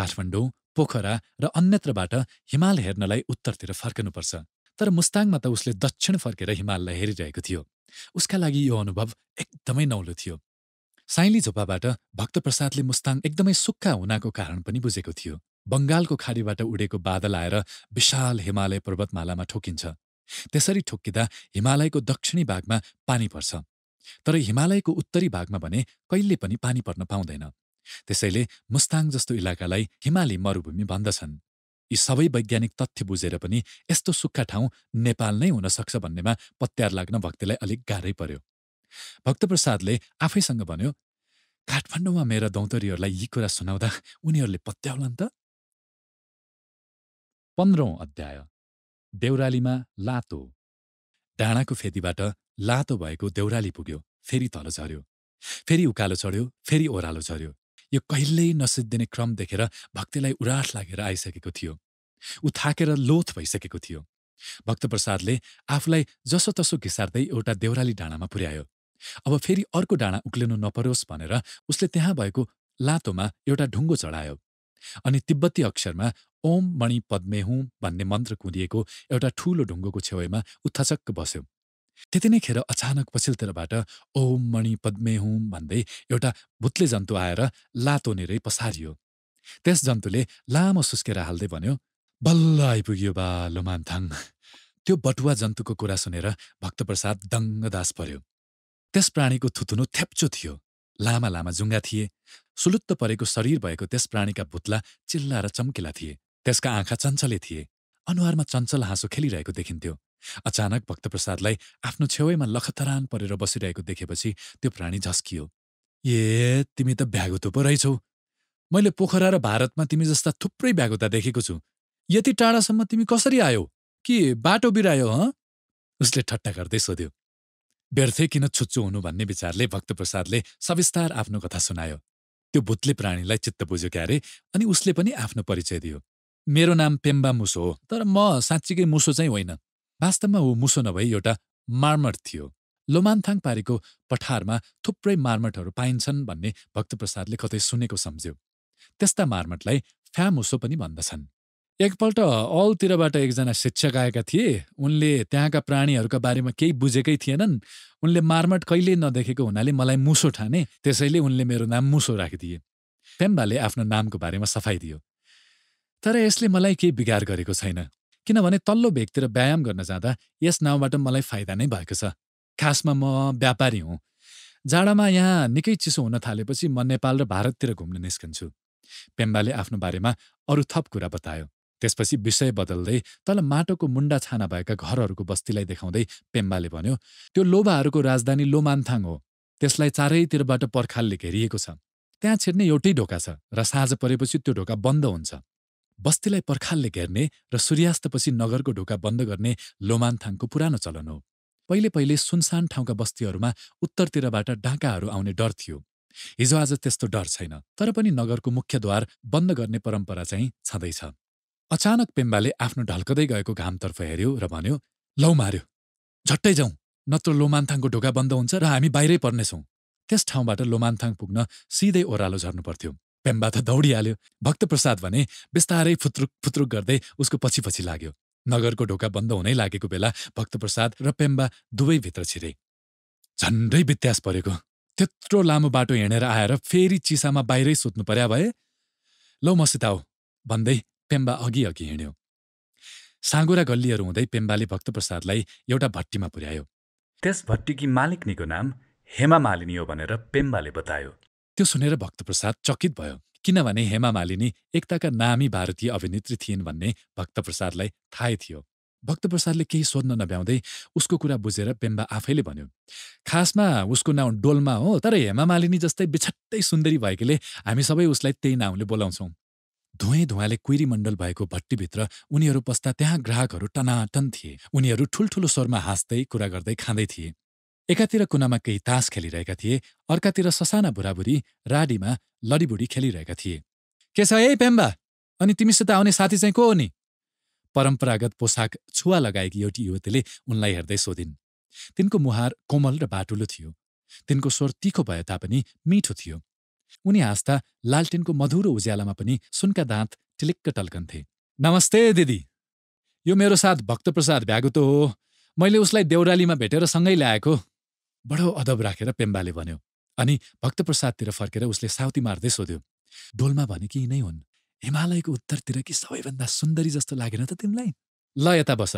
काठमाडौँ पोखरा र अन्यत्रबाट हिमाल हेर्नलाई उत्तरतिर फर्कनुपर्छ तर मुस्ताङमा त उसले दक्षिण फर्केर हिमाललाई हेरिरहेको थियो उसका लागि यो अनुभव एकदमै नौलो थियो साइली झोपाबाट भक्तप्रसादले मुस्ताङ एकदमै सुक्खा हुनाको कारण पनि बुझेको थियो बङ्गालको खाडीबाट उडेको बादल आएर विशाल हिमालय पर्वतमालामा ठोकिन्छ त्यसरी ठोक्किँदा हिमालयको दक्षिणी भागमा पानी पर्छ तर हिमालयको उत्तरी भागमा भने कहिले पनि पानी पर्न पाउँदैन त्यसैले मुस्ताङ जस्तो इलाकालाई हिमाली मरूभूमि भन्दछन् यी सबै वैज्ञानिक तथ्य बुझेर पनि यस्तो सुक्खा ठाउँ नेपाल नै हुन सक्छ भन्नेमा पत्यार लाग्न भक्तिलाई अलिक गाह्रै पर्यो भक्तप्रसादले आफैसँग भन्यो काठमाडौँमा मेरा दौतरीहरूलाई यी कुरा सुनाउँदा उनीहरूले पत्याउला त पन्ध्रौँ अध्याय देउरालीमा लातो डाँडाको फेदीबाट लातो भएको देउराली पुग्यो फेरि तल झर्यो फेरि उकालो चढ्यो फेरि ओह्रालो चढ्यो यो कहिल्यै नसिद्धिने क्रम देखेर भक्तिलाई उराट लागेर आइसकेको थियो ऊ थाकेर लोथ भइसकेको थियो भक्तप्रसादले आफूलाई जसोतसो घिसार्दै एउटा देउराली डाँडामा पुर्यायो अब फेरि अर्को डाँडा उक्लिनु नपरोस् भनेर उसले त्यहाँ भएको लातोमा एउटा ढुङ्गो चढायो अनि तिब्बती अक्षरमा ओम मणि पद्मे हुँ भन्ने मन्त्र कुदिएको एउटा ठूलो ढुङ्गोको छेउमा उत्थचक्क बस्यो त्यति नै खेर अचानक पछिल्तिरबाट ओम मणि पद्मे हुँ भन्दै एउटा भुत्ले जन्तु आएर लातो निरै पसारियो त्यस जन्तुले लामो सुस्केर हाल्दै भन्यो बल्ल आइपुग्यो बा लोमान्थाङ त्यो बटुवा जन्तुको कुरा सुनेर भक्तप्रसाद दङ्गदास पर्यो त्यस प्राणीको थुतुनु थ्याप्चो थियो लामा लामा जुङ्गा थिए सुलुत्त परेको शरीर भएको त्यस प्राणीका भुत्ला चिल्ला र चम्किला थिए त्यसका आँखा चञ्चले थिए अनुहारमा चञ्चल हाँसो खेलिरहेको देखिन्थ्यो अचानक भक्तप्रसादलाई आफ्नो छेउमा लखतरान परेर बसिरहेको देखेपछि त्यो प्राणी झस्कियो ए तिमी त भ्यागुतो पो रहेछौ मैले पोखरा र भारतमा तिमी जस्ता थुप्रै भ्यागुता देखेको छु यति टाढासम्म तिमी कसरी आयो कि बाटो बिरायो हँ उसले ठट्टा गर्दै सोध्यो व्यर्थे किन छुच्चो हुनु भन्ने विचारले भक्तप्रसादले सविस्तार आफ्नो कथा सुनायो त्यो भूतले प्राणीलाई चित्त बुझ्यो क्यारे अनि उसले पनि आफ्नो परिचय दियो मेरो नाम पेम्बा मुसो हो तर म साँच्चीकै मुसो चाहिँ होइन वास्तवमा ऊ मुसो नभई एउटा मार्मट थियो लोमान्थाङ पारेको पठारमा थुप्रै मार्मटहरू पाइन्छन् भन्ने भक्तप्रसादले कतै सुनेको सम्झ्यो त्यस्ता मार्मटलाई फ्यामुसो पनि भन्दछन् एकपल्ट अलतिरबाट एकजना शिक्षक आएका थिए उनले त्यहाँका प्राणीहरूका बारेमा केही बुझेकै थिएनन् उनले मार्मट कहिल्यै नदेखेको हुनाले मलाई मुसो ठाने त्यसैले उनले मेरो नाम मुसो राखिदिए फेम्बाले आफ्नो नामको बारेमा सफाइदियो तर यसले मलाई केही बिगार गरेको छैन किनभने तल्लो भेगतिर व्यायाम गर्न जाँदा यस नाउँबाट मलाई फाइदा नै भएको छ खासमा म व्यापारी हुँ जाडामा यहाँ निकै चिसो हुन थालेपछि म नेपाल र भारततिर घुम्न निस्कन्छु पेम्बाले आफ्नो बारेमा अरू थप कुरा बतायो त्यसपछि विषय बदल्दै तल माटोको मुन्डा छाना भएका घरहरूको बस्तीलाई देखाउँदै पेम्बाले भन्यो त्यो लोभाहरूको राजधानी लोमान्थाङ हो त्यसलाई चारैतिरबाट पर्खालले घेरिएको छ त्यहाँ छिर्ने एउटै ढोका छ र साँझ परेपछि त्यो ढोका बन्द हुन्छ बस्तीलाई पर्खालले घेर्ने र सूर्यास्तपछि नगरको ढोका बन्द गर्ने लोमानथाङको पुरानो चलन हो पहिले पहिले सुनसान ठाउँका बस्तीहरूमा उत्तरतिरबाट डाँकाहरू आउने डर थियो हिजो आज त्यस्तो डर छैन तर पनि नगरको मुख्यद्वार बन्द गर्ने परम्परा चाहिँ छँदैछ अचानक पेम्बाले आफ्नो ढल्कदै गएको घामतर्फ हेऱ्यो र भन्यो लौ मार्यो झट्टै जाउँ नत्र लोमानथाङको ढोका बन्द हुन्छ र हामी बाहिरै पर्नेछौँ त्यस ठाउँबाट लोमानथाङ पुग्न सिधै ओह्रालो झर्नु पर्थ्यो पेम्बा त दौडिहाल्यो भक्त प्रसाद भने बिस्तारै फुत्रुक फुत्रुक गर्दै उसको पछि पछि लाग्यो नगरको ढोका बन्द हुनै लागेको बेला भक्तप्रसाद र पेम्बा दुवैभित्र छिरे झन्डै वित्यास परेको त्यत्रो लामो बाटो हिँडेर आएर फेरि चिसामा बाहिरै सुत्नु पर्या भए लौ मसित आऊ भन्दै पेम्बा अघि अघि हिँड्यो साँगुरा गल्लीहरू हुँदै पेम्बाले भक्तप्रसादलाई एउटा भट्टीमा पुर्यायो त्यस भट्टीकी मालिकनीको नाम हेमा मालिनी हो भनेर पेम्बाले बतायो त्यो सुनेर भक्तप्रसाद चकित भयो किनभने हेमा मालिनी एकताका नामी भारतीय अभिनेत्री थिइन् भन्ने भक्तप्रसादलाई थाहै थियो भक्तप्रसादले केही सोध्न नभ्याउँदै उसको कुरा बुझेर पेम्बा आफैले भन्यो खासमा उसको नाउँ डोल्मा हो तर हेमा मालिनी जस्तै बिछट्टै सुन्दरी भएकोले हामी सबै उसलाई त्यही नाउँले बोलाउँछौँ धुएँ धुवाले कुइरी मण्डल भएको भट्टीभित्र उनीहरू पस्दा त्यहाँ ग्राहकहरू टनाटन थिए उनीहरू ठुल्ठुलो स्वरमा हाँस्दै कुरा गर्दै खाँदै थिए एकातिर कुनामा केही तास खेलिरहेका थिए अर्कातिर ससाना बुढाबुढी राडीमा लडीबुडी खेलिरहेका थिए के छ है पेम्बा अनि तिमीसित आउने साथी चाहिँ को हो नि परम्परागत पोसाक छुवा लगाएकी एउटी युवतीले उनलाई हेर्दै सोधिन् तिनको मुहार कोमल र बाटुलो थियो तिनको स्वर तिखो भए तापनि मिठो थियो उनी हाँस्दा लालटिनको मधुरो उज्यालामा पनि सुनका दाँत टिलिक्क टल्कन्थे नमस्ते दिदी यो मेरो साथ भक्तप्रसाद भ्यागुतो हो मैले उसलाई देउरालीमा भेटेर सँगै ल्याएको बडो अदब राखेर पेम्बाले भन्यो अनि भक्तप्रसादतिर फर्केर उसले साउती मार्दै सोध्यो डोलमा भने कि यिनै हुन् हिमालयको उत्तरतिर कि सबैभन्दा सुन्दरी जस्तो लागेन त तिमीलाई ल यता बस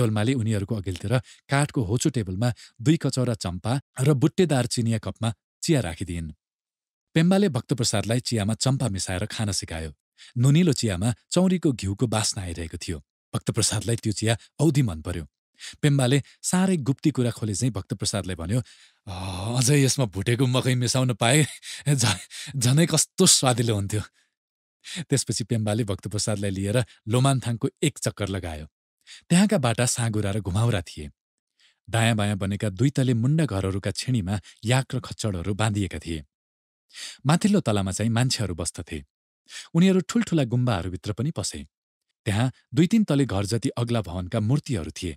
डोल्माले उनीहरूको अघिल्तिर काठको होचो टेबलमा दुई कचौरा चम्पा र बुट्टेदार चिनिया कपमा चिया राखिदिइन् पेम्बाले भक्तप्रसादलाई चियामा चम्पा मिसाएर खान सिकायो नुनिलो चियामा चौरीको घिउको बास्ना आइरहेको थियो भक्तप्रसादलाई त्यो चिया औधी मन पर्यो पेम्बाले साह्रै गुप्ती कुरा खोले चाहिँ भक्तप्रसादलाई भन्यो अझै यसमा भुटेको मकै मिसाउन पाए झनै कस्तो स्वादिलो हुन्थ्यो त्यसपछि पेम्बाले भक्तप्रसादलाई लिएर लोमानथाङको एक चक्कर लगायो त्यहाँका बाटा साँगुरा र घुमाउरा थिए दायाँ बायाँ बनेका दुई तले मुन्डा घरहरूका छिणीमा याक र खच्चडहरू बाँधिएका थिए माथिल्लो तलामा चाहिँ मान्छेहरू बस्दथे उनीहरू ठुल्ठुला गुम्बाहरूभित्र पनि पसे त्यहाँ दुई तीन तले घर जति अग्ला भवनका मूर्तिहरू थिए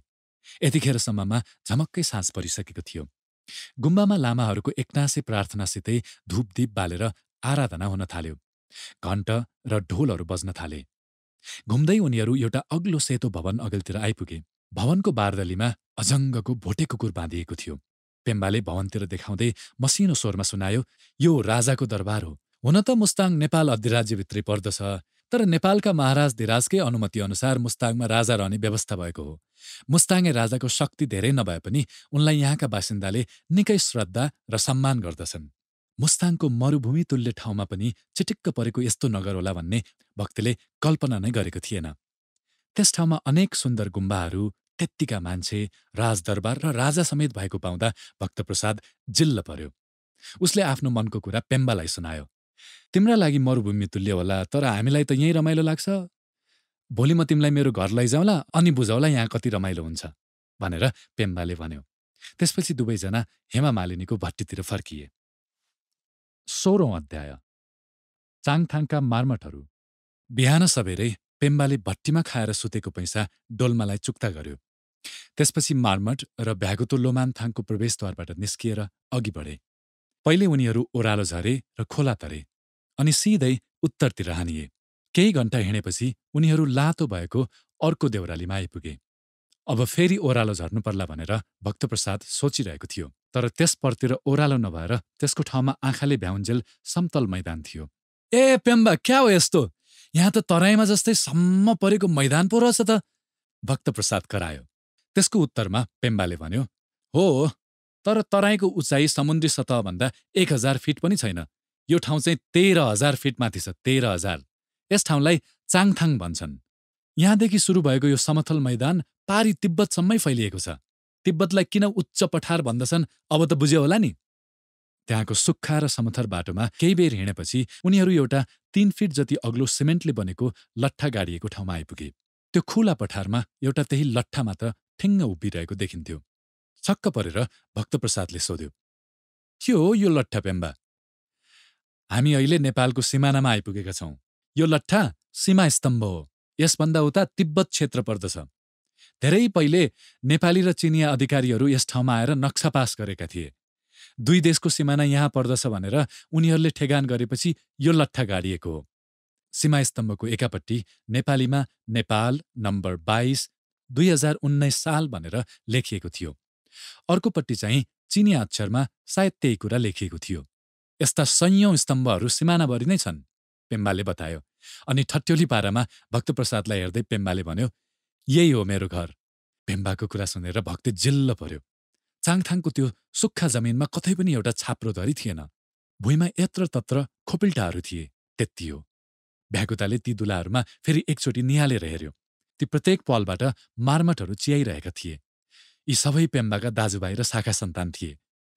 यतिखेरसम्ममा झमक्कै साँझ परिसकेको थियो गुम्बामा लामाहरूको एकनासे प्रार्थनासितै धूपदीप बालेर आराधना हुन थाल्यो घण्ट र ढोलहरू बज्न थाले घुम्दै उनीहरू एउटा अग्लो सेतो भवन अघिल्तिर आइपुगे भवनको बारदलीमा अजङ्गको भोटे कुकुर बाँधिएको थियो पेम्बाले भवनतिर देखाउँदै मसिनो स्वरमा सुनायो यो राजाको दरबार हो हुन त मुस्ताङ नेपाल अधिराज्यभित्रै पर्दछ तर नेपालका महाराज धिराजकै अनुमति अनुसार मुस्ताङमा राजा रहने व्यवस्था भएको हो मुस्ताङे राजाको शक्ति धेरै नभए पनि उनलाई यहाँका बासिन्दाले निकै श्रद्धा र सम्मान गर्दछन् मुस्ताङको मरूभूमि तुल्य ठाउँमा पनि चिटिक्क परेको यस्तो नगर होला भन्ने भक्तले कल्पना नै गरेको थिएन त्यस ठाउँमा अनेक सुन्दर गुम्बाहरू त्यत्तिका मान्छे राजदरबार र राजा समेत भएको पाउँदा भक्तप्रसाद जिल्ल पर्यो उसले आफ्नो मनको कुरा पेम्बालाई सुनायो तिम्रा लागि मरूभूमि तुल्य होला तर हामीलाई त यहीँ रमाइलो लाग्छ भोलि म तिमीलाई मेरो घर लैजाउला अनि बुझाउला यहाँ कति रमाइलो हुन्छ भनेर पेम्बाले भन्यो त्यसपछि दुवैजना हेमा मालिनीको भट्टीतिर फर्किए सोह्रौँ अध्याय चाङथाङका मार्मटहरू बिहान सबेरै पेम्बाले भट्टीमा खाएर सुतेको पैसा डोल्मालाई चुक्ता गर्यो त्यसपछि मार्मट र भ्यागुतो लोमानथाङको प्रवेशद्वारबाट निस्किएर अघि बढे पहिले उनीहरू ओह्रालो झरे र खोला तरे अनि सिधै उत्तरतिर हानिए केही घण्टा हिँडेपछि उनीहरू लातो भएको अर्को देउरालीमा आइपुगे अब फेरि ओह्रालो झर्नु पर्ला भनेर भक्तप्रसाद सोचिरहेको थियो तर त्यसपरतिर ओह्रालो नभएर त्यसको ठाउँमा आँखाले भ्याउन्जेल समतल मैदान थियो ए पेम्बा क्या हो यस्तो यहाँ त तराईमा जस्तै सम्म परेको मैदान पो रहेछ त भक्तप्रसाद करायो त्यसको उत्तरमा पेम्बाले भन्यो हो तर तराईको उचाइ समुद्री सतहभन्दा एक हजार फिट पनि छैन यो ठाउँ चाहिँ तेह्र हजार फिट माथि छ तेह्र हजार यस ठाउँलाई चाङथाङ भन्छन् यहाँदेखि सुरु भएको यो समथल मैदान पारी तिब्बतसम्मै फैलिएको छ तिब्बतलाई किन उच्च पठार भन्दछन् अब त बुझ्यो होला नि त्यहाँको सुक्खा र समथर बाटोमा केही बेर हिँडेपछि उनीहरू एउटा तीन फिट जति अग्लो सिमेन्टले बनेको लट्ठा गाडिएको ठाउँमा आइपुगे त्यो खुला पठारमा एउटा त्यही लट्ठा मात्र ठिङ्ग उभिरहेको देखिन्थ्यो छक्क परेर भक्तप्रसादले सोध्यो के हो यो लट्ठा पेम्बा हामी अहिले नेपालको सिमानामा आइपुगेका छौँ यो लट्ठा स्तम्भ हो यसभन्दा उता तिब्बत क्षेत्र पर्दछ धेरै पहिले नेपाली र चिनिया अधिकारीहरू यस ठाउँमा आएर नक्सा पास गरेका थिए दुई देशको सिमाना यहाँ पर्दछ भनेर उनीहरूले ठेगान गरेपछि यो लट्ठा गाडिएको हो सीमा स्तम्भको एकापट्टि नेपालीमा नेपाल नम्बर बाइस दुई हजार उन्नाइस साल भनेर लेखिएको थियो अर्कोपट्टि चाहिँ चिनी अक्षरमा सायद त्यही कुरा लेखिएको थियो यस्ता सयौँ स्तम्भहरू सिमानाभरि नै छन् पेम्बाले बतायो अनि ठट्योली पारामा भक्तप्रसादलाई हेर्दै पेम्बाले भन्यो यही हो मेरो घर पेम्बाको कुरा सुनेर भक्ति जिल्ल पर्यो चाङथाङको त्यो सुक्खा जमिनमा कतै पनि एउटा छाप्रोधरी थिएन भुइँमा यत्र तत्र खोपिल्टाहरू थिए त्यति हो भ्याकुताले ती दुलाहरूमा फेरि एकचोटि निहालेर हेऱ्यो ती प्रत्येक पलबाट मार्मटहरू चियाइरहेका थिए यी सबै पेम्बाका दाजुभाइ र शाखा सन्तान थिए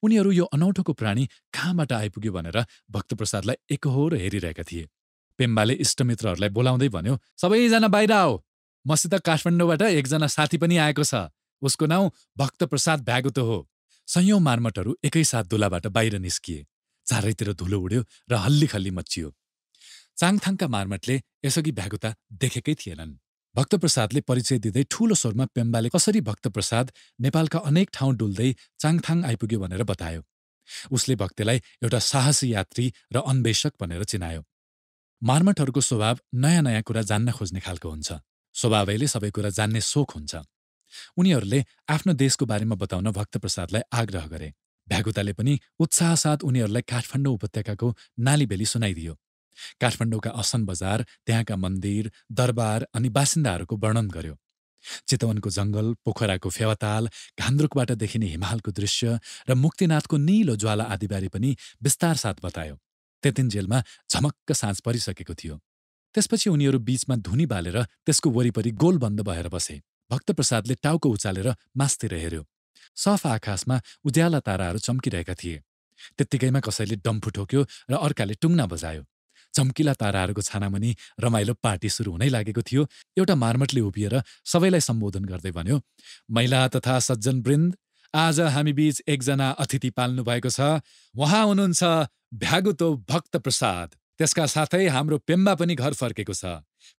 उनीहरू यो अनौठोको प्राणी कहाँबाट आइपुग्यो भनेर भक्तप्रसादलाई एकहोर हेरिरहेका थिए पेम्बाले इष्टमित्रहरूलाई बोलाउँदै भन्यो सबैजना बाहिर आऊ मसित काठमाडौँबाट एकजना साथी पनि आएको छ उसको नाउँ भक्तप्रसाद भ्यागुतो हो सयौँ मार्मटहरू एकैसाथ दुलाबाट बाहिर निस्किए चारैतिर धुलो उड्यो र हल्ली खल्ली मच्चियो चाङथाङका मार्मटले यसअघि भ्यागुता देखेकै थिएनन् भक्तप्रसादले परिचय दिँदै ठूलो स्वरमा पेम्बाले कसरी भक्तप्रसाद नेपालका अनेक ठाउँ डुल्दै चाङथाङ आइपुग्यो भनेर बतायो उसले भक्तलाई एउटा साहसी यात्री र अन्वेषक भनेर चिनायो मार्मटहरूको स्वभाव नयाँ नयाँ कुरा जान्न खोज्ने खालको हुन्छ स्वभावैले सबै कुरा जान्ने सोख हुन्छ उनीहरूले आफ्नो देशको बारेमा बताउन भक्तप्रसादलाई आग्रह गरे भ्यागुताले पनि उत्साहसाथ उनीहरूलाई काठमाडौँ उपत्यकाको नालीबेली सुनाइदियो काठमाडौँका असन बजार त्यहाँका मन्दिर दरबार अनि बासिन्दाहरूको वर्णन गर्यो चितवनको जङ्गल पोखराको फेवाताल घान्द्रुकबाट देखिने हिमालको दृश्य र मुक्तिनाथको निलो ज्वाला आदिबारे पनि विस्तारसाथ बतायो जेलमा झमक्क साँझ परिसकेको थियो त्यसपछि उनीहरू बीचमा धुनी बालेर त्यसको वरिपरि गोलबन्द भएर बसे भक्तप्रसादले टाउको उचालेर मास्तिर हेऱ्यो सफ आकाशमा उज्याला ताराहरू चम्किरहेका थिए त्यत्तिकैमा कसैले डम्फु ठोक्यो र अर्काले टुङ्ना बजायो चम्किला ताराहरूको छानामुनि रमाइलो पार्टी सुरु हुनै लागेको थियो एउटा मार्मटले उभिएर सबैलाई सम्बोधन गर्दै भन्यो महिला तथा सज्जन वृन्द आज हामी बीच एकजना अतिथि पाल्नु भएको छ उहाँ हुनुहुन्छ भ्यागुतो भक्त प्रसाद त्यसका साथै हाम्रो पेम्बा पनि घर फर्केको छ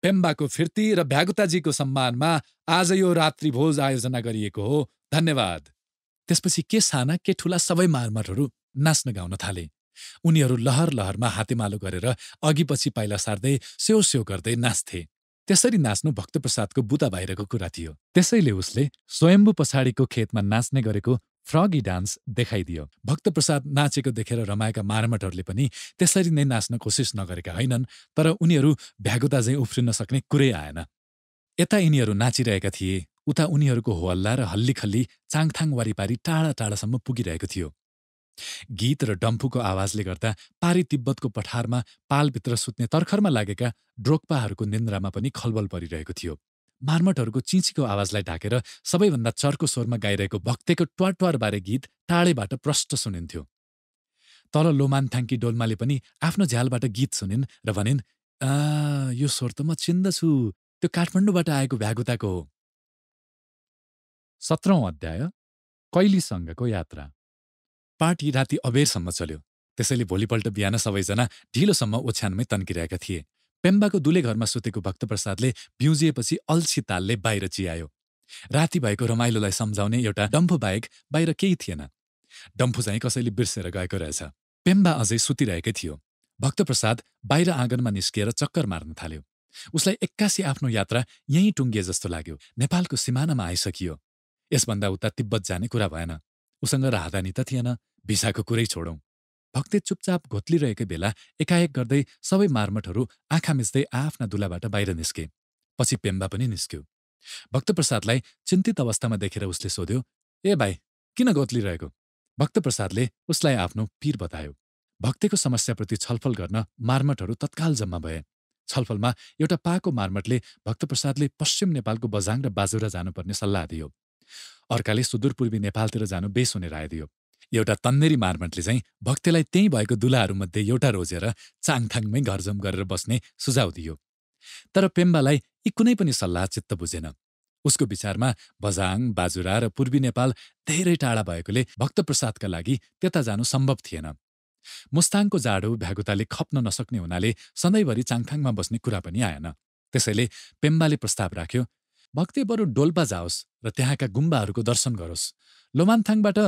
पेम्बाको फिर्ती र भ्यागुताजीको सम्मानमा आज यो रात्रिभोज आयोजना गरिएको हो धन्यवाद त्यसपछि के साना के ठुला सबै मारमटहरू नाच्न गाउन थाले उनीहरू लहर लहरमा हातेमालो गरेर अघिपछि पाइला सार्दै सेउ सेउ गर्दै नाच्थे त्यसरी नाच्नु भक्तप्रसादको बुता बाहिरको कुरा थियो त्यसैले उसले स्वयम्बु पछाडिको खेतमा नाच्ने गरेको फ्रगी डान्स देखाइदियो भक्तप्रसाद नाचेको देखेर रमाएका मारमटहरूले पनि त्यसरी नै नाच्न कोसिस नगरेका होइनन् तर उनीहरू भ्यागुताझै उफ्रिन सक्ने कुरै आएन यता यिनीहरू नाचिरहेका थिए उता उनीहरूको होहल्ला र हल्लीखल्ली चाङथाङ वारिपारी टाढा टाढासम्म पुगिरहेको थियो गीत र डम्फूको आवाजले गर्दा पारी तिब्बतको पठारमा पालभित्र सुत्ने तर्खरमा लागेका ड्रोक्पाहरूको निन्द्रामा पनि खलबल परिरहेको थियो मार्मटहरूको चिचीको आवाजलाई ढाकेर सबैभन्दा चर्को स्वरमा गाइरहेको भक्तेको ट्वारट्वारबारे गीत टाढैबाट प्रष्ट सुनिन्थ्यो तल लोमान्थाङ्की डोल्माले पनि आफ्नो झ्यालबाट गीत सुनिन् र भनिन् आ यो स्वर त म चिन्दछु त्यो काठमाडौँबाट आएको भ्यागुताको हो सत्रौँ अध्याय कैलीसँगको यात्रा पार्टी राति अबेरसम्म चल्यो त्यसैले भोलिपल्ट बिहान सबैजना ढिलोसम्म ओछ्यानमै तन्किरहेका थिए पेम्बाको दुले घरमा सुतेको भक्तप्रसादले भ्युजिएपछि अल्छी तालले बाहिर चियायो राति भएको रमाइलोलाई सम्झाउने एउटा डम्फु बाहेक बाहिर केही थिएन डम्फु चाहिँ कसैले बिर्सेर गएको रहेछ पेम्बा अझै सुतिरहेकै थियो भक्तप्रसाद बाहिर आँगनमा निस्किएर चक्कर मार्न थाल्यो उसलाई एक्कासी आफ्नो यात्रा यहीँ टुङ्गिए जस्तो लाग्यो नेपालको सिमानामा आइसकियो यसभन्दा उता तिब्बत जाने कुरा भएन उसँग राहदानी त थिएन भिसाको कुरै छोडौँ भक्ते चुपचाप घोत्लिरहेकै बेला एकाएक गर्दै सबै मार्मटहरू आँखा मिच्दै आआफ्ना दुलाबाट बाहिर निस्के पछि पेम्बा पनि निस्क्यो भक्तप्रसादलाई चिन्तित अवस्थामा देखेर उसले सोध्यो ए भाइ किन घोत्लिरहेको भक्तप्रसादले उसलाई आफ्नो पीर बतायो भक्तेको समस्याप्रति छलफल गर्न मार्मटहरू तत्काल जम्मा भए छलफलमा एउटा पाको मार्मटले भक्तप्रसादले पश्चिम नेपालको बजाङ र बाजुरा जानुपर्ने सल्लाह दियो अर्काले सुदूरपूर्वी नेपालतिर जानु बेस हुने राय दियो एउटा तन्नेरी मार्मटले चाहिँ भक्तेलाई त्यहीँ भएको दुलाहरूमध्ये एउटा रोजेर चाङथाङमै घरजम गरेर बस्ने सुझाव दियो तर पेम्बालाई यी कुनै पनि सल्लाह चित्त बुझेन उसको विचारमा बजाङ बाजुरा र पूर्वी नेपाल धेरै टाढा भएकोले भक्तप्रसादका लागि त्यता जानु सम्भव थिएन मुस्ताङको जाडो भ्यागुताले खप्न नसक्ने हुनाले सधैँभरि चाङथाङमा बस्ने कुरा पनि आएन त्यसैले पेम्बाले प्रस्ताव राख्यो भक्ति बरु डोल्पा जाओस् र त्यहाँका गुम्बाहरूको दर्शन गरोस् लोमान्थाङबाट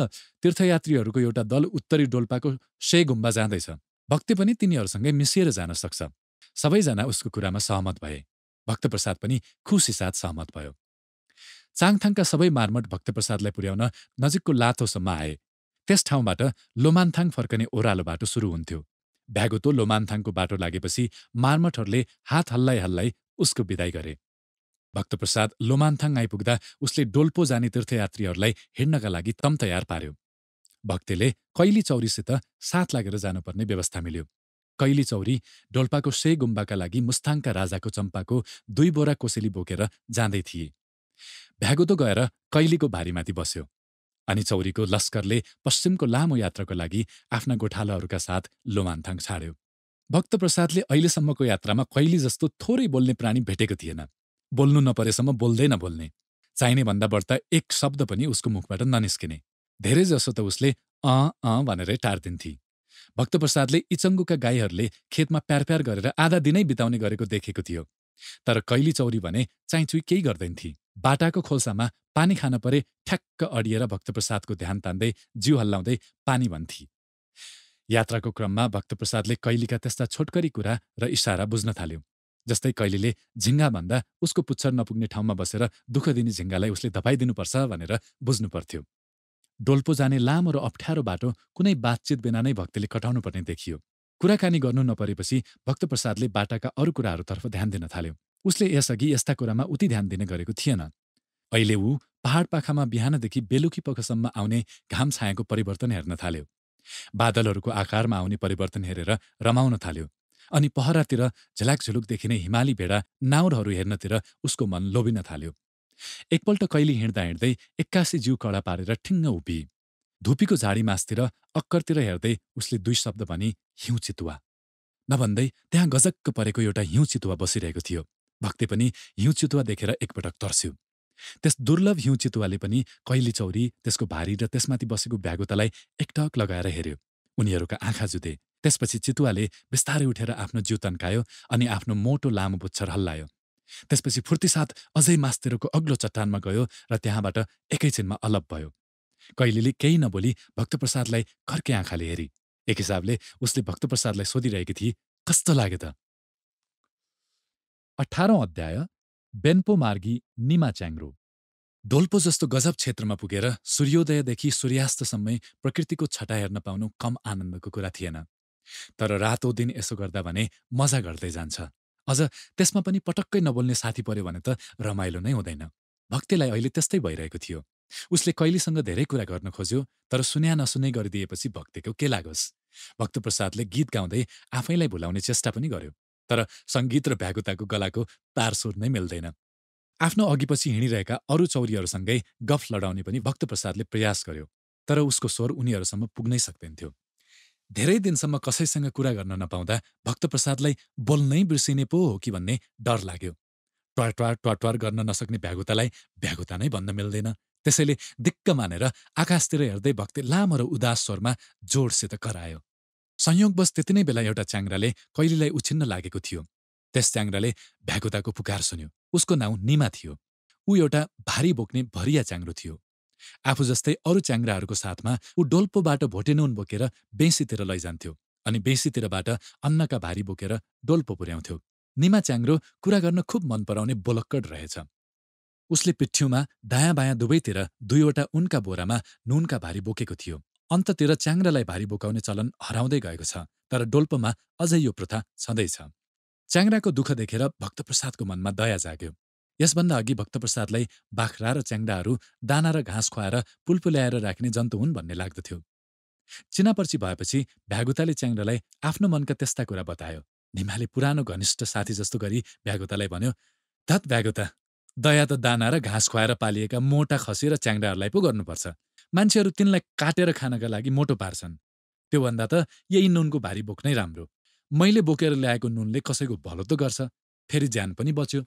तीर्थयात्रीहरूको एउटा दल उत्तरी डोल्पाको से गुम्बा जाँदैछ भक्ते पनि तिनीहरूसँगै मिसिएर जान सक्छ सबैजना उसको कुरामा सहमत भए भक्तप्रसाद पनि खुसी साथ सहमत भयो चाङथाङका सबै मार्मट भक्तप्रसादलाई पुर्याउन नजिकको लाथोसम्म आए त्यस ठाउँबाट लोमान्थाङ फर्कने ओह्रालो बाटो सुरु हुन्थ्यो भ्यागोतो लोमान्थाङको बाटो लागेपछि मार्मटहरूले हात हल्लाइ हल्लाइ उसको विदाई गरे भक्तप्रसाद लोमान्थाङ आइपुग्दा उसले डोल्पो जाने तीर्थयात्रीहरूलाई हिँड्नका लागि तम तयार पार्यो भक्तेले कैली चौरीसित साथ लागेर जानुपर्ने व्यवस्था मिल्यो कैली चौरी डोल्पाको से गुम्बाका लागि मुस्ताङका राजाको चम्पाको दुई बोरा कोसेली बोकेर जाँदै थिए भ्यागोदो गएर कैलीको भारीमाथि बस्यो अनि चौरीको लस्करले पश्चिमको लामो यात्राको लागि आफ्ना गोठालाहरूका साथ लोमान्थाङ छाड्यो भक्तप्रसादले अहिलेसम्मको यात्रामा कैली जस्तो थोरै बोल्ने प्राणी भेटेको थिएन बोल्नु नपरेसम्म बोल्दै नबोल्ने चाहिने भन्दा बढ्ता एक शब्द पनि उसको मुखबाट ननिस्किने धेरैजसो त उसले अँ अँ भनेरै टार्दिन्थे भक्तप्रसादले इचङ्गुका गाईहरूले खेतमा प्यार प्यार गरेर आधा दिनै बिताउने गरेको देखेको थियो तर कैली चौरी भने चाइचुई केही गर्दैनथी बाटाको खोल्सामा पानी खान परे ठ्याक्क अडिएर भक्तप्रसादको ध्यान तान्दै जिउ हल्लाउँदै पानी भन्थी यात्राको क्रममा भक्तप्रसादले कैलीका त्यस्ता छोटकरी कुरा र इसारा बुझ्न थाल्यो जस्तै झिङ्गा भन्दा उसको पुच्छर नपुग्ने ठाउँमा बसेर दुःख दिने झिङ्गालाई उसले धपाइदिनुपर्छ भनेर बुझ्नु पर्थ्यो डोल्पो जाने लामो र अप्ठ्यारो बाटो कुनै बातचित बिना नै भक्तले कटाउनुपर्ने देखियो कुराकानी गर्नु नपरेपछि भक्तप्रसादले बाटाका अरू कुराहरूतर्फ ध्यान दिन थाल्यो उसले यसअघि यस्ता कुरामा उति ध्यान दिने गरेको थिएन अहिले ऊ पहाड पाखामा बिहानदेखि बेलुकी पखसम्म आउने घाम छायाको परिवर्तन हेर्न थाल्यो बादलहरूको आकारमा आउने परिवर्तन हेरेर रमाउन थाल्यो अनि पहरातिर झुलुक देखिने हिमाली भेडा नाउरहरू हेर्नतिर उसको मन लोभिन थाल्यो एकपल्ट कहिले हिँड्दा हिँड्दै एक्कासी जिउ कडा पारेर ठिङ्ग उभिए धुपीको झाडी मासतिर अक्करतिर हेर्दै उसले दुई शब्द भनी हिउँ चितुवा नभन्दै त्यहाँ गजक्क परेको एउटा हिउँ चितुवा बसिरहेको थियो भक्ति पनि हिउँ चितुवा देखेर एकपटक तर्स्यो त्यस दुर्लभ हिउँ चितुवाले पनि कैली चौरी त्यसको भारी र त्यसमाथि बसेको भ्यागुतालाई एकटक लगाएर हेऱ्यो उनीहरूका आँखा जुधे त्यसपछि चितुवाले बिस्तारै उठेर आफ्नो जिउ तन्कायो अनि आफ्नो मोटो लामो बुच्छर हल्लायो त्यसपछि फुर्तिसाथ अझै मास्तेरोको अग्लो चट्टानमा गयो र त्यहाँबाट एकैछिनमा अलप भयो कैलीले केही नबोली भक्तप्रसादलाई खर्के आँखाले हेरी एक हिसाबले उसले भक्तप्रसादलाई सोधिरहेकी थिए कस्तो लाग्यो त अठारौँ अध्याय बेन्पो मार्गी निमा च्याङ्रो डोल्पो जस्तो गजब क्षेत्रमा पुगेर सूर्योदयदेखि सूर्यास्तसम्मै प्रकृतिको छटा हेर्न पाउनु कम आनन्दको कुरा थिएन तर रातो दिन यसो गर्दा भने मजा गर्दै जान्छ अझ त्यसमा पनि पटक्कै नबोल्ने साथी पर्यो भने त रमाइलो नै हुँदैन भक्तेलाई अहिले त्यस्तै भइरहेको थियो उसले कहिलेसँग धेरै कुरा गर्न खोज्यो तर सुन्या नसुनै गरिदिएपछि भक्तिको के लागोस् भक्तप्रसादले गीत गाउँदै आफैलाई भुलाउने चेष्टा पनि गर्यो तर सङ्गीत र भ्यागुताको गलाको तारसुर नै मिल्दैन आफ्नो अघिपछि हिँडिरहेका अरू चौरीहरूसँगै गफ लडाउने पनि भक्तप्रसादले प्रयास गर्यो तर उसको स्वर उनीहरूसम्म पुग्नै सक्दैनथ्यो धेरै दिनसम्म कसैसँग कुरा गर्न नपाउँदा भक्तप्रसादलाई बोल्नै बिर्सिने पो हो कि भन्ने डर लाग्यो ट्वार ट्वाट्वार गर्न नसक्ने भ्यागुतालाई भ्यागुता नै भन्न मिल्दैन त्यसैले दिक्क मानेर आकाशतिर हेर्दै भक्ति लामो र उदास स्वरमा जोडसित करायो संयोगवश त्यति नै बेला एउटा च्याङ्राले कैलीलाई उछिन्न लागेको थियो त्यस च्याङ्राले भ्यागुताको पुकार सुन्यो उसको नाउँ निमा थियो ऊ एउटा भारी बोक्ने भरिया च्याङ्रो थियो आफू जस्तै अरू च्याङ्राहरूको साथमा ऊ डोल्पोबाट भोटे नुन बोकेर बेँसीतिर लैजान्थ्यो अनि बेँसीतिरबाट अन्नका भारी बोकेर डोल्पो पुर्याउँथ्यो निमा च्याङ्रो कुरा गर्न खुब मन पराउने बोलक्कड रहेछ उसले पिठ्युमा दायाँ बायाँ दुवैतिर दुईवटा उनका बोरामा नुनका भारी बोकेको थियो अन्ततिर च्याङ्रालाई भारी बोकाउने चलन हराउँदै गएको छ तर डोल्पोमा अझै यो प्रथा छँदैछ च्याङ्राको दुःख देखेर भक्तप्रसादको मनमा दया जाग्यो यसभन्दा अघि भक्तप्रसादलाई बाख्रा र च्याङ्डाहरू दाना र घाँस खुवाएर ल्याएर राख्ने जन्तु हुन् भन्ने लाग्दथ्यो चिनापर्ची भएपछि भ्यागुताले च्याङ्डालाई आफ्नो मनका त्यस्ता कुरा बतायो निमाले पुरानो घनिष्ठ साथी जस्तो गरी भ्यागुतालाई भन्यो धत भ्यागुता दया त दाना र घाँस खुवाएर पालिएका मोटा खसी र च्याङ्डाहरूलाई पो गर्नुपर्छ मान्छेहरू तिनलाई काटेर खानका लागि मोटो पार्छन् त्योभन्दा त यही नुनको भारी बोक्नै राम्रो मैले बोकेर ल्याएको नुनले कसैको भलो त गर्छ फेरि ज्यान पनि बच्यो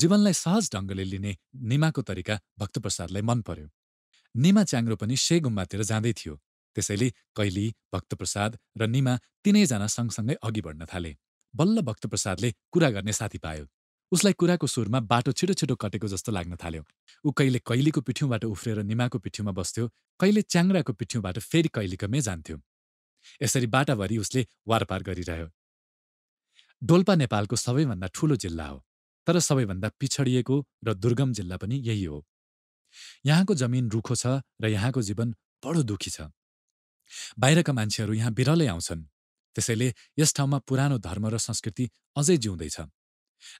जीवनलाई सहज ढङ्गले लिने निमाको तरिका भक्तप्रसादलाई मन पर्यो निमा च्याङ्रो पनि से गुम्बातिर जाँदै थियो त्यसैले कैली भक्तप्रसाद र निमा तिनैजना सँगसँगै अघि बढ्न थाले बल्ल भक्तप्रसादले कुरा गर्ने साथी पायो उसलाई कुराको सुरमा बाटो छिटो छिटो कटेको जस्तो लाग्न थाल्यो ऊ कहिले कैलीको पिठ्यौँबाट उफ्रेर निमाको पिठ्यौँमा बस्थ्यो कहिले च्याङ्राको पिठ्यौँबाट फेरि कैलीकमै जान्थ्यो यसरी बाटाभरि उसले वारपार गरिरह्यो डोल्पा नेपालको सबैभन्दा ठूलो जिल्ला हो तर सबैभन्दा पिछडिएको र दुर्गम जिल्ला पनि यही हो यहाँको जमिन रुखो छ र यहाँको जीवन बडो दुखी छ बाहिरका मान्छेहरू यहाँ बिरलै आउँछन् त्यसैले यस ठाउँमा पुरानो धर्म र संस्कृति अझै जिउँदैछ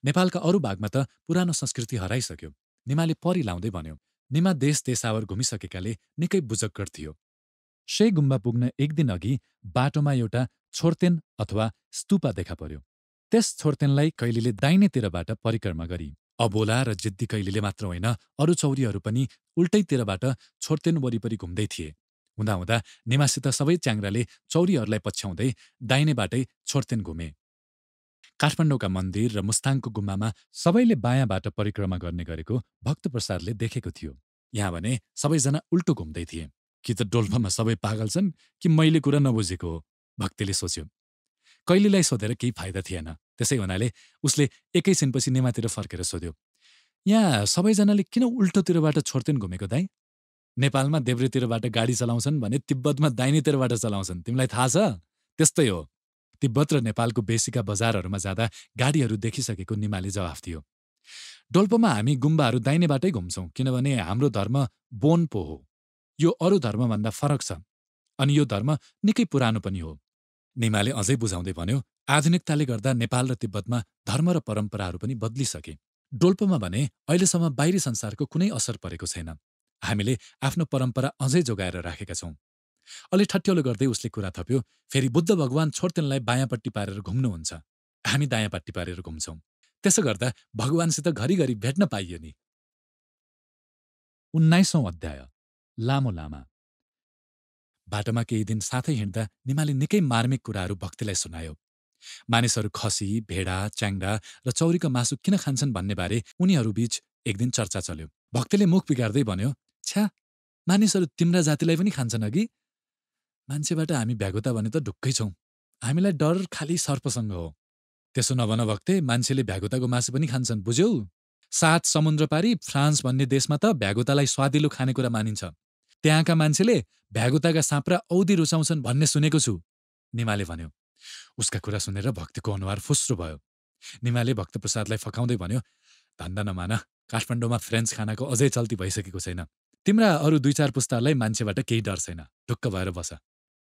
नेपालका अरू भागमा त पुरानो संस्कृति हराइसक्यो निमाले परि लाउँदै भन्यो निमा देश देशावर घुमिसकेकाले निकै बुजक्कड थियो से गुम्बा पुग्न एक दिन अघि बाटोमा एउटा छोर्तेन अथवा स्तुपा देखा पर्यो त्यस छोर्तेनलाई कैलीले दाहिनेतिरबाट परिक्रमा गरी अबोला र जिद्दी कैलीले मात्र होइन अरू चौरीहरू पनि उल्टैतिरबाट छोर्तेन वरिपरि घुम्दै थिए हुँदाहुँदा निमासित सबै च्याङ्राले चौरीहरूलाई पछ्याउँदै दाहिनेबाटै छोर्तेन घुमे काठमाडौँका मन्दिर र मुस्ताङको गुम्बामा सबैले बायाँबाट परिक्रमा गर्ने गरेको भक्तप्रसादले देखेको थियो यहाँ भने सबैजना उल्टो घुम्दै थिए कि त डोल्फामा सबै पागल छन् कि मैले कुरा नबुझेको हो भक्तिले सोच्यो कहिलेलाई सोधेर केही फाइदा थिएन त्यसै हुनाले उसले एकैछिनपछि नेमातिर फर्केर सोध्यो यहाँ सबैजनाले किन उल्टोतिरबाट छोड्तेन घुमेको दाइ नेपालमा देब्रेतिरबाट गाडी चलाउँछन् भने तिब्बतमा दाहिनेतिरबाट चलाउँछन् तिमीलाई थाहा छ त्यस्तै हो तिब्बत र नेपालको बेसीका बजारहरूमा जाँदा गाडीहरू देखिसकेको निमाले जवाफ दियो डोल्पोमा हामी गुम्बाहरू दाहिनेबाटै घुम्छौँ किनभने हाम्रो धर्म बोनपो हो यो अरू धर्मभन्दा फरक छ अनि यो धर्म निकै पुरानो पनि हो निमाले अझै बुझाउँदै भन्यो आधुनिकताले गर्दा नेपाल र तिब्बतमा धर्म र परम्पराहरू पनि बदलिसके डोल्पोमा भने अहिलेसम्म बाहिरी संसारको कुनै असर परेको छैन हामीले आफ्नो परम्परा अझै जोगाएर राखेका छौँ अलि ठट्यौलो गर्दै उसले कुरा थप्यो फेरि बुद्ध भगवान छोर्तेनलाई बायाँपट्टि पारेर घुम्नुहुन्छ हामी दायाँपट्टि पारेर घुम्छौँ त्यसो गर्दा भगवान्सित घरिघरि भेट्न पाइयो नि उन्नाइसौँ अध्याय लामो लामा बाटोमा केही दिन साथै हिँड्दा निमाले निकै मार्मिक कुराहरू भक्तिलाई सुनायो मानिसहरू खसी भेडा च्याङ्डा र चौरीको मासु किन खान्छन् भन्नेबारे उनीहरूबीच एक दिन चर्चा चल्यो भक्तिले मुख बिगार्दै भन्यो छ्या मानिसहरू तिम्रा जातिलाई पनि खान्छन् अघि मान्छेबाट हामी भ्यागुता भने त ढुक्कै छौँ हामीलाई डर खालि सर्पसँग हो त्यसो नभन भक्ते मान्छेले भ्यागुताको मासु पनि खान्छन् बुझ्यौ सात समुद्र पारी फ्रान्स भन्ने देशमा त भ्यागुतालाई स्वादिलो खानेकुरा मानिन्छ त्यहाँका मान्छेले भ्यागुताका साँप्रा औधी रुचाउँछन् भन्ने सुनेको छु निमाले भन्यो उसका कुरा सुनेर भक्तिको अनुहार फुस्रो भयो निमाले भक्तप्रसादलाई फकाउँदै भन्यो धन्दा नमान काठमाडौँमा फ्रेन्च खानाको अझै चल्ती भइसकेको छैन तिम्रा अरू दुई चार पुस्ताहरूलाई मान्छेबाट केही डर छैन ढुक्क भएर बस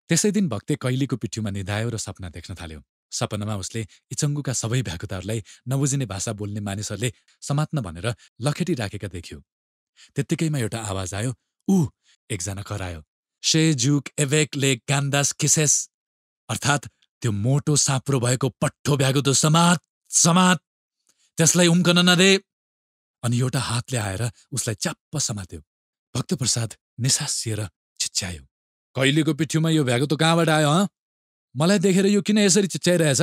त्यसै दिन भक्ते कैलीको पिठ्यूमा निधायो र सपना देख्न थाल्यो सपनामा उसले इचङ्गुका सबै भ्याकुताहरूलाई नबुझिने भाषा बोल्ने मानिसहरूले समात्न भनेर लखेटी राखेका देखियो त्यत्तिकैमा एउटा आवाज आयो ऊ एकजना करायो से एभेक एभेकले गान्दास किसेस अर्थात् त्यो मोटो साप्रो भएको पट्ठो भ्यागो त्यो समात समात त्यसलाई उम्कन नदे अनि एउटा हातले आएर उसलाई च्याप्प समात्यो भक्तप्रसाद निसासिएर चिच्यायो कहिलेको पिठ्यूमा यो भ्यागो त कहाँबाट आयो हँ मलाई देखेर यो किन यसरी चिच्याइरहेछ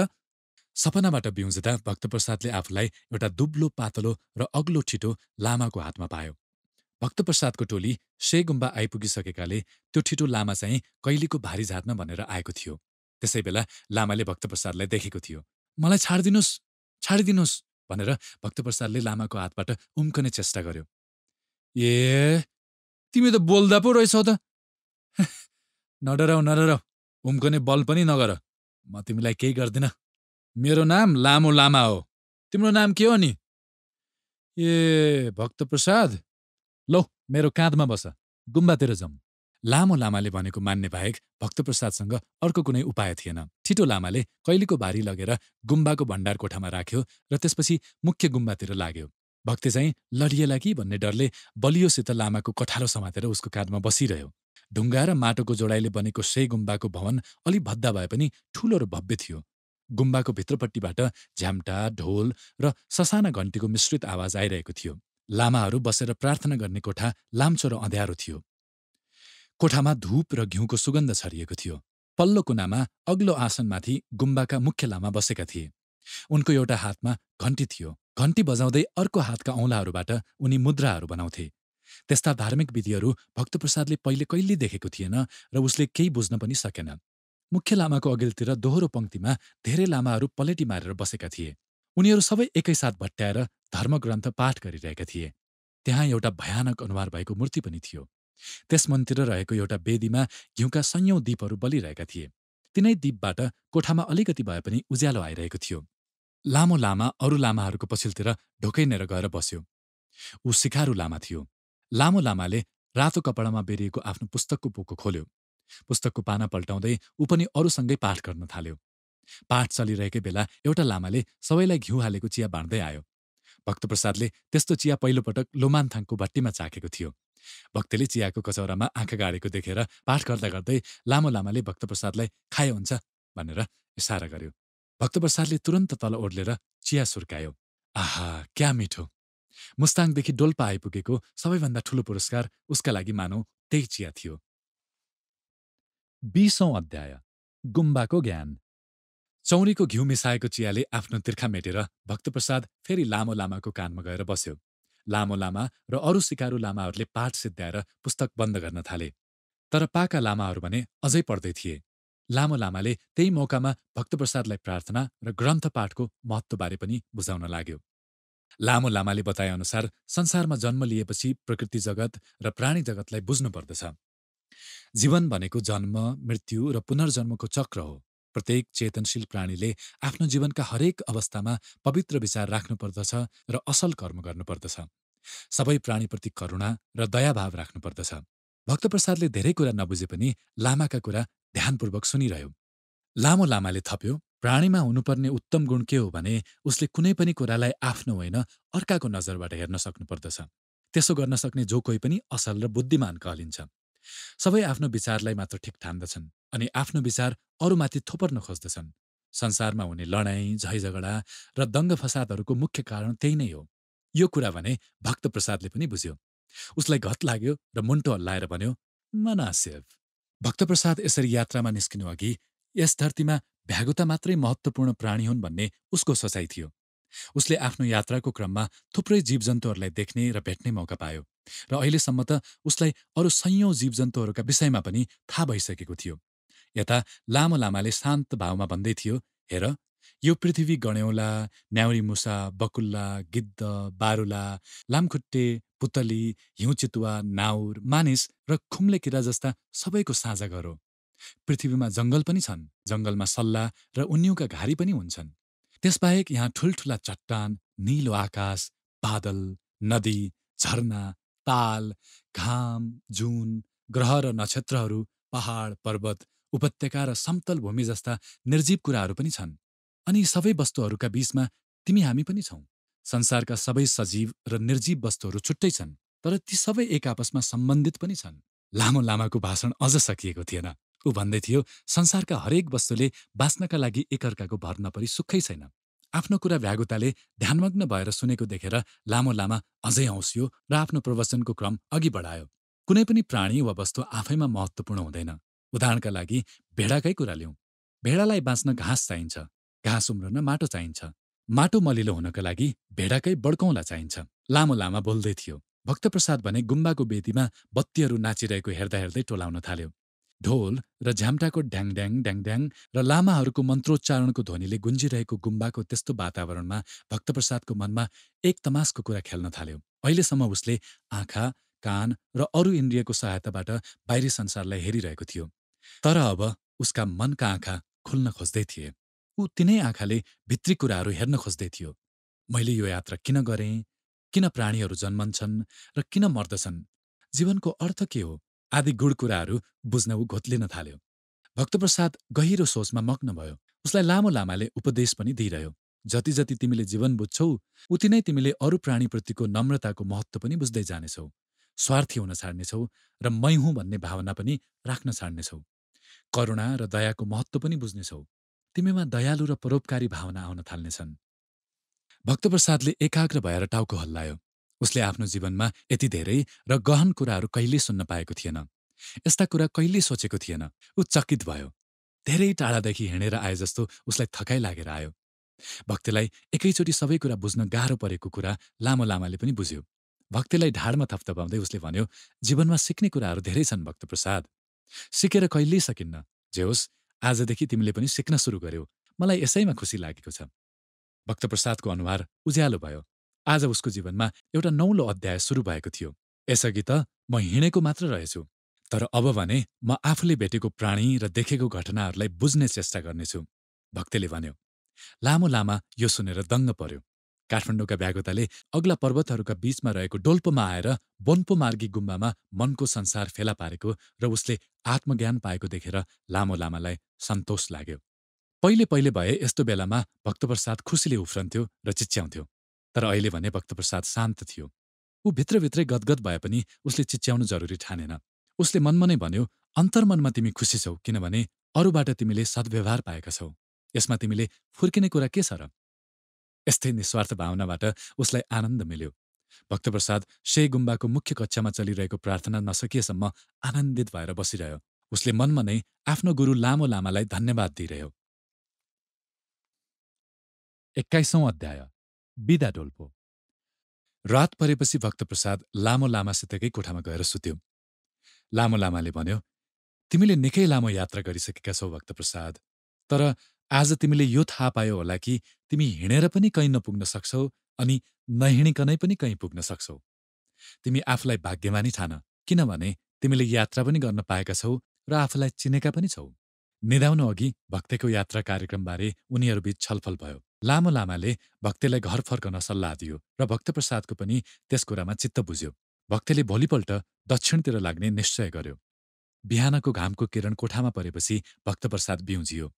सपनाबाट बिउँजदा भक्तप्रसादले आफूलाई एउटा दुब्लो पातलो र अग्लो ठिटो लामाको हातमा पायो भक्तप्रसादको टोली गुम्बा आइपुगिसकेकाले त्यो ठिटो लामा चाहिँ कहिलेको भारी झार्न भनेर आएको थियो त्यसै बेला लामाले भक्तप्रसादलाई देखेको थियो मलाई छाडिदिनुहोस् छाडिदिनुहोस् भनेर भक्तप्रसादले लामाको हातबाट उम्कने चेष्टा गर्यो ए तिमी त बोल्दा पो रहेछौ त <laughs> नडराउ नडराउ उम्कने बल पनि नगर म तिमीलाई केही गर्दिन मेरो नाम लामो लामा हो तिम्रो नाम के हो नि ए भक्तप्रसाद लौ मेरो काँधमा बस गुम्बातिर जाउँ लामो लामाले भनेको मान्ने बाहेक भक्तप्रसादसँग अर्को कुनै उपाय थिएन छिटो लामाले कहिलेको भारी लगेर गुम्बाको भण्डार कोठामा राख्यो र त्यसपछि मुख्य गुम्बातिर लाग्यो भक्ते चाहिँ लडिएला कि भन्ने डरले बलियोसित लामाको कठारो समातेर उसको काँधमा बसिरह्यो ढुङ्गा र माटोको जोडाइले बनेको से गुम्बाको भवन अलि भद्दा भए पनि ठूलो र भव्य थियो गुम्बाको भित्रपट्टिबाट झ्याम्टा ढोल र ससाना घन्टीको मिश्रित आवाज आइरहेको थियो लामाहरू बसेर प्रार्थना गर्ने कोठा लाम्चो र अँध्यारो थियो कोठामा धूप र घिउको सुगन्ध छरिएको थियो पल्लो कुनामा अग्लो आसनमाथि गुम्बाका मुख्य लामा बसेका थिए उनको एउटा हातमा घन्टी थियो घन्टी बजाउँदै अर्को हातका औँलाहरूबाट उनी मुद्राहरू बनाउँथे त्यस्ता धार्मिक विधिहरू भक्तप्रसादले पहिले कहिल्यै देखेको थिएन र उसले केही बुझ्न पनि सकेन मुख्य लामाको अघिल्तिर दोहोरो पङ्क्तिमा धेरै लामाहरू पलेटी मारेर बसेका थिए उनीहरू सबै एकैसाथ भट्ट्याएर धर्मग्रन्थ पाठ गरिरहेका थिए त्यहाँ एउटा भयानक अनुहार भएको मूर्ति पनि थियो त्यस मन्दिर रहेको एउटा वेदीमा घिउका सयौं दीपहरू बलिरहेका थिए तिनै दीपबाट कोठामा अलिकति भए पनि उज्यालो आइरहेको थियो लामो लामा अरू लामाहरूको पछिल्तिर ढोकैनेर गएर बस्यो ऊ सिकारु लामा थियो लामो लामाले रातो कपडामा बेरिएको आफ्नो पुस्तकको पोको खोल्यो पुस्तकको पाना पल्टाउँदै ऊ पनि अरूसँगै पाठ गर्न थाल्यो पाठ चलिरहेकै बेला एउटा लामाले सबैलाई घिउ हालेको चिया बाँड्दै आयो भक्तप्रसादले त्यस्तो चिया पहिलोपटक लोमानथाङको भट्टीमा चाखेको थियो भक्तले चियाको कचौरामा आँखा गाडेको देखेर पाठ गर्दा गर्दै लामो लामाले भक्तप्रसादलाई खाए हुन्छ भनेर इसारा गर्यो भक्तप्रसादले तुरन्त तल ओर्लेर चिया सुर्कायो आहा क्या मिठो मुस्ताङदेखि डोल्पा आइपुगेको सबैभन्दा ठूलो पुरस्कार उसका लागि मानौ त्यही चिया थियो बिसौँ अध्याय गुम्बाको ज्ञान चौरीको घिउ मिसाएको चियाले आफ्नो तिर्खा मेटेर भक्तप्रसाद फेरि लामो लामाको कानमा गएर बस्यो लामो लामा र अरू सिकारु लामाहरूले पाठ सिद्ध्याएर पुस्तक बन्द गर्न थाले तर पाका लामाहरू भने अझै पढ्दै थिए लामो लामाले त्यही मौकामा भक्तप्रसादलाई प्रार्थना र ग्रन्थ पाठको महत्त्वबारे पनि बुझाउन लाग्यो लामो लामाले बताएअनुसार संसारमा जन्म लिएपछि प्रकृति जगत र प्राणी जगतलाई बुझ्नुपर्दछ जीवन भनेको जन्म मृत्यु र पुनर्जन्मको चक्र हो प्रत्येक चेतनशील प्राणीले आफ्नो जीवनका हरेक अवस्थामा पवित्र विचार राख्नुपर्दछ र असल कर्म गर्नुपर्दछ सबै प्राणीप्रति करुणा र दयाभाव राख्नुपर्दछ भक्तप्रसादले धेरै कुरा नबुझे पनि लामाका कुरा ध्यानपूर्वक सुनिरह्यो लामो लामाले थप्यो प्राणीमा हुनुपर्ने उत्तम गुण के हो भने उसले कुनै पनि कुरालाई आफ्नो होइन अर्काको नजरबाट हेर्न सक्नुपर्दछ त्यसो गर्न सक्ने जो कोही पनि असल र बुद्धिमान कहलिन्छ सबै आफ्नो विचारलाई मात्र ठिक ठान्दछन् अनि आफ्नो विचार अरूमाथि थोपर्न खोज्दछन् संसारमा हुने लडाईँ झैझगडा र दङ्ग फसादहरूको मुख्य कारण त्यही नै हो यो कुरा भने भक्तप्रसादले पनि बुझ्यो उसलाई घत लाग्यो र मुन्टो हल्लाएर भन्यो मनासेव भक्तप्रसाद यसरी यात्रामा निस्किनु अघि यस धरतीमा भ्यागुता मात्रै महत्त्वपूर्ण प्राणी हुन् भन्ने उसको सोचाइ थियो उसले आफ्नो यात्राको क्रममा थुप्रै जीवजन्तुहरूलाई देख्ने र भेट्ने मौका पायो र अहिलेसम्म त उसलाई अरू सयौँ जीवजन्तुहरूका विषयमा पनि थाहा भइसकेको थियो यता लामो लामाले शान्त भावमा भन्दै थियो हेर यो पृथ्वी गण्यौला न्याउरी मुसा बकुल्ला गिद्ध बारुला लामखुट्टे पुतली हिउँचितुवा नाउर मानिस र खुम्ले किरा जस्ता सबैको साझा घर हो पृथ्वीमा जङ्गल पनि छन् जङ्गलमा सल्ला र उन्युका घारी पनि हुन्छन् त्यसबाहेक यहाँ ठुल्ठुला चट्टान निलो आकाश बादल नदी झरना ताल घाम जुन ग्रह र नक्षत्रहरू पहाड पर्वत उपत्यका र समतल भूमि जस्ता निर्जीव कुराहरू पनि छन् अनि सबै वस्तुहरूका बीचमा तिमी हामी पनि छौ संसारका सबै सजीव र निर्जीव वस्तुहरू छुट्टै छन् तर ती सबै एक आपसमा सम्बन्धित पनि छन् लामो लामाको भाषण अझ सकिएको थिएन ऊ भन्दै थियो संसारका हरेक वस्तुले बाँच्नका लागि एकअर्काको भर नपरी सुखै छैन आफ्नो कुरा भ्यागुताले ध्यानमग्न भएर सुनेको देखेर लामो लामा अझै हौसियो र आफ्नो प्रवचनको क्रम अघि बढायो कुनै पनि प्राणी वा वस्तु आफैमा महत्त्वपूर्ण हुँदैन उदाहरणका लागि भेडाकै कुरा ल्याउँ भेडालाई बाँच्न घाँस चाहिन्छ घाँस उम्रन माटो चाहिन्छ माटो मलिलो हुनका लागि भेडाकै बड्कौँला चाहिन्छ लामो लामा बोल्दै थियो भक्तप्रसाद भने गुम्बाको बेदीमा बत्तीहरू नाचिरहेको हेर्दा हेर्दै टोलाउन थाल्यो ढोल र झ्याम्टाको ड्याङ ड्याङड्याङ ड्याङ ड्याङ र लामाहरूको मन्त्रोच्चारणको ध्वनिले गुन्जिरहेको गुम्बाको त्यस्तो वातावरणमा भक्तप्रसादको मनमा एक तमासको कुरा खेल्न थाल्यो अहिलेसम्म उसले आँखा कान र अरू इन्द्रियको सहायताबाट बाहिरी संसारलाई हेरिरहेको थियो तर अब उसका मनका आँखा खुल्न खोज्दै थिए ऊ तिनै आँखाले भित्री कुराहरू हेर्न खोज्दै थियो मैले यो यात्रा किन गरेँ किन प्राणीहरू जन्मन्छन् र किन मर्दछन् जीवनको अर्थ के हो आदि गुण कुराहरू बुझ्न ऊ घोत्लिन थाल्यो भक्तप्रसाद गहिरो सोचमा मग्न भयो उसलाई लामो लामाले उपदेश पनि दिइरह्यो जति जति तिमीले जीवन बुझ्छौ उति नै तिमीले अरू प्राणीप्रतिको नम्रताको महत्त्व पनि बुझ्दै जानेछौ स्वार्थी हुन छाड्नेछौ र मै हुँ भन्ने भावना पनि राख्न छाड्नेछौ करुणा र दयाको महत्त्व पनि बुझ्नेछौ तिमीमा दयालु र परोपकारी भावना आउन थाल्नेछन् भक्तप्रसादले एकाग्र भएर टाउको हल्लायो उसले आफ्नो जीवनमा यति धेरै र गहन कुराहरू कहिल्यै सुन्न पाएको थिएन यस्ता कुरा कहिल्यै सोचेको थिएन ऊ चकित भयो धेरै टाढादेखि हिँडेर आए जस्तो उसलाई थकाइ लागेर आयो भक्तिलाई एकैचोटि सबै कुरा बुझ्न गाह्रो परेको कुरा लामो लामाले पनि बुझ्यो भक्तिलाई ढाडमा थपथपाउँदै उसले भन्यो जीवनमा सिक्ने कुराहरू धेरै छन् भक्तप्रसाद सिकेर कहिल्यै सकिन्न जे होस् आजदेखि तिमीले पनि सिक्न सुरु गर्यो मलाई यसैमा खुसी लागेको छ भक्तप्रसादको अनुहार उज्यालो भयो आज उसको जीवनमा एउटा नौलो अध्याय सुरु भएको थियो यसअघि त म हिँडेको मात्र रहेछु तर अब भने म आफूले भेटेको प्राणी र देखेको घटनाहरूलाई बुझ्ने चेष्टा गर्नेछु भक्तले भन्यो लामो लामा यो सुनेर दङ्ग पर्यो काठमाडौँका व्यागोताले अग्ला पर्वतहरूका बीचमा रहेको डोल्पोमा आएर बोन्पोमार्गी गुम्बामा मनको संसार फेला पारेको र उसले आत्मज्ञान पाएको देखेर लामो लामालाई सन्तोष लाग्यो पहिले पहिले भए यस्तो बेलामा भक्तप्रसाद खुसीले उफ्रन्थ्यो र चिच्याउँथ्यो तर अहिले भने भक्तप्रसाद शान्त थियो ऊ भित्रभित्रै गदगद भए पनि उसले चिच्याउनु जरुरी ठानेन उसले मनमा नै भन्यो अन्तर्मनमा तिमी खुसी छौ किनभने अरूबाट तिमीले सद्व्यवहार पाएका छौ यसमा तिमीले फुर्किने कुरा के छ र यस्तै निस्वार्थ भावनाबाट उसलाई आनन्द मिल्यो भक्तप्रसाद से गुम्बाको मुख्य कक्षामा चलिरहेको प्रार्थना नसकिएसम्म आनन्दित भएर बसिरह्यो उसले मनमा नै आफ्नो गुरु लामो लामालाई धन्यवाद दिइरह्यो एक्काइसौँ अध्याय बिदा डोल्पो रात परेपछि भक्तप्रसाद लामो लामासितकै कोठामा गएर सुत्यो लामो लामाले भन्यो तिमीले निकै लामो यात्रा गरिसकेका छौ भक्तप्रसाद तर आज तिमीले यो थाहा पायो होला कि तिमी हिँडेर पनि कहीँ नपुग्न सक्छौ अनि नहिँडिकनै पनि कहीँ पुग्न सक्छौ तिमी आफूलाई भाग्यमानी ठान किनभने तिमीले यात्रा पनि गर्न पाएका छौ र आफूलाई चिनेका पनि छौ निधाउनु अघि भक्तको यात्रा कार्यक्रमबारे उनीहरूबीच छलफल भयो लामो लामाले भक्तेलाई घर फर्कन सल्लाह दियो र भक्तप्रसादको पनि त्यस कुरामा चित्त बुझ्यो भक्तेले भोलिपल्ट दक्षिणतिर लाग्ने निश्चय गर्यो बिहानको घामको किरण कोठामा परेपछि भक्तप्रसाद बिउजियो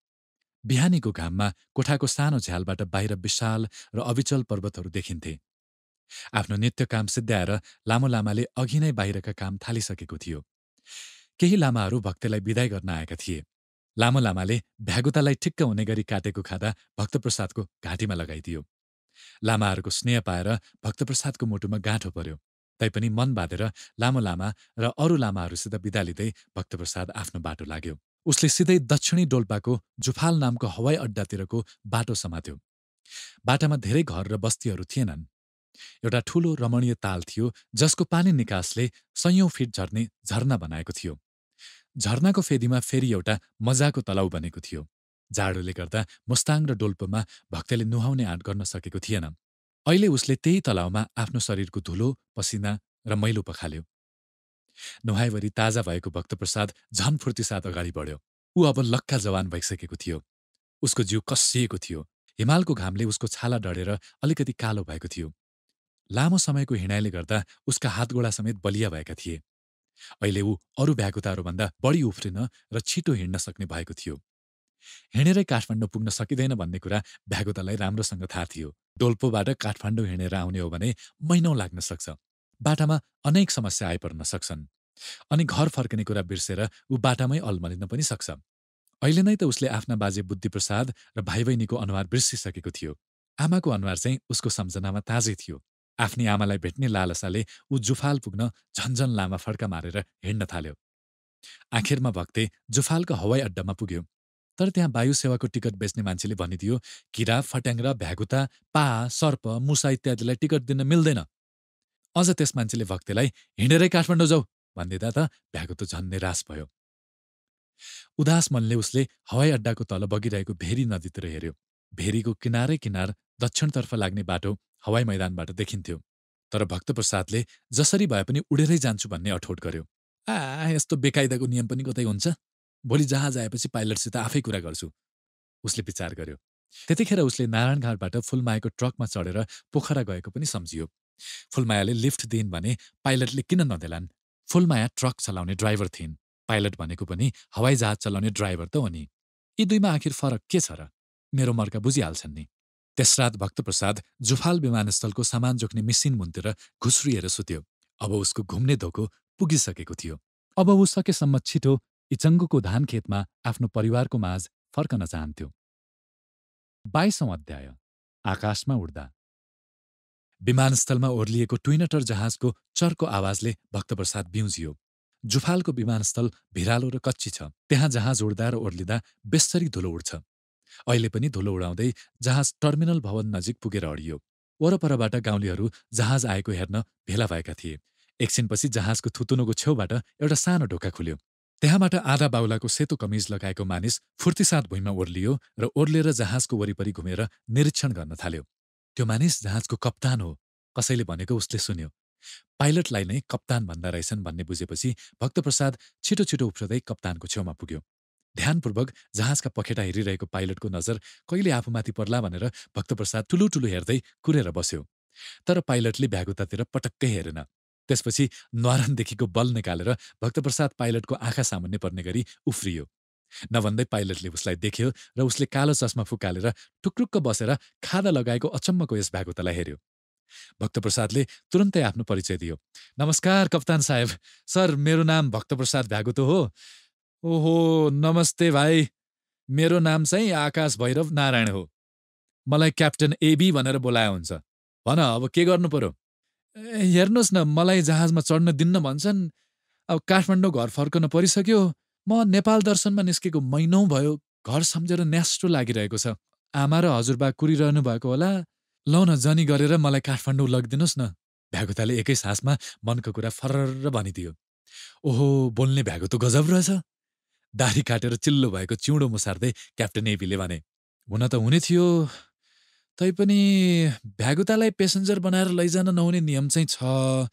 बिहानीको घाममा कोठाको सानो झ्यालबाट बाहिर विशाल र अविचल पर्वतहरू देखिन्थे आफ्नो नित्य काम सिद्ध्याएर लामो लामाले अघि नै बाहिरका काम थालिसकेको थियो केही लामाहरू भक्तलाई विदाई गर्न आएका थिए लामो लामाले भ्यागुतालाई ठिक्क हुने गरी काटेको खाँदा भक्तप्रसादको घाँटीमा लगाइदियो लामाहरूको स्नेह पाएर भक्तप्रसादको मुटुमा गाँठो पर्यो तैपनि मन बाँधेर लामो लामा र अरू लामाहरूसित बिदा लिँदै भक्तप्रसाद आफ्नो बाटो लाग्यो उसले सिधै दक्षिणी डोल्पाको जुफाल नामको हवाई अड्डातिरको बाटो समात्यो बाटामा धेरै घर र बस्तीहरू थिएनन् एउटा ठूलो रमणीय ताल थियो जसको पानी निकासले सयौँ फिट झर्ने झर्ना बनाएको थियो झर्नाको फेदीमा फेरि एउटा मजाको तलाउ बनेको थियो जाडोले गर्दा मुस्ताङ र डोल्पोमा भक्तले नुहाउने आँट गर्न सकेको थिएन अहिले उसले त्यही तलाउमा आफ्नो शरीरको धुलो पसिना र मैलो पखाल्यो नुहाइवरी ताजा भएको भक्तप्रसाद झन फुर्तीसाथ अगाडि बढ्यो ऊ अब लक्का जवान भइसकेको थियो उसको जिउ कस्सिएको थियो हिमालको घामले उसको छाला डढेर अलिकति कालो भएको थियो लामो समयको हिँडाइले गर्दा उसका हातगोडा समेत बलिया भएका थिए अहिले ऊ अरू भ्यागुताहरूभन्दा बढी उफ्रिन र छिटो हिँड्न सक्ने भएको थियो हिँडेरै काठमाडौँ पुग्न सकिँदैन भन्ने कुरा भ्यागुतालाई राम्रोसँग थाहा थियो डोल्पोबाट काठमाडौँ हिँडेर आउने हो भने महिनौ लाग्न सक्छ बाटामा अनेक समस्या आइपर्न सक्छन् अनि घर फर्किने कुरा बिर्सेर ऊ बाटामै अल्मलिन पनि सक्छ अहिले नै त उसले आफ्ना बाजे बुद्धिप्रसाद र भाइ बहिनीको अनुहार बिर्सिसकेको थियो आमाको अनुहार चाहिँ उसको सम्झनामा ताजै थियो आफ्नी आमालाई भेट्ने लालसाले ऊ जुफाल पुग्न झन्झन लामा फड्का मारेर हिँड्न थाल्यो आखिरमा भक्ते जुफालको हवाई अड्डामा पुग्यो तर त्यहाँ वायु सेवाको टिकट बेच्ने मान्छेले भनिदियो किरा फट्याङ्ग्रा भ्यागुता पा सर्प मुसा इत्यादिलाई टिकट दिन मिल्दैन अझ त्यस मान्छेले भक्तेलाई हिँडेरै काठमाडौँ जाऊ भनिदिँदा त भ्यागुतो झन् निराश भयो उदास मनले उसले हवाई अड्डाको तल बगिरहेको भेरी नदीतिर हेऱ्यो भेरीको किनारै किनार दक्षिणतर्फ लाग्ने बाटो हवाई मैदानबाट देखिन्थ्यो तर भक्तप्रसादले जसरी भए पनि उडेरै जान्छु भन्ने अठोट गर्यो आ यस्तो बेकाइदाको नियम पनि कतै हुन्छ भोलि जहाँ जाएपछि पाइलटसित आफै कुरा गर्छु उसले विचार गर्यो त्यतिखेर उसले नारायणघाटबाट फुलमायाको ट्रकमा चढेर पोखरा गएको पनि सम्झियो फुलमायाले लिफ्ट दिइन् भने पाइलटले किन नदेलान् फुलमाया ट्रक चलाउने ड्राइभर थिइन् पाइलट भनेको पनि हवाई जहाज चलाउने ड्राइभर त हो नि यी दुईमा आखिर फरक के छ र मेरो मर्का बुझिहाल्छन् नि त्यसरात भक्तप्रसाद जुफाल विमानस्थलको सामान जोक्ने मेसिन मुन्तिर घुस्रिएर सुत्यो अब उसको घुम्ने धोको पुगिसकेको थियो अब ऊ सकेसम्म छिटो इचङ्गुको धान खेतमा आफ्नो परिवारको माझ फर्कन चाहन्थ्यो बाइसौँ अध्याय आकाशमा उड्दा विमानस्थलमा ओर्लिएको ट्विनटर जहाजको चर्को आवाजले भक्तप्रसाद बिउजियो जुफालको विमानस्थल भिरालो र कच्ची छ त्यहाँ जहाज उड्दा र ओर्लिँदा बेसरी धुलो उड्छ अहिले पनि धुलो उडाउँदै जहाज टर्मिनल भवन नजिक पुगेर अडियो वरपरबाट गाउँलेहरू जहाज आएको हेर्न भेला भएका थिए एकछिनपछि जहाजको थुतुनोको छेउबाट एउटा सानो ढोका खुल्यो त्यहाँबाट आधा बाहुलाको सेतो कमिज लगाएको मानिस फुर्तिसाथ भुइँमा ओर्लियो र ओर्लेर जहाजको वरिपरि घुमेर निरीक्षण गर्न थाल्यो त्यो मानिस जहाजको कप्तान हो कसैले भनेको उसले सुन्यो पाइलटलाई नै कप्तान भन्दा रहेछन् भन्ने बुझेपछि भक्तप्रसाद छिटो छिटो उफ्रदै कप्तानको छेउमा पुग्यो ध्यानपूर्वक जहाजका पखेटा हेरिरहेको पाइलटको नजर कहिले आफूमाथि पर्ला भनेर भक्तप्रसाद ठुलो ठुलो हेर्दै कुरेर बस्यो तर पाइलटले भ्यागुतातिर पटक्कै हेरेन त्यसपछि न्वारनदेखिको बल निकालेर भक्तप्रसाद पाइलटको आँखा सामुन्ने पर्ने गरी उफ्रियो नभन्दै पाइलटले उसलाई देख्यो र उसले कालो चस्मा फुकालेर टुक्रुक्क बसेर खादा लगाएको अचम्मको यस भ्यागुतालाई हेऱ्यो भक्तप्रसादले तुरन्तै आफ्नो परिचय दियो नमस्कार कप्तान साहेब सर मेरो नाम भक्तप्रसाद भ्यागुतो हो ओहो नमस्ते भाइ मेरो नाम चाहिँ आकाश भैरव नारायण हो मलाई क्याप्टन एबी भनेर बोलायो हुन्छ भन अब के गर्नु पर्यो हेर्नुहोस् न मलाई जहाजमा चढ्न दिन्न भन्छन् अब काठमाडौँ घर फर्कन परिसक्यो म नेपाल दर्शनमा निस्केको महिनौ भयो घर सम्झेर न्यास्टो लागिरहेको छ आमा र हजुरबा कुरिरहनु भएको होला लौ न जनी गरेर मलाई काठमाडौँ लगिदिनुहोस् न भ्यागुताले एकै सासमा मनको कुरा फरर भनिदियो ओहो बोल्ने भ्यागुतो गजब रहेछ दाढी काटेर चिल्लो भएको चिउँडो मुसार्दै क्याप्टन एबीले भने हुन त हुने थियो तैपनि भ्यागुतालाई पेसेन्जर बनाएर लैजान नहुने नियम चाहिँ छ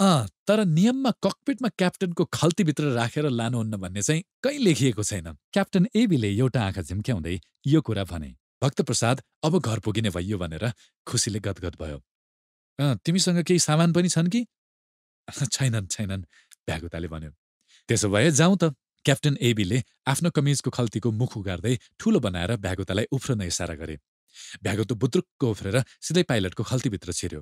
अँ तर नियममा ककपिटमा क्याप्टनको खल्तीभित्र राखेर लानुहुन्न भन्ने चाहिँ कहीँ लेखिएको छैन क्याप्टन एबीले एउटा आँखा झिम्क्याउँदै यो कुरा भने भक्तप्रसाद अब घर पुगिने भइयो भनेर खुसीले गदगद भयो अँ तिमीसँग केही सामान पनि छन् कि छैनन् छैनन् भ्यागुताले भन्यो त्यसो भए जाउँ त क्याप्टेन एबीले आफ्नो कमिजको खल्तीको मुख उगार्दै ठूलो बनाएर भ्यागुतालाई उफ्रन इसारा गरे भ्यागोतो बुद्रुक्क उफ्रेर सिधै पाइलटको खल्तीभित्र छिर्यो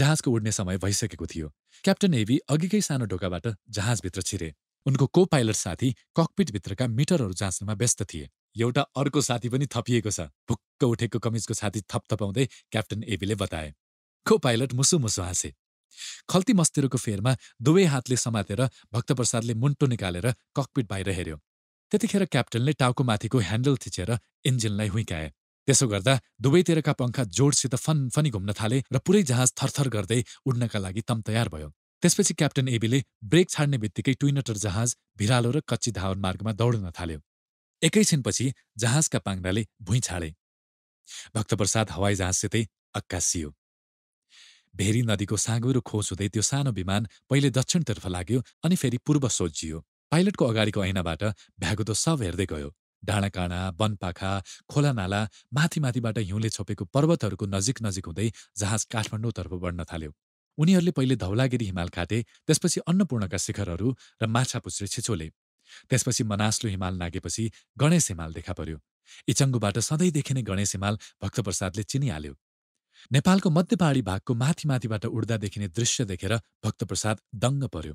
जहाजको उड्ने समय भइसकेको थियो क्याप्टेन एबी अघिकै सानो ढोकाबाट जहाजभित्र छिरे उनको को पाइलट साथी ककपिटभित्रका मिटरहरू जाँच्नमा व्यस्त थिए एउटा अर्को साथी पनि थपिएको छ भुक्क उठेको कमिजको छाती थपथपाउँदै क्याप्टेन एबीले बताए को पाइलट मुसु मुसु हाँसे खल्ती मस्तिरोको फेरमा दुवै हातले समातेर भक्तप्रसादले मुन्टो निकालेर ककपिट बाहिर हेऱ्यो त्यतिखेर क्याप्टनले टाउको माथिको ह्यान्डल थिचेर इन्जिनलाई हुइकाए त्यसो गर्दा दुवैतिरका पङ्खा जोडसित फन्फनी घुम्न थाले र पुरै जहाज थरथर गर्दै उड्नका लागि तयार भयो त्यसपछि क्याप्टन एबीले ब्रेक छाड्ने बित्तिकै ट्विनटर जहाज भिरालो र कच्ची धावन मार्गमा दौड्न थाल्यो एकैछिनपछि जहाजका पाङ्डाले भुइँ छाडे भक्तप्रसाद हवाई हवाईजहाजसितै अक्कासियो भेरी नदीको साँगुरो खोज हुँदै त्यो सानो विमान पहिले दक्षिणतर्फ लाग्यो अनि फेरि पूर्व सोझियो पाइलटको अगाडिको ऐनाबाट भ्यागुतो सब हेर्दै गयो डाँडाकाँडा वनपाखा खोलानाला माथि माथिबाट हिउँले छोपेको पर्वतहरूको नजिक नजिक हुँदै जहाज काठमाडौँतर्फ बढ्न थाल्यो उनीहरूले पहिले धौलागिरी हिमाल काटे त्यसपछि अन्नपूर्णका शिखरहरू र माछापुच्रे छिचोले त्यसपछि मनास्लु हिमाल नागेपछि गणेश हिमाल देखा पर्यो इचङ्गुबाट सधैँ देखिने गणेश हिमाल भक्तप्रसादले चिनिहाल्यो नेपालको मध्य भागको माथि माथिबाट उड्दा देखिने दृश्य देखेर भक्तप्रसाद दङ्ग पर्यो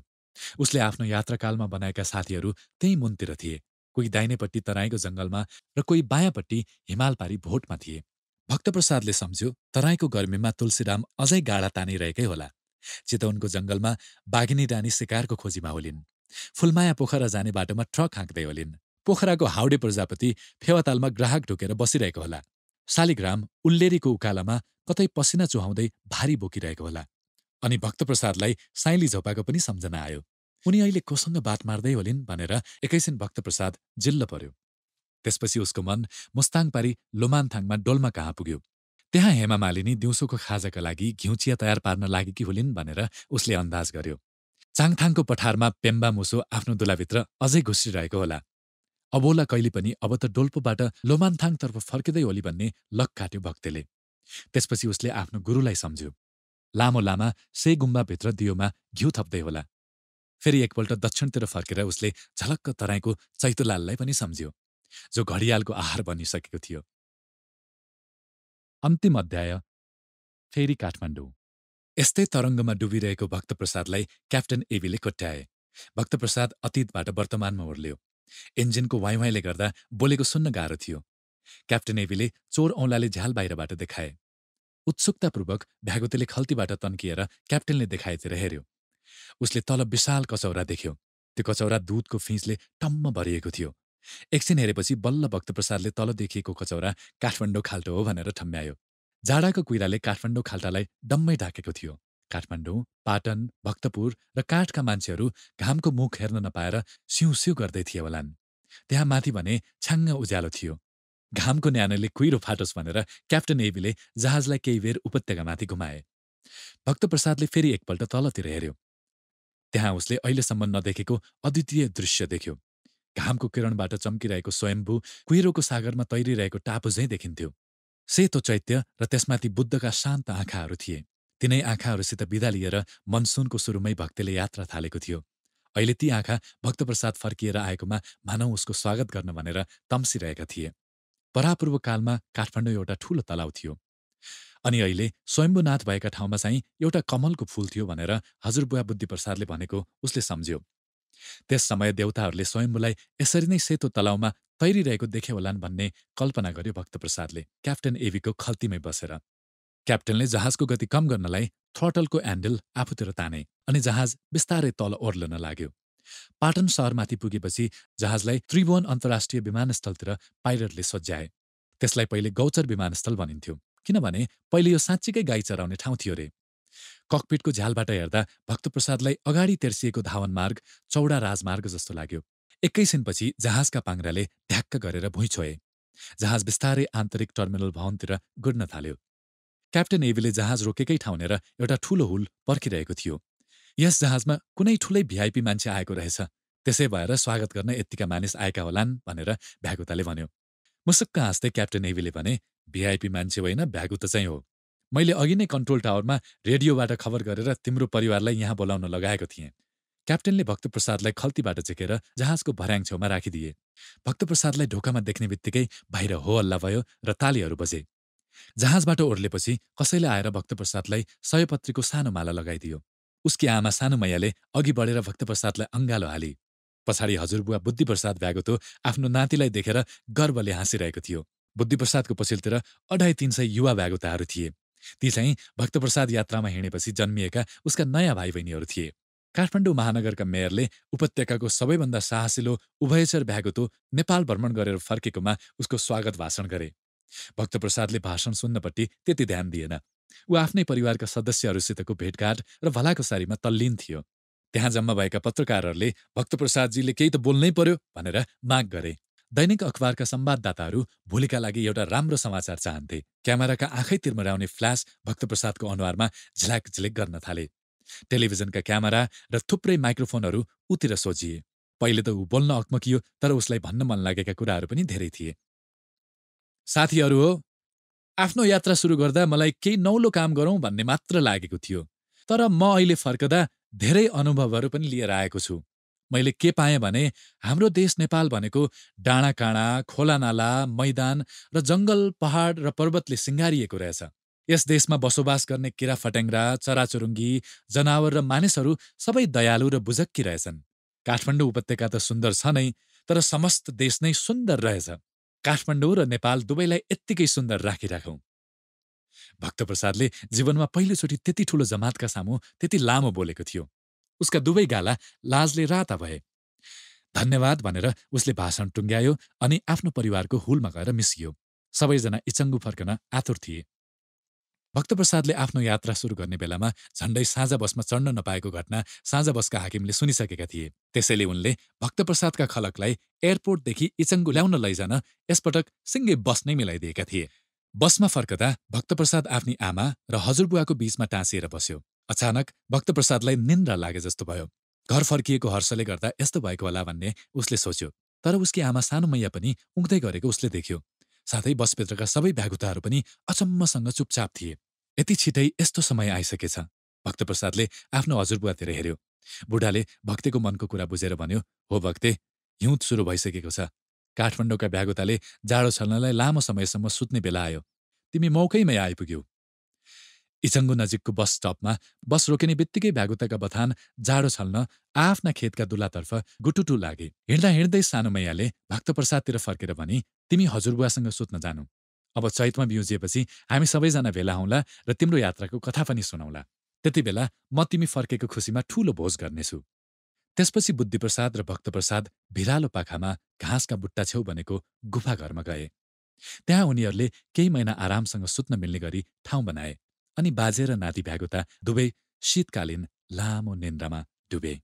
उसले आफ्नो यात्राकालमा बनाएका साथीहरू त्यही मुनतिर थिए कोही दाहिनेपट्टि तराईको जङ्गलमा र कोही बायाँपट्टि हिमाल भोटमा थिए भक्तप्रसादले सम्झ्यो तराईको गर्मीमा तुलसीराम अझै गाडा तानिरहेकै होला चितवनको जङ्गलमा बाघिनी रानी शिकारको खोजीमा होलिन् फुलमाया पोखरा जाने बाटोमा ट्रक हाँक्दै होलिन् पोखराको हाउडे प्रजापति फेवातालमा ग्राहक ढुकेर बसिरहेको होला शालिग्राम उल्लेरीको उकालामा कतै पसिना चुहाउँदै भारी बोकिरहेको होला अनि भक्तप्रसादलाई साइली झोपाको पनि सम्झना आयो उनी अहिले कोसँग बात मार्दै होलिन् भनेर एकैछिन भक्तप्रसाद जिल्ल पर्यो त्यसपछि उसको मन मुस्ताङ पारी लोमानथाङमा डोल्मा कहाँ पुग्यो त्यहाँ हेमा मालिनी दिउँसोको खाजाका लागि घिउचिया तयार पार्न लागेकी होलिन् भनेर उसले अन्दाज गर्यो चाङथाङको पठारमा पेम्बा मुसो आफ्नो दुलाभित्र अझै घुसिरहेको होला अबोला कहिले पनि अब त डोल्पोबाट लोमान्थाङतर्फ फर्किँदै होली भन्ने लक काट्यो भक्तेले त्यसपछि उसले आफ्नो गुरुलाई सम्झ्यो लामो लामा से गुम्बाभित्र दियोमा घिउ थप्दै होला फेरि एकपल्ट दक्षिणतिर फर्केर उसले झलक्क तराईको चैतुलाललाई पनि सम्झ्यो जो घडियालको आहार बनिसकेको थियो अन्तिम अध्याय फेरि काठमाडौँ यस्तै तरङ्गमा डुबिरहेको भक्तप्रसादलाई क्याप्टन एबीले कोट्याए भक्तप्रसाद अतीतबाट वर्तमानमा ओर्ल्यो इन्जिनको वाइवाइले गर्दा बोलेको सुन्न गाह्रो थियो क्याप्टेन एभीले चोर औँलाले झ्याल बाहिरबाट देखाए उत्सुकतापूर्वक भ्यागुतेले खल्तीबाट तन्किएर क्याप्टेनले देखाएतिर हेऱ्यो उसले तल विशाल कचौरा देख्यो त्यो कचौरा दुधको फिँजले टम्म भरिएको थियो एकछिन हेरेपछि बल्ल भक्तप्रसादले तल देखिएको कचौरा काठमाडौँ खाल्टो हो भनेर ठम्म्यायो जाडाको कुइराले काठमाडौँ खाल्टालाई डम्मै ढाकेको थियो काठमाडौँ पाटन भक्तपुर र काठका मान्छेहरू घामको मुख हेर्न नपाएर सिउसिउ गर्दै थिए होलान् त्यहाँ माथि भने छ्याङ्ग उज्यालो थियो घामको न्यानोले कुहिरो फाटोस् भनेर क्याप्टन एबीले जहाजलाई केही बेर उपत्यकामाथि घुमाए भक्तप्रसादले फेरि एकपल्ट तलतिर हेऱ्यो त्यहाँ उसले अहिलेसम्म नदेखेको अद्वितीय दृश्य देख्यो घामको किरणबाट चम्किरहेको स्वयम्भू कुहिरोको सागरमा तैरिरहेको टापु झैँ देखिन्थ्यो सेतो चैत्य र त्यसमाथि बुद्धका शान्त आँखाहरू थिए तिनै आँखाहरूसित विदा लिएर मनसुनको सुरुमै भक्तले यात्रा थालेको थियो अहिले ती आँखा भक्तप्रसाद फर्किएर आएकोमा मानौ उसको स्वागत गर्न भनेर तम्सिरहेका थिए परापूर्व कालमा काठमाडौँ एउटा ठूलो तलाउ थियो अनि अहिले स्वयम्भूनाथ भएका ठाउँमा चाहिँ एउटा कमलको फूल थियो भनेर हजुरबुवा बुद्धिप्रसादले भनेको उसले सम्झ्यो त्यस समय देउताहरूले स्वयम्भूलाई यसरी नै सेतो तलाउमा तैरिरहेको देखे होलान् भन्ने कल्पना गर्यो भक्तप्रसादले क्याप्टन एभीको खल्तीमै बसेर क्याप्टेनले जहाजको गति कम गर्नलाई थ्रटलको ह्यान्डल आफूतिर ताने अनि जहाज बिस्तारै तल ओर्लन लाग्यो पाटन सहरमाथि पुगेपछि जहाजलाई त्रिभुवन अन्तर्राष्ट्रिय विमानस्थलतिर पाइलटले सज्याए त्यसलाई पहिले गौचर विमानस्थल भनिन्थ्यो किनभने पहिले यो साँच्चीकै गाई चराउने ठाउँ थियो रे ककपिटको झ्यालबाट हेर्दा भक्तप्रसादलाई अगाडि तेर्सिएको धावन मार्ग चौडा राजमार्ग जस्तो लाग्यो एकैछिनपछि जहाजका पाङ्राले ढ्याक्क गरेर भुइँ छोए जहाज बिस्तारै आन्तरिक टर्मिनल भवनतिर गुड्न थाल्यो क्याप्टेन एभीले जहाज रोकेकै ठाउँनेर एउटा ठुलो हुल पर्खिरहेको थियो यस जहाजमा कुनै ठुलै भिआइपी मान्छे आएको रहेछ त्यसै भएर स्वागत गर्न यत्तिका मानिस आएका होलान् भनेर भ्यागुताले भन्यो मुसुक्क हाँस्दै क्याप्टेन एभीले भने भिआइपी मान्छे होइन भ्यागुता चाहिँ हो मैले अघि नै कन्ट्रोल टावरमा रेडियोबाट खबर गरेर तिम्रो परिवारलाई यहाँ बोलाउन लगाएको थिएँ क्याप्टेनले भक्तप्रसादलाई खल्तीबाट झिकेर जहाजको भर्याङ छेउमा राखिदिए भक्तप्रसादलाई ढोकामा देख्ने बित्तिकै बाहिर हो हल्ला भयो र तालीहरू बजे जहाजबाट ओर्लेपछि कसैले आएर भक्तप्रसादलाई सयपत्रीको सानो माला लगाइदियो उसकी आमा सानो मैयाले अघि बढेर भक्तप्रसादलाई अङ्गालो हाली पछाडि हजुरबुवा बुद्धिप्रसाद भ्यागुतो आफ्नो नातिलाई देखेर गर्वले हाँसिरहेको थियो बुद्धिप्रसादको पछिल्तिर अढाई तिन सय युवा भ्यागोताहरू थिए ती चाहिँ भक्तप्रसाद यात्रामा हिँडेपछि जन्मिएका उसका नयाँ भाइ बहिनीहरू थिए काठमाडौँ महानगरका मेयरले उपत्यकाको सबैभन्दा साहसिलो उभयचर भ्यागुतो नेपाल भ्रमण गरेर फर्केकोमा उसको स्वागत भाषण गरे भक्तप्रसादले भाषण सुन्नपट्टि त्यति ध्यान दिएन ऊ आफ्नै परिवारका सदस्यहरूसितको भेटघाट र भलाकोसारीमा तल्लीन थियो त्यहाँ जम्मा भएका पत्रकारहरूले भक्तप्रसादजीले केही त बोल्नै पर्यो भनेर माग गरे दैनिक अखबारका संवाददाताहरू भोलिका लागि एउटा राम्रो समाचार चाहन्थे क्यामेराका आँखै तिर्मराउने फ्ल्यास भक्तप्रसादको अनुहारमा झिलाक झिलेक गर्न थाले टेलिभिजनका क्यामेरा र थुप्रै माइक्रोफोनहरू उतिर सोझिए पहिले त ऊ बोल्न अक्मकियो तर उसलाई भन्न मन लागेका कुराहरू पनि धेरै थिए साथीहरू हो आफ्नो यात्रा सुरु गर्दा मलाई केही नौलो काम गरौँ भन्ने मात्र लागेको थियो तर म अहिले फर्कदा धेरै अनुभवहरू पनि लिएर आएको छु मैले के पाएँ भने हाम्रो देश नेपाल भनेको डाँडाकाँडा खोलानाला मैदान र जङ्गल पहाड र पर्वतले सिँगारिएको रहेछ यस देशमा बसोबास गर्ने किरा फट्याङ्ग्रा चराचुरुङ्गी जनावर र मानिसहरू सबै दयालु र बुझक्की रहेछन् काठमाडौँ उपत्यका त सुन्दर छ नै तर समस्त देश नै सुन्दर रहेछ काठमाडौँ र नेपाल दुवैलाई यत्तिकै सुन्दर राखिराखौँ भक्तप्रसादले जीवनमा पहिलोचोटि त्यति ठुलो जमातका सामु त्यति लामो बोलेको थियो उसका दुवै गाला लाजले राता भए धन्यवाद भनेर उसले भाषण टुङ्ग्यायो अनि आफ्नो परिवारको हुलमा गएर मिसियो सबैजना इचङ्गु फर्कन आतुर थिए भक्तप्रसादले आफ्नो यात्रा सुरु गर्ने बेलामा झण्डै साझा बसमा चढ्न नपाएको घटना साझा बसका हाकिमले सुनिसकेका थिए त्यसैले उनले भक्तप्रसादका खलकलाई एयरपोर्टदेखि इचङ्गु ल्याउन लैजान यसपटक सिङ्गे बस नै मिलाइदिएका थिए बसमा फर्कदा भक्तप्रसाद आफ्नी आमा र हजुरबुवाको बीचमा टाँसिएर बस्यो अचानक भक्तप्रसादलाई निन्द्रा लागे जस्तो भयो घर फर्किएको हर्षले गर्दा यस्तो भएको होला भन्ने उसले सोच्यो तर उसकी आमा सानो मैया पनि उक्दै गरेको उसले देख्यो साथै बसभित्रका सबै भ्यागुताहरू पनि अचम्मसँग चुपचाप थिए यति छिटै यस्तो समय आइसकेछ भक्तप्रसादले आफ्नो हजुरबुवातिर हेऱ्यो बुढाले भक्तेको मनको कुरा बुझेर भन्यो हो भक्ते हिउँद सुरु भइसकेको छ काठमाडौँका भ्यागुताले जाडो छल्नलाई लामो समयसम्म सुत्ने बेला आयो तिमी मौकैमै आइपुग्यौ इचङ्गु नजिकको बस स्टपमा बस रोकिने बित्तिकै भ्यागुताका बथान जाडो छल्न आफ्ना खेतका दुलातर्फ गुटुटु लागे हिँड्दा हिँड्दै सानो मैयाले भक्तप्रसादतिर फर्केर भने तिमी हजुरबुवासँग सुत्न जानु अब चैतमा बिउजिएपछि हामी सबैजना भेला हौँला र तिम्रो यात्राको कथा पनि सुनाउला त्यति बेला म तिमी फर्केको खुसीमा ठूलो भोज गर्नेछु त्यसपछि बुद्धिप्रसाद र भक्तप्रसाद भिरालो पाखामा घाँसका बुट्टा छेउ बनेको घरमा गए त्यहाँ उनीहरूले केही महिना आरामसँग सुत्न मिल्ने गरी ठाउँ बनाए अनि बाजे र भ्यागुता दुवै शीतकालीन लामो निन्द्रामा डुबे।